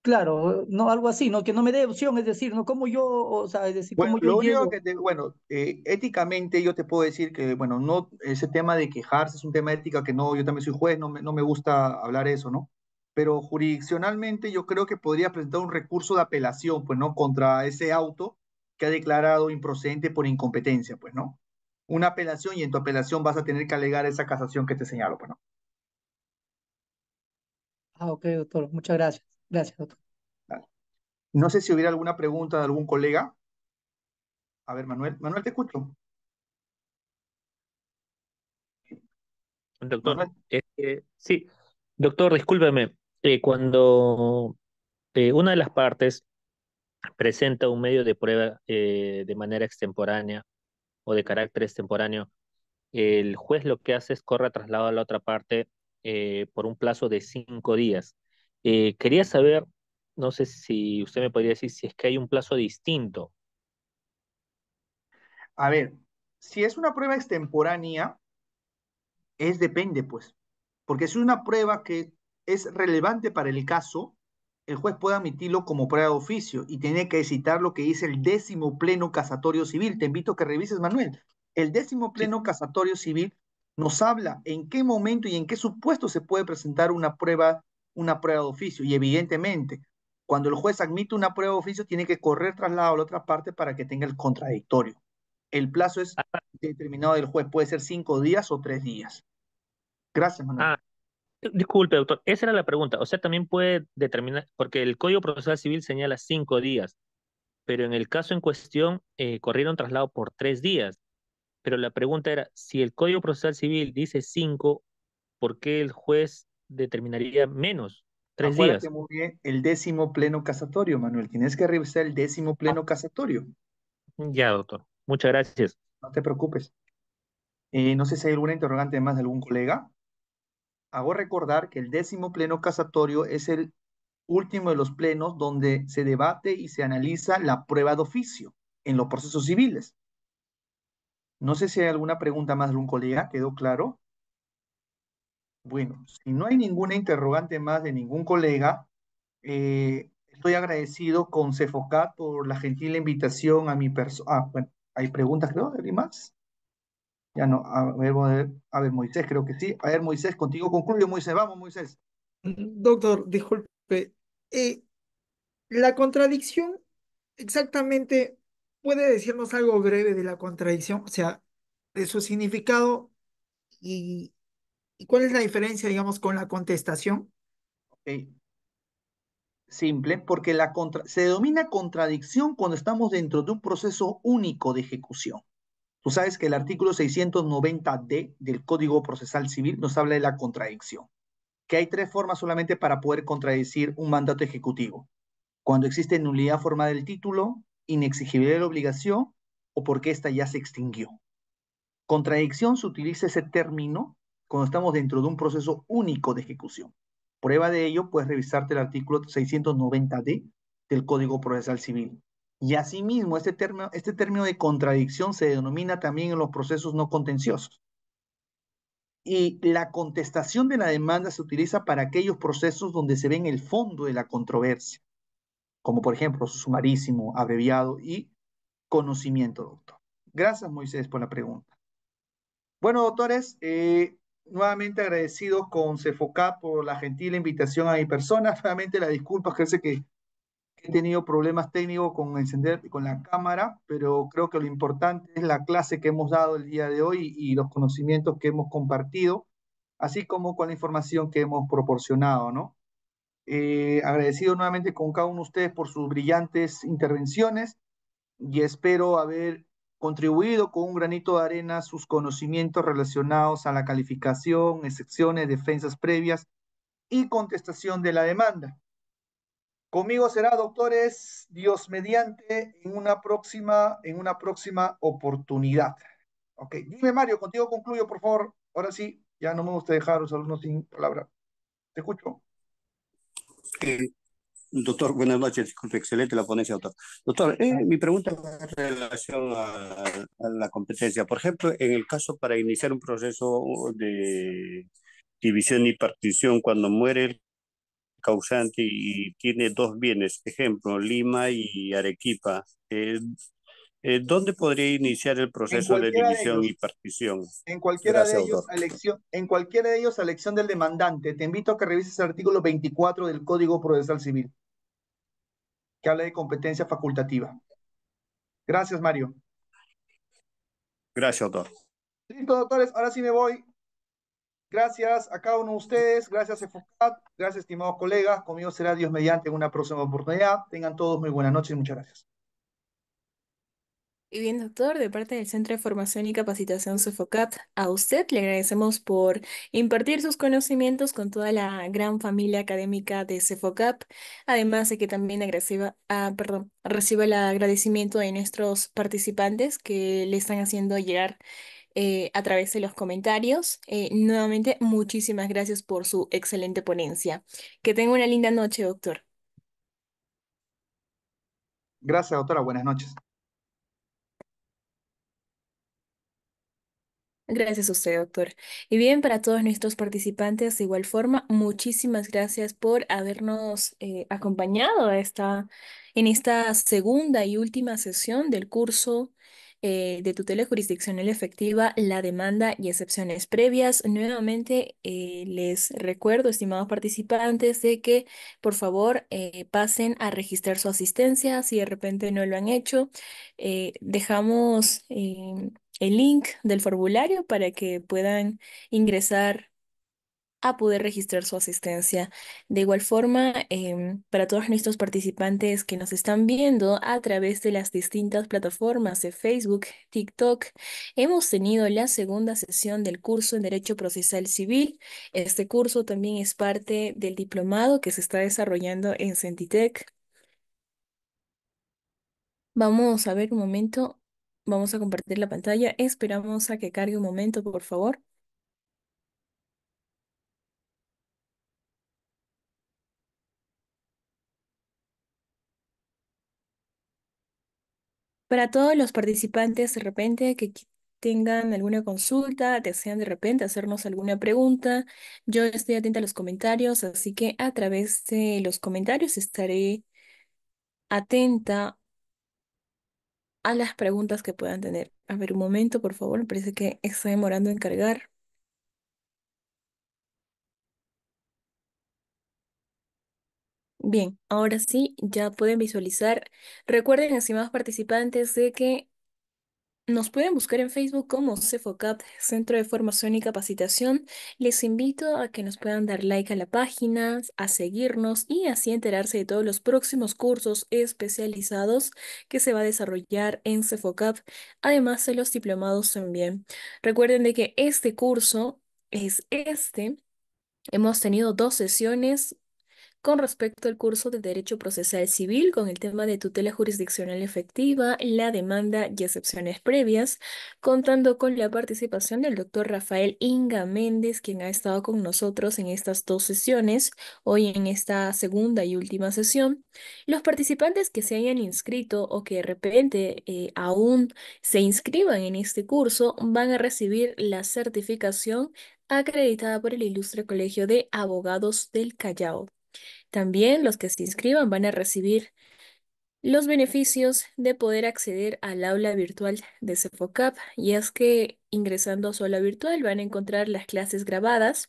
Claro, no, algo así, ¿no? Que no me dé opción, es decir, ¿no? como yo, o sea, es decir, bueno, yo lo que bueno, eh, éticamente yo te puedo decir que, bueno, no, ese tema de quejarse es un tema ética que no, yo también soy juez, no me, no me gusta hablar eso, ¿no? Pero jurisdiccionalmente yo creo que podría presentar un recurso de apelación, pues, ¿no? Contra ese auto que ha declarado improcedente por incompetencia, pues, ¿no? Una apelación y en tu apelación vas a tener que alegar esa casación que te señalo, pues, ¿no? Ah, ok, doctor, muchas gracias. Gracias, doctor. No sé si hubiera alguna pregunta de algún colega. A ver, Manuel. Manuel, te escucho. Doctor, este, sí. Doctor, discúlpeme. Eh, cuando eh, una de las partes presenta un medio de prueba eh, de manera extemporánea o de carácter extemporáneo, el juez lo que hace es corre traslado a la otra parte por un plazo de cinco días. Eh, quería saber, no sé si usted me podría decir si es que hay un plazo distinto. A ver, si es una prueba extemporánea, es depende, pues. Porque si es una prueba que es relevante para el caso, el juez puede admitirlo como prueba de oficio y tiene que citar lo que dice el décimo pleno casatorio civil. Te invito a que revises, Manuel. El décimo pleno casatorio civil nos habla en qué momento y en qué supuesto se puede presentar una prueba una prueba de oficio. Y evidentemente, cuando el juez admite una prueba de oficio, tiene que correr traslado a la otra parte para que tenga el contradictorio. El plazo es ah. determinado del juez, puede ser cinco días o tres días. Gracias, Manuel. Ah, disculpe, doctor, esa era la pregunta. O sea, también puede determinar, porque el Código Procesal Civil señala cinco días, pero en el caso en cuestión eh, corrieron traslado por tres días. Pero la pregunta era, si el Código Procesal Civil dice cinco, ¿por qué el juez determinaría menos. Tres días. el décimo pleno casatorio, Manuel. Tienes que revisar el décimo ah. pleno casatorio. Ya, doctor. Muchas gracias. No te preocupes. Eh, no sé si hay alguna interrogante más de algún colega. Hago recordar que el décimo pleno casatorio es el último de los plenos donde se debate y se analiza la prueba de oficio en los procesos civiles. No sé si hay alguna pregunta más de algún colega. ¿Quedó claro? Bueno, si no hay ninguna interrogante más de ningún colega, eh, estoy agradecido con Cefocat por la gentil invitación a mi persona. Ah, bueno, hay preguntas, creo, ¿hay más? Ya no, a ver, a ver, Moisés, creo que sí. A ver, Moisés, contigo concluyo, Moisés. Vamos, Moisés. Doctor, disculpe. Eh, la contradicción, exactamente, ¿puede decirnos algo breve de la contradicción? O sea, de su significado y ¿Y cuál es la diferencia, digamos, con la contestación? Simple, porque la se denomina contradicción cuando estamos dentro de un proceso único de ejecución. Tú sabes que el artículo 690D del Código Procesal Civil nos habla de la contradicción, que hay tres formas solamente para poder contradecir un mandato ejecutivo. Cuando existe nulidad formal del título, inexigibilidad de la obligación o porque ésta ya se extinguió. Contradicción se utiliza ese término cuando estamos dentro de un proceso único de ejecución. Prueba de ello, puedes revisarte el artículo 690D del Código Procesal Civil. Y asimismo, este término, este término de contradicción se denomina también en los procesos no contenciosos. Y la contestación de la demanda se utiliza para aquellos procesos donde se ve en el fondo de la controversia, como por ejemplo sumarísimo, abreviado y conocimiento, doctor. Gracias, Moisés, por la pregunta. Bueno, doctores, eh, nuevamente agradecido con Cefoca por la gentil invitación a mi persona. Nuevamente las disculpas, sé que he tenido problemas técnicos con encender con la cámara, pero creo que lo importante es la clase que hemos dado el día de hoy y los conocimientos que hemos compartido, así como con la información que hemos proporcionado, ¿no? Eh, agradecido nuevamente con cada uno de ustedes por sus brillantes intervenciones y espero haber contribuido con un granito de arena sus conocimientos relacionados a la calificación, excepciones, defensas previas y contestación de la demanda. Conmigo será, doctores, Dios mediante, en una próxima, en una próxima oportunidad. Ok, dime Mario, contigo concluyo, por favor. Ahora sí, ya no me gusta dejar a los alumnos sin palabra. Te escucho. Doctor, buenas noches. Disculpe, excelente la ponencia, doctor. Doctor, eh, mi pregunta es en relación a, la competencia. Por ejemplo, en el caso para iniciar un proceso de división y partición, cuando muere el causante y tiene dos bienes, ejemplo, Lima y Arequipa, eh, eh, ¿dónde podría iniciar el proceso de división y partición? En cualquiera, de ellos, elección, en cualquiera de ellos, elección del demandante. Te invito a que revises el artículo 24 del Código Procesal Civil que habla de competencia facultativa. Gracias, Mario. Gracias, doctor. Listo, doctores, ahora sí me voy. Gracias a cada uno de ustedes, gracias EFOCAT, gracias estimados colegas, conmigo será Dios mediante en una próxima oportunidad. Tengan todos muy buenas noches y muchas gracias. Y bien, doctor, de parte del Centro de Formación y Capacitación Sofocat, a usted le agradecemos por impartir sus conocimientos con toda la gran familia académica de Sofocat. Además de que también ah, reciba el agradecimiento de nuestros participantes que le están haciendo llegar eh, a través de los comentarios. Eh, nuevamente, muchísimas gracias por su excelente ponencia. Que tenga una linda noche, doctor. Gracias, doctora. Buenas noches. Gracias a usted, doctor. Y bien, para todos nuestros participantes, de igual forma, muchísimas gracias por habernos eh, acompañado esta, en esta segunda y última sesión del curso eh, de tutela jurisdiccional efectiva, la demanda y excepciones previas. Nuevamente eh, les recuerdo, estimados participantes, de que por favor pasen a registrar su asistencia si de repente no lo han hecho. dejamos el link del formulario para que puedan ingresar a poder registrar su asistencia. De igual forma, em, para todos nuestros participantes que nos están viendo a través de las distintas plataformas de Facebook, TikTok, hemos tenido la segunda sesión del curso en Derecho Procesal Civil. Este curso también es parte del diplomado que se está desarrollando en Centitec. Vamos a ver un momento Vamos a compartir la pantalla. Esperamos a que cargue un momento, por favor. Para todos los participantes de repente que tengan alguna consulta, desean de repente hacernos alguna pregunta, yo estoy atenta a los comentarios, así que a través de los comentarios estaré atenta a las preguntas que puedan tener. A ver, un momento, por favor. parece que está demorando en cargar. Bien, ahora sí, ya pueden visualizar. Recuerden, estimados participantes, de que nos pueden buscar en Facebook como CEFOCAP, Centro de Formación y Capacitación. Les invito a que nos puedan dar like a la página, a seguirnos y así enterarse de todos los próximos cursos especializados que se va a desarrollar en CEFOCAP, además de los diplomados también. Recuerden de que este curso es este. Hemos tenido dos sesiones con respecto al curso de Derecho Procesal Civil con el tema de tutela jurisdiccional efectiva, la demanda y excepciones previas, contando con la participación del doctor Rafael Inga Méndez, quien ha estado con nosotros en estas dos sesiones, hoy en esta segunda y última sesión. Los participantes que se hayan inscrito o que de repente eh, aún se inscriban en este curso van a recibir la certificación acreditada por el ilustre Colegio de Abogados del Callao. También los que se inscriban van a recibir los beneficios de poder acceder al aula virtual de Cefocap y es que ingresando a su aula virtual van a encontrar las clases grabadas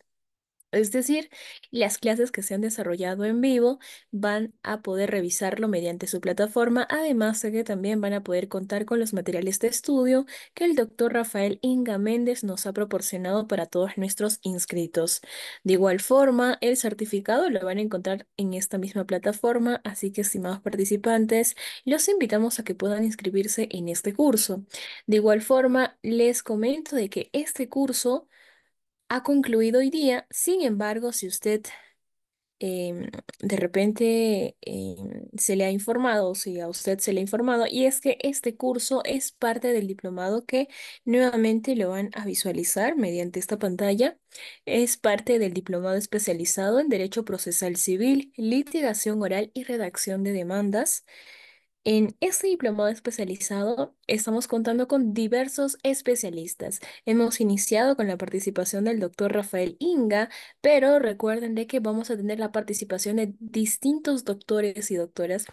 es decir, las clases que se han desarrollado en vivo van a poder revisarlo mediante su plataforma, además de que también van a poder contar con los materiales de estudio que el doctor Rafael Inga Méndez nos ha proporcionado para todos nuestros inscritos. De igual forma, el certificado lo van a encontrar en esta misma plataforma, así que estimados participantes, los invitamos a que puedan inscribirse en este curso. De igual forma, les comento de que este curso ha concluido hoy día. Sin embargo, si usted em, de repente em, se le ha informado, si a usted se le ha informado, y es que este curso es parte del diplomado que nuevamente lo van a visualizar mediante esta pantalla. Es parte del diplomado especializado en Derecho Procesal Civil, Litigación Oral y Redacción de Demandas. En este diplomado especializado estamos contando con diversos especialistas. Hemos iniciado con la participación del doctor Rafael Inga, pero recuerden de que vamos a tener la participación de distintos doctores y doctoras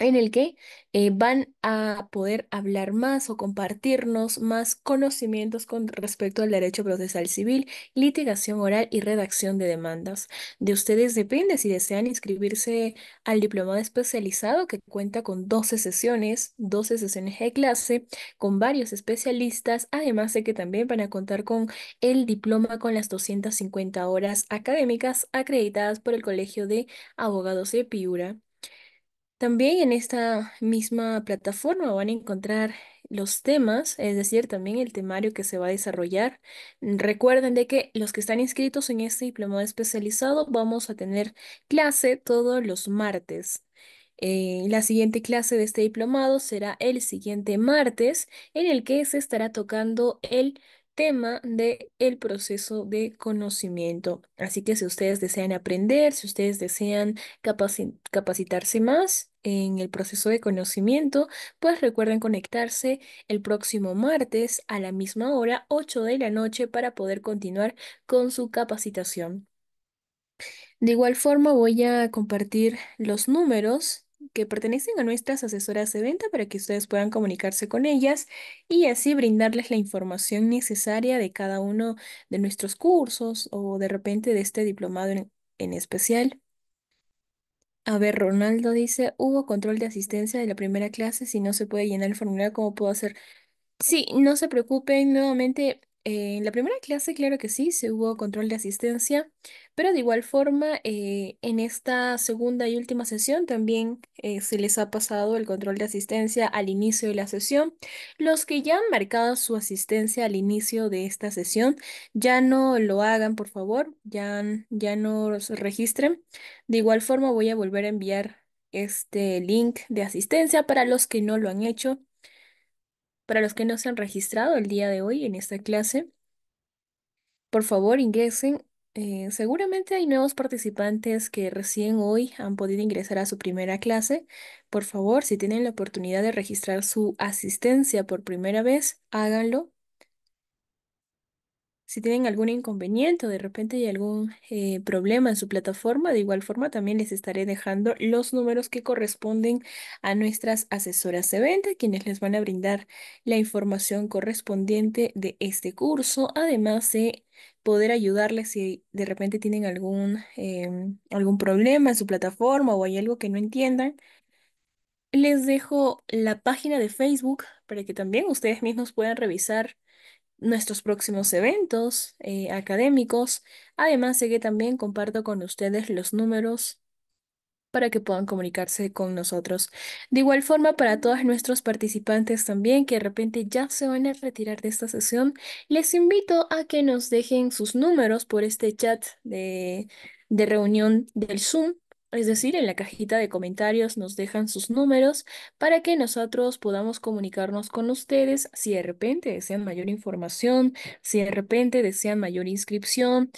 en el que eh, van a poder hablar más o compartirnos más conocimientos con respecto al derecho procesal civil, litigación oral y redacción de demandas. De ustedes depende si desean inscribirse al diplomado especializado que cuenta con 12 sesiones, 12 sesiones de clase con varios especialistas, además de que también van a contar con el diploma con las 250 horas académicas acreditadas por el Colegio de Abogados de Piura. También en esta misma plataforma van a encontrar los temas, es decir, también el temario que se va a desarrollar. Recuerden de que los que están inscritos en este diplomado especializado vamos a tener clase todos los martes. Eh, la siguiente clase de este diplomado será el siguiente martes, en el que se estará tocando el tema de el proceso de conocimiento. Así que si ustedes desean aprender, si ustedes desean capacitarse más, en el proceso de conocimiento, pues recuerden conectarse el próximo martes a la misma hora, 8 de la noche, para poder continuar con su capacitación. De igual forma voy a compartir los números que pertenecen a nuestras asesoras de venta para que ustedes puedan comunicarse con ellas y así brindarles la información necesaria de cada uno de nuestros cursos o de repente de este diplomado en, en especial. A ver, Ronaldo dice, hubo control de asistencia de la primera clase, si no se puede llenar el formulario, ¿cómo puedo hacer? Sí, no se preocupen, nuevamente en la primera clase, claro que sí, se hubo control de asistencia, pero de igual forma, eh, en esta segunda y última sesión también eh, se les ha pasado el control de asistencia al inicio de la sesión. Los que ya han marcado su asistencia al inicio de esta sesión, ya no lo hagan, por favor, ya, ya no se registren. De igual forma, voy a volver a enviar este link de asistencia para los que no lo han hecho. Para los que no se han registrado el día de hoy en esta clase, por favor ingresen. Eh, seguramente hay nuevos participantes que recién hoy han podido ingresar a su primera clase. Por favor, si tienen la oportunidad de registrar su asistencia por primera vez, háganlo si tienen algún inconveniente o de repente hay algún eh, problema en su plataforma, de igual forma también les estaré dejando los números que corresponden a nuestras asesoras de venta, quienes les van a brindar la información correspondiente de este curso, además de poder ayudarles si de repente tienen algún, em, algún problema en su plataforma o hay algo que no entiendan. Les dejo la página de Facebook para que también ustedes mismos puedan revisar nuestros próximos eventos eh, académicos. Además de que también comparto con ustedes los números para que puedan comunicarse con nosotros. De igual forma, para todos nuestros participantes también que de repente ya se van a retirar de esta sesión, les invito a que nos dejen sus números por este chat de reunión del Zoom es decir, en la cajita de comentarios nos dejan sus números para que nosotros podamos comunicarnos con ustedes si de repente desean mayor información, si de repente desean mayor inscripción,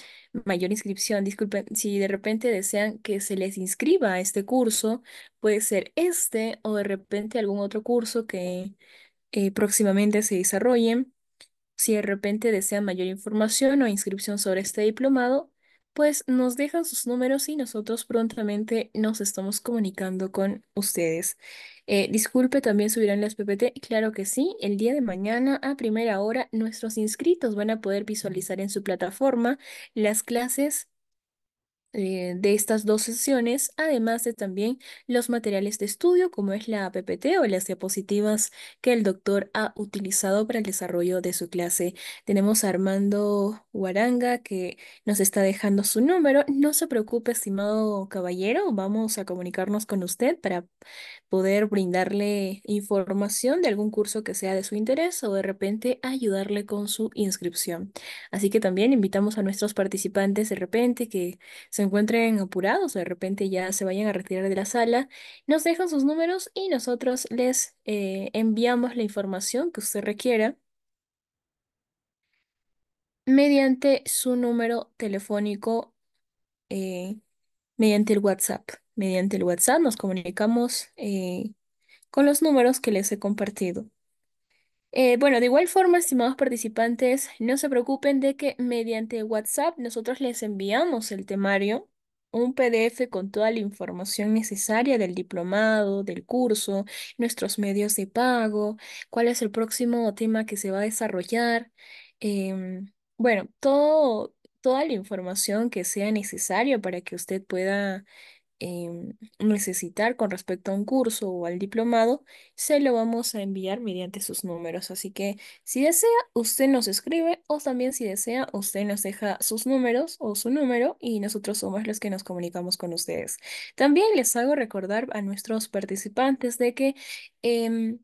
mayor inscripción, disculpen, si de repente desean que se les inscriba a este curso, puede ser este o de repente algún otro curso que eh, próximamente se desarrolle. Si de repente desean mayor información o inscripción sobre este diplomado, pues nos dejan sus números y nosotros prontamente nos estamos comunicando con ustedes. Eh, disculpe, también subirán las PPT. Claro que sí, el día de mañana a primera hora nuestros inscritos van a poder visualizar en su plataforma las clases eh, de estas dos sesiones, además de también los materiales de estudio, como es la PPT o las diapositivas que el doctor ha utilizado para el desarrollo de su clase. Tenemos a Armando Guaranga que nos está dejando su número. No se preocupe, estimado caballero, vamos a comunicarnos con usted para poder brindarle información de algún curso que sea de su interés o de repente ayudarle con su inscripción. Así que también invitamos a nuestros participantes de repente que se encuentren apurados, de repente ya se vayan a retirar de la sala, nos dejan sus números y nosotros les eh, enviamos la información que usted requiera mediante su número telefónico, eh, mediante el WhatsApp. Mediante el WhatsApp nos comunicamos eh, con los números que les he compartido. Eh, bueno, de igual forma, estimados participantes, no se preocupen de que mediante WhatsApp nosotros les enviamos el temario, un PDF con toda la información necesaria del diplomado, del curso, nuestros medios de pago, cuál es el próximo tema que se va a desarrollar. Em, bueno, toda la información que sea necesaria para que usted pueda Em, necesitar con respecto a un curso o al diplomado, se lo vamos a enviar mediante sus números. Así que si desea, usted nos escribe o también si desea, usted nos deja sus números o su número y nosotros somos los que nos comunicamos con ustedes. También les hago recordar a nuestros participantes de que... Eh,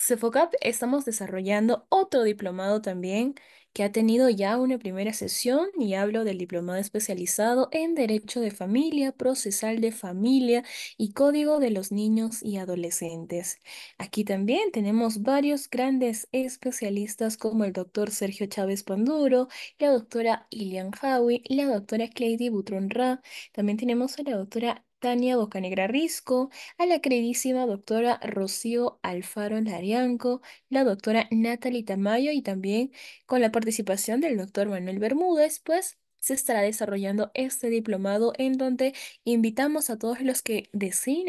Cefocap estamos desarrollando otro diplomado también que ha tenido ya una primera sesión y hablo del diplomado especializado en Derecho de Familia, Procesal de Familia y Código de los Niños y Adolescentes. Aquí también tenemos varios grandes especialistas como el doctor Sergio Chávez Panduro, la doctora Ilian Howie, la doctora Cleidy Butrón Ra, también tenemos a la doctora Tania Bocanegra Risco, a la queridísima doctora Rocío Alfaro Larianco, la doctora Natalie Tamayo y también con la participación del doctor Manuel Bermúdez, pues se estará desarrollando este diplomado en donde invitamos a todos los que deseen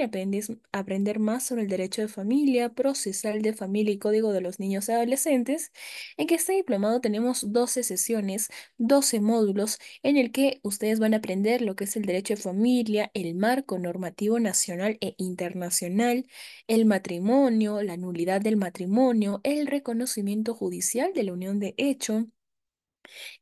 aprender más sobre el derecho de familia, procesal de familia y código de los niños y adolescentes. En que este diplomado tenemos 12 sesiones, 12 módulos en el que ustedes van a aprender lo que es el derecho de familia, el marco normativo nacional e internacional, el matrimonio, la nulidad del matrimonio, el reconocimiento judicial de la unión de hecho,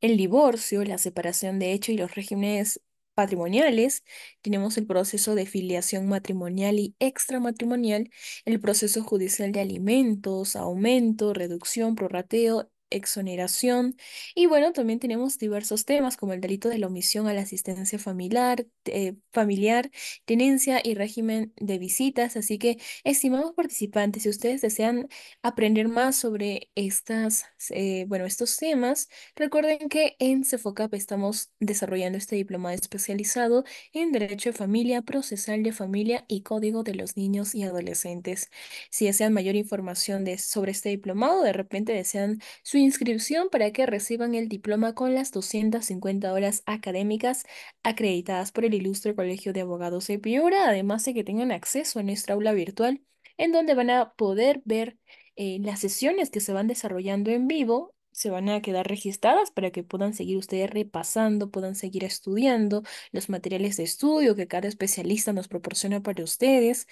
el divorcio, la separación de hecho y los regímenes patrimoniales, tenemos el proceso de filiación matrimonial y extramatrimonial, el proceso judicial de alimentos, aumento, reducción, prorrateo, exoneración. Y bueno, también tenemos diversos temas como el delito de la omisión a la asistencia familiar, eh, familiar, tenencia y régimen de visitas. Así que, estimados participantes, si ustedes desean aprender más sobre estas, eh, bueno, estos temas, recuerden que en Cefocap estamos desarrollando este diplomado especializado en Derecho de Familia, Procesal de Familia y Código de los Niños y Adolescentes. Si desean mayor información de, sobre este diplomado, de repente desean su inscripción para que reciban el diploma con las 250 horas académicas acreditadas por el Ilustre Colegio de Abogados de Piura, además de que tengan acceso a nuestra aula virtual, en donde van a poder ver eh, las sesiones que se van desarrollando en vivo se van a quedar registradas para que puedan seguir ustedes repasando, puedan seguir estudiando los materiales de estudio que cada especialista nos proporciona para ustedes.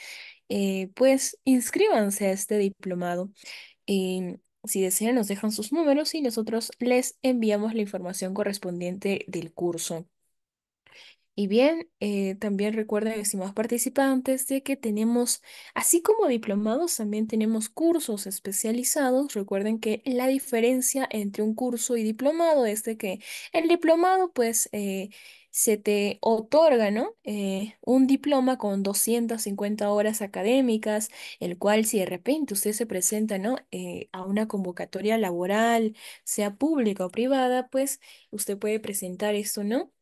Eh, pues inscríbanse a este diplomado. en eh, si desean, nos dejan sus números y nosotros les enviamos la información correspondiente del curso. Y bien, eh, también recuerden, estimados participantes, que tenemos, así como diplomados, también tenemos cursos especializados. Recuerden que la diferencia entre un curso y diplomado es de que el diplomado, pues, eh, se te otorga, eh, un diploma con 250 horas académicas, el cual si de repente usted se presenta, ¿no? Eh, a una convocatoria laboral, sea pública o privada, pues usted puede presentar esto, ¿no?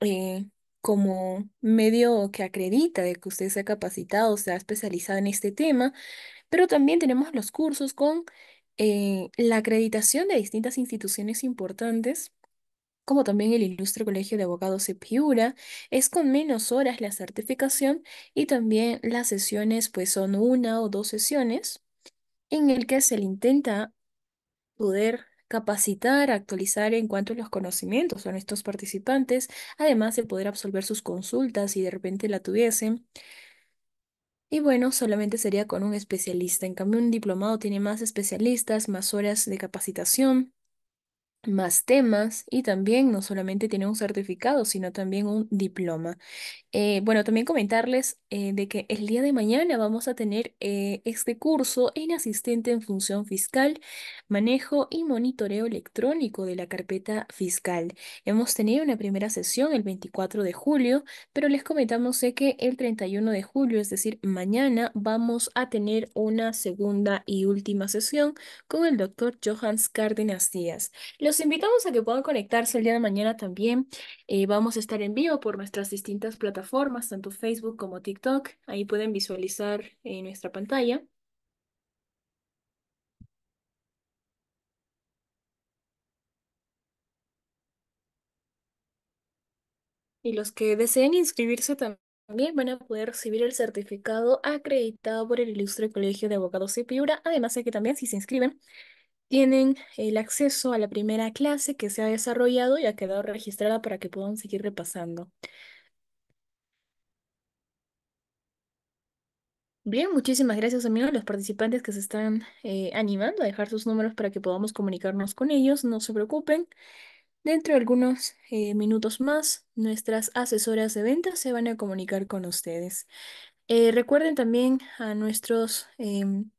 Eh, como medio que acredita de que usted sea capacitado, se ha especializado en este tema, pero también tenemos los cursos con la acreditación de distintas instituciones importantes como también el Ilustre Colegio de Abogados de Piura, es con menos horas la certificación y también las sesiones pues son una o dos sesiones en el que se le intenta poder capacitar, actualizar en cuanto a los conocimientos a estos participantes, además de poder absolver sus consultas si de repente la tuviesen. Y bueno, solamente sería con un especialista. En cambio, un diplomado tiene más especialistas, más horas de capacitación, más temas y también no solamente tiene un certificado, sino también un diploma. Eh, bueno, también comentarles eh, de que el día de mañana vamos a tener eh, este curso en asistente en función fiscal, manejo y monitoreo electrónico de la carpeta fiscal. Hemos tenido una primera sesión el 24 de julio, pero les comentamos que el 31 de julio, es decir, mañana, vamos a tener una segunda y última sesión con el doctor Johannes Cárdenas Díaz. Los invitamos a que puedan conectarse el día de mañana también. Eh, vamos a estar en vivo por nuestras distintas plataformas, tanto Facebook como TikTok. Ahí pueden visualizar eh, nuestra pantalla. Y los que deseen inscribirse también van a poder recibir el certificado acreditado por el Ilustre Colegio de Abogados de Piura. Además de que también si se inscriben, tienen el acceso a la primera clase que se ha desarrollado y ha quedado registrada para que puedan seguir repasando. Bien, muchísimas gracias amigos, los participantes que se están eh, animando a dejar sus números para que podamos comunicarnos con ellos. No se preocupen, dentro de algunos eh, minutos más nuestras asesoras de ventas se van a comunicar con ustedes. Eh, recuerden también a nuestros em,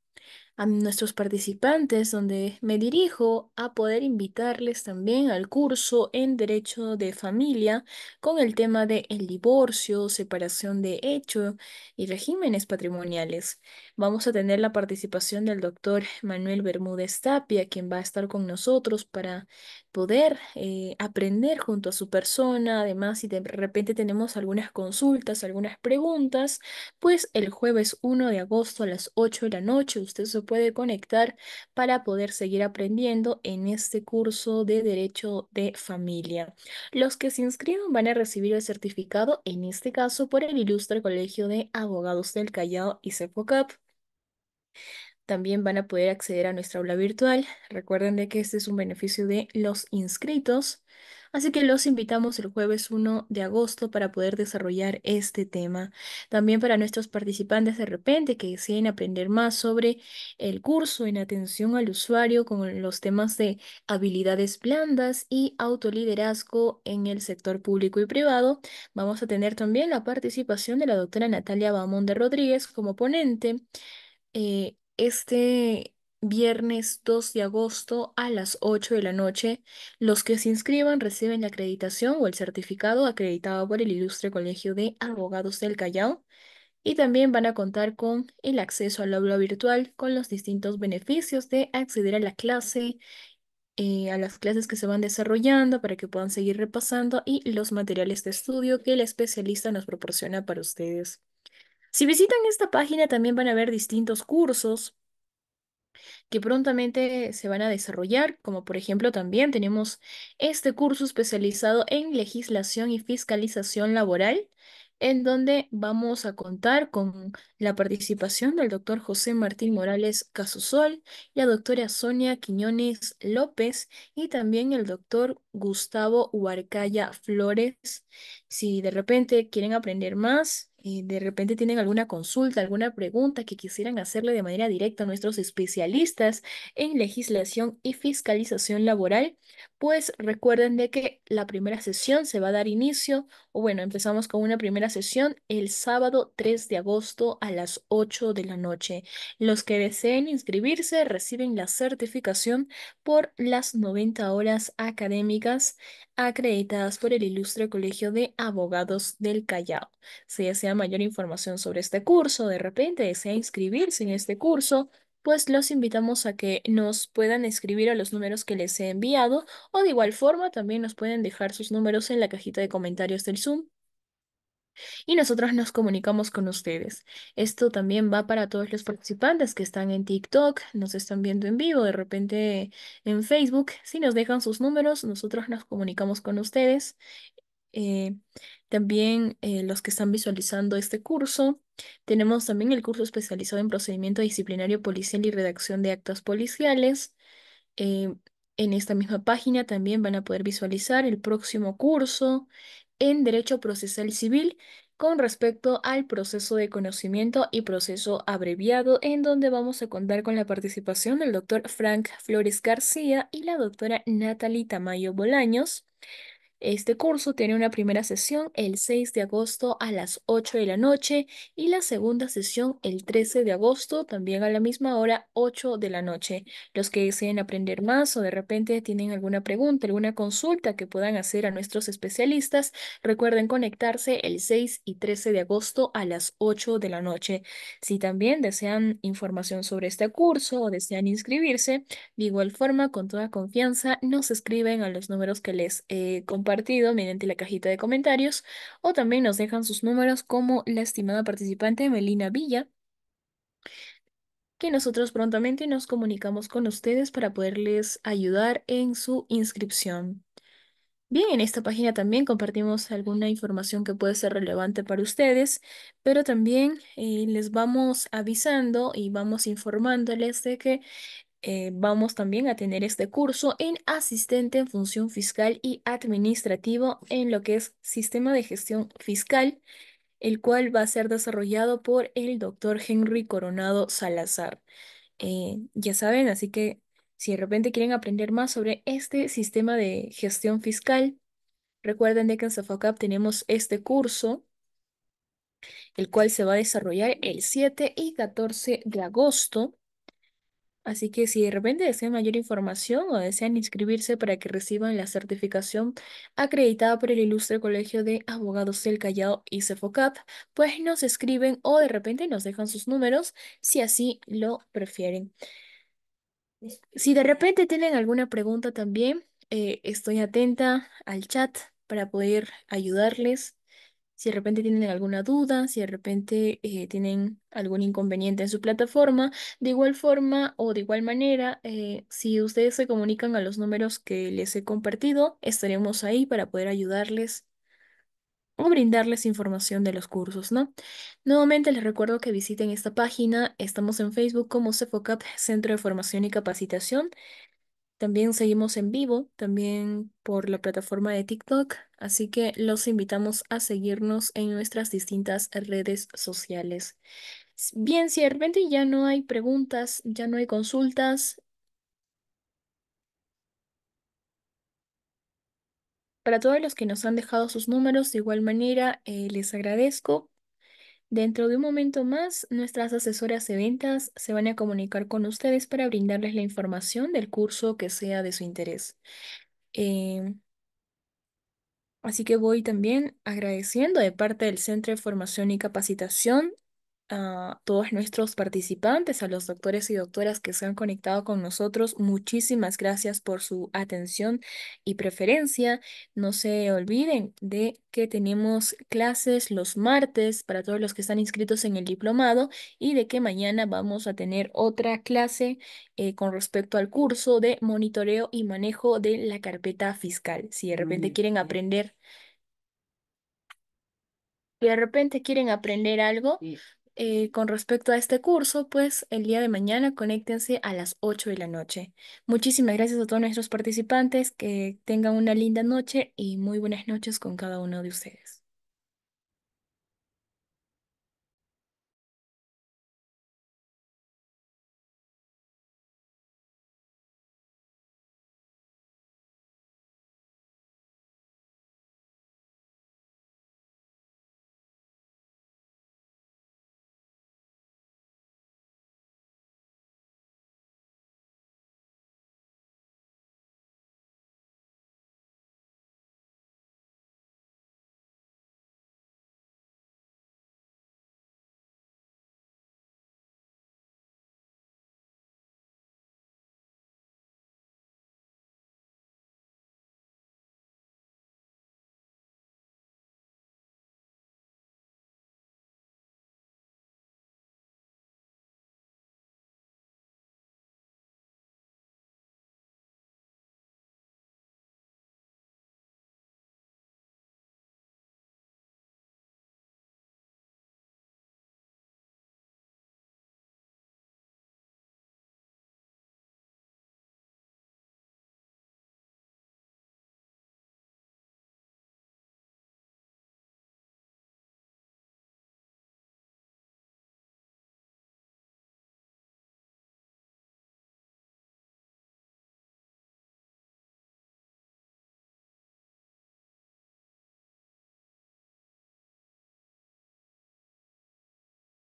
a nuestros participantes, donde me dirijo a poder invitarles también al curso en Derecho de Familia con el tema de el divorcio, separación de hecho y regímenes patrimoniales. Vamos a tener la participación del doctor Manuel Bermúdez Tapia, quien va a estar con nosotros para poder eh, aprender junto a su persona. Además, si de repente tenemos algunas consultas, algunas preguntas, pues el jueves 1 de agosto a las 8 de la noche usted se puede conectar para poder seguir aprendiendo en este curso de Derecho de Familia. Los que se inscriban van a recibir el certificado, en este caso por el Ilustre Colegio de Abogados del Callao y CEPOCAP. También van a poder acceder a nuestra aula virtual. Recuerden de que este es un beneficio de los inscritos. Así que los invitamos el jueves 1 de agosto para poder desarrollar este tema. También para nuestros participantes de repente que deseen aprender más sobre el curso en atención al usuario con los temas de habilidades blandas y autoliderazgo en el sector público y privado, vamos a tener también la participación de la doctora Natalia Bamonde de Rodríguez como ponente. Eh, este viernes 2 de agosto a las 8 de la noche. Los que se inscriban reciben la acreditación o el certificado acreditado por el Ilustre Colegio de Abogados del Callao y también van a contar con el acceso al aula virtual con los distintos beneficios de acceder a la clase, eh, a las clases que se van desarrollando para que puedan seguir repasando y los materiales de estudio que el especialista nos proporciona para ustedes. Si visitan esta página también van a ver distintos cursos que prontamente se van a desarrollar, como por ejemplo también tenemos este curso especializado en legislación y fiscalización laboral, en donde vamos a contar con la participación del doctor José Martín Morales Casusol, la doctora Sonia Quiñones López y también el doctor Gustavo Huarcaya Flores. Si de repente quieren aprender más, eh, de repente tienen alguna consulta, alguna pregunta que quisieran hacerle de manera directa a nuestros especialistas en legislación y fiscalización laboral, pues recuerden de que la primera sesión se va a dar inicio, o bueno, empezamos con una primera sesión el sábado 3 de agosto a las 8 de la noche. Los que deseen inscribirse reciben la certificación por las 90 horas académicas acreditadas por el Ilustre Colegio de Abogados del Callao. Si desea mayor información sobre este curso, de repente desea inscribirse en este curso, pues los invitamos a que nos puedan escribir a los números que les he enviado o de igual forma también nos pueden dejar sus números en la cajita de comentarios del Zoom. Y nosotros nos comunicamos con ustedes. Esto también va para todos los participantes que están en TikTok, nos están viendo en vivo, de repente en Facebook. Si nos dejan sus números, nosotros nos comunicamos con ustedes. Eh, también eh, los que están visualizando este curso, tenemos también el curso especializado en procedimiento disciplinario policial y redacción de actos policiales. Eh, en esta misma página también van a poder visualizar el próximo curso en Derecho Procesal Civil con respecto al proceso de conocimiento y proceso abreviado, en donde vamos a contar con la participación del doctor Frank Flores García y la doctora Natalie Tamayo Bolaños. Este curso tiene una primera sesión el 6 de agosto a las 8 de la noche y la segunda sesión el 13 de agosto también a la misma hora, 8 de la noche. Los que deseen aprender más o de repente tienen alguna pregunta, alguna consulta que puedan hacer a nuestros especialistas, recuerden conectarse el 6 y 13 de agosto a las 8 de la noche. Si también desean información sobre este curso o desean inscribirse, de igual forma, con toda confianza, nos escriben a los números que les eh, mediante la cajita de comentarios o también nos dejan sus números como la estimada participante Melina Villa, que nosotros prontamente nos comunicamos con ustedes para poderles ayudar en su inscripción. Bien, en esta página también compartimos alguna información que puede ser relevante para ustedes, pero también eh, les vamos avisando y vamos informándoles de que eh, vamos también a tener este curso en asistente en función fiscal y administrativo en lo que es sistema de gestión fiscal, el cual va a ser desarrollado por el doctor Henry Coronado Salazar. Eh, ya saben, así que si de repente quieren aprender más sobre este sistema de gestión fiscal, recuerden de que en sofocap tenemos este curso el cual se va a desarrollar el 7 y 14 de agosto Así que si de repente desean mayor información o desean inscribirse para que reciban la certificación acreditada por el ilustre Colegio de Abogados del Callao y CEFOCAP, pues nos escriben o de repente nos dejan sus números si así lo prefieren. Si de repente tienen alguna pregunta también, eh, estoy atenta al chat para poder ayudarles si de repente tienen alguna duda, si de repente eh, tienen algún inconveniente en su plataforma. De igual forma o de igual manera, eh, si ustedes se comunican a los números que les he compartido, estaremos ahí para poder ayudarles o brindarles información de los cursos, ¿no? Nuevamente les recuerdo que visiten esta página. Estamos en Facebook como CFOCAP, Centro de Formación y Capacitación. También seguimos en vivo, también por la plataforma de TikTok, así que los invitamos a seguirnos en nuestras distintas redes sociales. Bien, si de repente ya no hay preguntas, ya no hay consultas, Para todos los que nos han dejado sus números, de igual manera, eh, les agradezco. Dentro de un momento más, nuestras asesoras de ventas se van a comunicar con ustedes para brindarles la información del curso que sea de su interés. Em, así que voy también agradeciendo de parte del Centro de Formación y Capacitación a todos nuestros participantes, a los doctores y doctoras que se han conectado con nosotros. Muchísimas gracias por su atención y preferencia. No se olviden de que tenemos clases los martes para todos los que están inscritos en el diplomado y de que mañana vamos a tener otra clase eh, con respecto al curso de monitoreo y manejo de la carpeta fiscal. Si de repente quieren aprender... Si de repente quieren aprender algo, eh, con respecto a este curso, pues el día de mañana conéctense a las 8 de la noche. Muchísimas gracias a todos nuestros participantes, que tengan una linda noche y muy buenas noches con cada uno de ustedes.